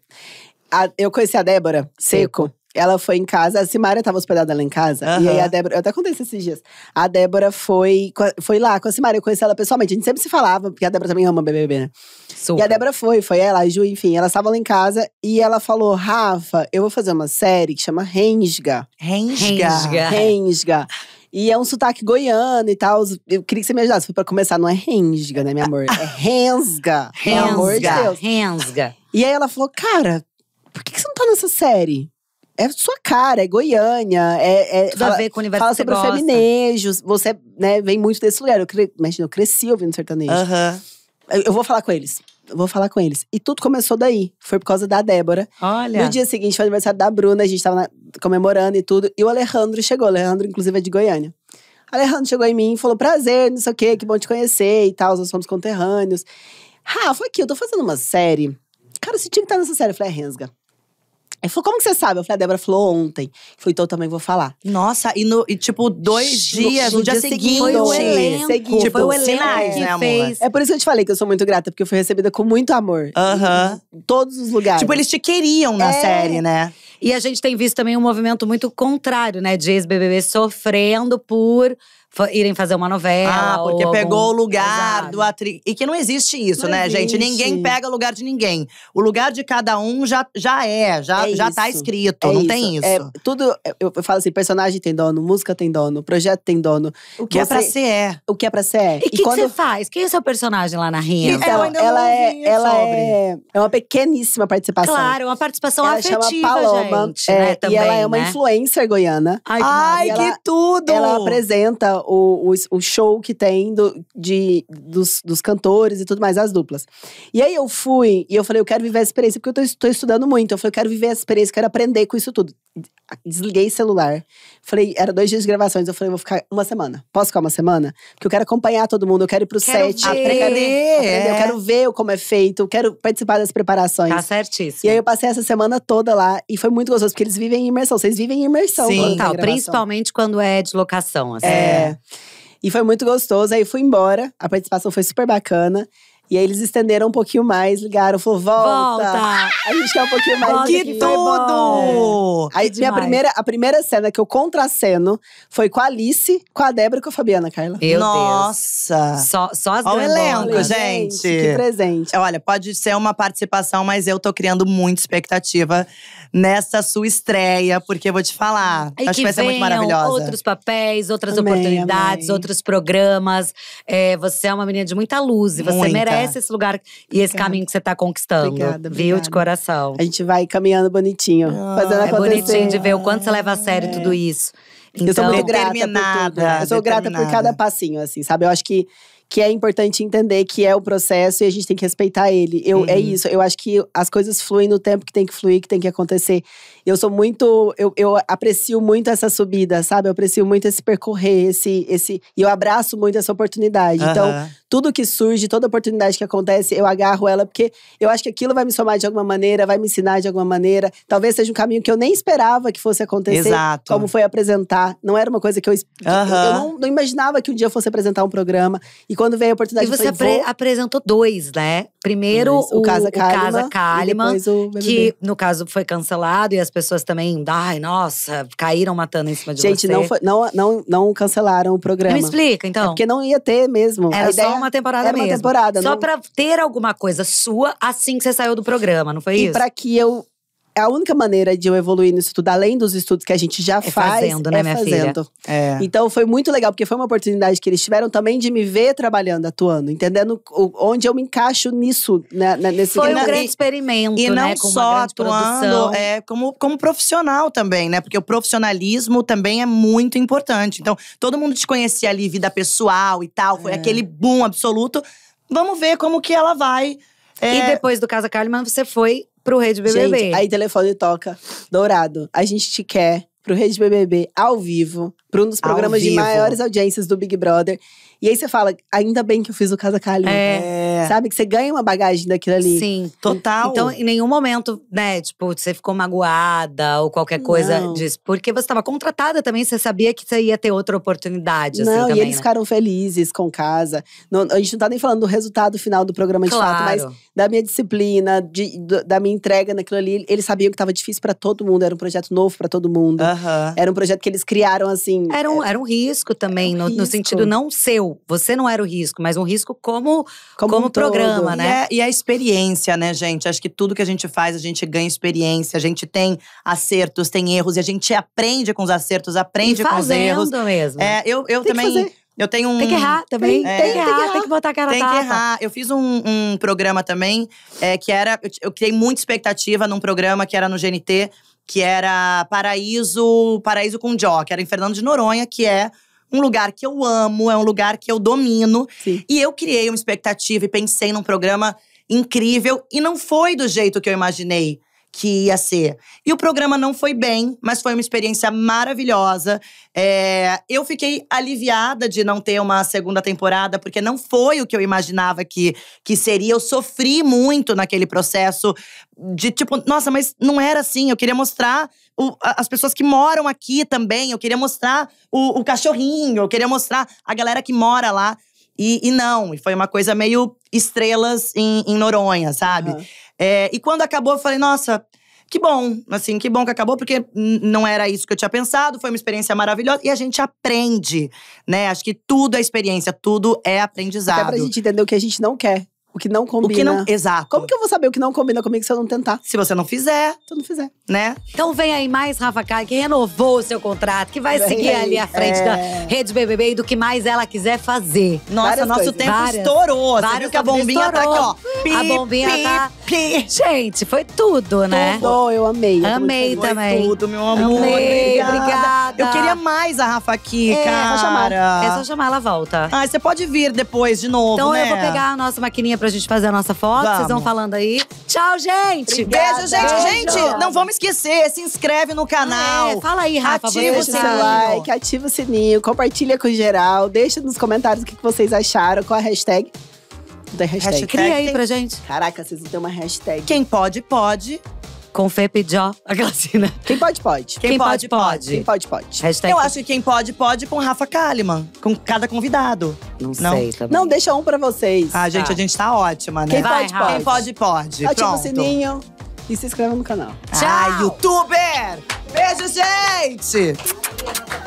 A, eu conheci a Débora Seco. Seco ela foi em casa, a Simária estava hospedada lá em casa. Uhum. E aí a Débora, eu até contei isso esses dias. A Débora foi, foi lá com a Simária, eu conheci ela pessoalmente. A gente sempre se falava, porque a Débora também ama BBB, né? Super. E a Débora foi, foi ela, a Ju, enfim, ela estava lá em casa e ela falou: Rafa, eu vou fazer uma série que chama Rensga. Rensga. Rensga. E é um sotaque goiano e tal. Eu queria que você me ajudasse. Foi pra começar, não é rensga, né, meu amor? É rensga. rensga. Pelo amor de Deus. Rensga. E aí ela falou, cara, por que, que você não tá nessa série? é sua cara, é Goiânia, é, é Tudo fala, a ver com o universo fala sobre feminejos, você né, vem muito desse lugar. Eu cre... Imagina, eu cresci ouvindo sertanejo. Uhum. Eu, eu vou falar com eles. Eu vou falar com eles. E tudo começou daí. Foi por causa da Débora. Olha. No dia seguinte foi o aniversário da Bruna, a gente tava na, comemorando e tudo. E o Alejandro chegou. O Alejandro, inclusive, é de Goiânia. O Alejandro chegou em mim e falou: prazer, não sei o quê, que bom te conhecer e tal, nós somos conterrâneos. Rafa, aqui, eu tô fazendo uma série. Cara, você tinha que estar nessa série. Eu falei: é, Rensga. Aí falou, como que você sabe? Eu falei, a ah, Débora falou ontem. falei, então eu também vou falar. Nossa, e, no, e tipo, dois dias, no, dia, dia, seguinte. Foi o elenco. Seguinte, tipo, foi o elenco sinais, né, que né, fez. É por isso que eu te falei que eu sou muito grata. Porque eu fui recebida com muito amor. Aham. Uh -huh. Em todos os lugares. Tipo, eles te queriam na é. série, né? E a gente tem visto também um movimento muito contrário, né? De ex-BBB sofrendo por irem fazer uma novela. Ah, porque pegou algum... o lugar Exato. do atriz. E que não existe isso, não né, existe. gente? Ninguém pega o lugar de ninguém. O lugar de cada um já, já é, já, é já tá escrito. É não isso. tem isso. É, tudo, eu falo assim: personagem tem dono, música tem dono, projeto tem dono. O que você, é pra ser é. O que é pra ser é. E o que, quando... que você faz? Quem é seu personagem lá na Rinha? Então, então é, ela, é, ela é. É uma pequeníssima participação. Claro, uma participação ela afetiva, chama Paloma, gente, é, né, também, e ela é uma né? influencer goiana. Ai, que, Ai, que ela, tudo! Ela apresenta o, o, o show que tem do, de, dos, dos cantores e tudo mais, as duplas. E aí eu fui e eu falei, eu quero viver a experiência, porque eu estou estudando muito. Eu falei, eu quero viver a experiência, quero aprender com isso tudo. Desliguei o celular. Falei, era dois dias de gravações. Eu falei, eu vou ficar uma semana. Posso ficar uma semana? Porque eu quero acompanhar todo mundo, eu quero ir pro quero set. Ver. Aprender, É. Eu quero ver como é feito, eu quero participar das preparações. Tá certíssimo. E aí eu passei essa semana toda lá e foi muito gostoso, porque eles vivem em imersão. Vocês vivem em imersão. Sim, tal, Principalmente quando é de locação, assim. É. E foi muito gostoso. Aí fui embora. A participação foi super bacana. E aí eles estenderam um pouquinho mais, ligaram, falou: volta! volta. A gente quer um pouquinho mais. Volta, que, que tudo! É. Aí minha primeira, a primeira cena que eu contraceno foi com a Alice, com a Débora e com a Fabiana, Carla. Meu Nossa! Deus. Só, só as Olha o elenco, gente. gente! Que presente. Olha, pode ser uma participação, mas eu tô criando muita expectativa nessa sua estreia, porque eu vou te falar. E acho que, vai ser muito maravilhosa. Outros papéis, outras amém, oportunidades, amém. outros programas. É, você é uma menina de muita luz e você muita. merece esse lugar e esse obrigada. caminho que você está conquistando. Obrigada, obrigada. Viu? De coração. A gente vai caminhando bonitinho, ah, fazendo é acontecer. É bonitinho de ver o quanto você leva a sério é. tudo isso. Então, eu sou muito então, grata por tudo. Né? Eu sou grata por cada passinho, assim, sabe? Eu acho que que é importante entender que é o processo e a gente tem que respeitar ele. Eu, é uhum. É isso, eu acho que as coisas fluem no tempo que tem que fluir, que tem que acontecer. Eu sou muito, eu, eu aprecio muito essa subida, sabe? Eu aprecio muito esse percorrer, esse, esse, e eu abraço muito essa oportunidade. Uhum. Então, tudo que surge, toda oportunidade que acontece, eu agarro ela, porque eu acho que aquilo vai me somar de alguma maneira, vai me ensinar de alguma maneira. Talvez seja um caminho que eu nem esperava que fosse acontecer, Exato. como foi apresentar. Não era uma coisa que eu, uhum. eu, não, não, imaginava que um dia eu fosse apresentar um programa. E quando veio a oportunidade, e você eu falei, apre apresentou dois, né? Primeiro dois. o, o Casa Kalima, o que no caso foi cancelado e as pessoas também, ai, nossa, caíram matando em cima de Gente, você. Gente, não, não, não, não cancelaram o programa. Me explica, então. É porque não ia ter mesmo. Era só uma temporada era mesmo. Uma temporada, só não... pra ter alguma coisa sua assim que você saiu do programa, não foi e isso? E pra que eu a única maneira de eu evoluir nisso tudo, além dos estudos que a gente já é faz, fazendo, né, é minha fazendo. filha? É. Então foi muito legal, porque foi uma oportunidade que eles tiveram também de me ver trabalhando, atuando, entendendo onde eu me encaixo nisso, né, né, nesse Foi um na, grande e, experimento, e, né? não só atuando, é, como, como profissional também, né? Porque o profissionalismo também é muito importante. Então, todo mundo te conhecia ali, vida pessoal e tal, foi é. aquele boom absoluto. Vamos ver como que ela vai. É e depois do Casa Kalimann, você foi pro Rede BBB. Gente, aí telefone toca, Dourado, a gente te quer pro Rede BBB ao vivo para um dos programas de maiores audiências do Big Brother. E aí você fala, ainda bem que eu fiz o Casa Cali. É. Né? Sabe? Que você ganha uma bagagem daquilo ali. Sim, total. Então, em nenhum momento, né, tipo, você ficou magoada ou qualquer coisa Não. disso. Porque você estava contratada também, você sabia que você ia ter outra oportunidade. Assim, não, assim, também, e eles né? ficaram felizes com casa. Não, a gente não tá nem falando do resultado final do programa de claro. fato, mas da minha disciplina, de, da minha entrega naquilo ali. Eles sabiam que estava difícil para todo mundo, era um projeto novo para todo mundo. Uh -huh. Era um projeto que eles criaram, assim, assim. Era um, é. era um risco também, um no, risco. no, sentido não seu. Você não era o risco, mas um risco como, como, como um programa, todo. né? É, e, é, e a experiência, né, gente? Acho que tudo que a gente faz, a gente ganha experiência, a gente tem acertos, tem erros, e a gente aprende com os acertos, aprende com os erros. mesmo. É, eu, eu também. Eu tenho um. Tem que errar também. É, tem, que errar, tem, que errar, tem que botar a cara Tem que errar. Eu fiz um, um programa também é, que era. Eu, eu criei muita expectativa num programa que era no GNT que era Paraíso, Paraíso com Jó, que era em Fernando de Noronha, que é um lugar que eu amo, é um lugar que eu domino. Sim. E eu criei uma expectativa e pensei num programa incrível e não foi do jeito que eu imaginei que ia ser. E o programa não foi bem, mas foi uma experiência maravilhosa. É, eu fiquei aliviada de não ter uma segunda temporada, porque não foi o que eu imaginava que, que seria. Eu sofri muito naquele processo de tipo, nossa, mas não era assim. Eu queria mostrar o, as pessoas que moram aqui também. Eu queria mostrar o, o cachorrinho, eu queria mostrar a galera que mora lá. E, e, não, e foi uma coisa meio estrelas em, em Noronha, sabe? Uhum. É, e quando acabou, eu falei, nossa, que bom, assim, que bom que acabou, porque não era isso que eu tinha pensado, foi uma experiência maravilhosa e a gente aprende, né? Acho que tudo é experiência, tudo é aprendizado. Até pra gente entender o que a gente não quer. O que não combina. O que não, exato. Como que eu vou saber o que não combina comigo se eu não tentar? Se você não fizer. Se eu não fizer. Né? Então vem aí mais Rafa Kai, que renovou o seu contrato, que vai vem seguir aí. ali à frente é. da Rede BBB e do que mais ela quiser fazer. Nossa, Várias nosso coisas. tempo Várias. estourou. Várias. Você viu que a bombinha tá estourou. tá aqui, ó. Pi, a bombinha pi, tá… Pi. Gente, foi tudo, né? Tudo, oh, eu amei. Eu amei também. Foi tudo, meu amor. Amei, obrigada. Eu queria mais a Rafa aqui, é, cara. É só chamar. É só chamar, ela volta. Ah, você pode vir depois, de novo, Então né? eu vou pegar a nossa maquininha pra gente fazer a nossa foto. Vamos. Vocês vão falando aí. Tchau, gente! Obrigada. Beijo, gente! Beijo. Gente, não vamos esquecer, se inscreve no canal. É, fala aí, Rafa. Ativa o seu like, ativa o sininho, compartilha com geral. Deixa nos comentários o que vocês acharam, qual a hashtag. Da hashtag. hashtag. Cria aí pra gente. Caraca, vocês não têm uma hashtag. Quem pode, pode. Com Fê pedió, aquela assim, né? Quem pode, pode. Quem, quem pode, pode, pode. Quem pode, pode. Hashtag Eu acho que quem pode, pode com Rafa Kalimann. Com cada convidado. Não, não. sei também. Não, deixa um pra vocês. Ah, gente, tá. a gente tá ótima, né? Quem Vai, pode, pode. Quem pode, pode. Ativa Pronto. o sininho e se inscreva no canal. Tchau, ah, youtuber! Beijo, gente!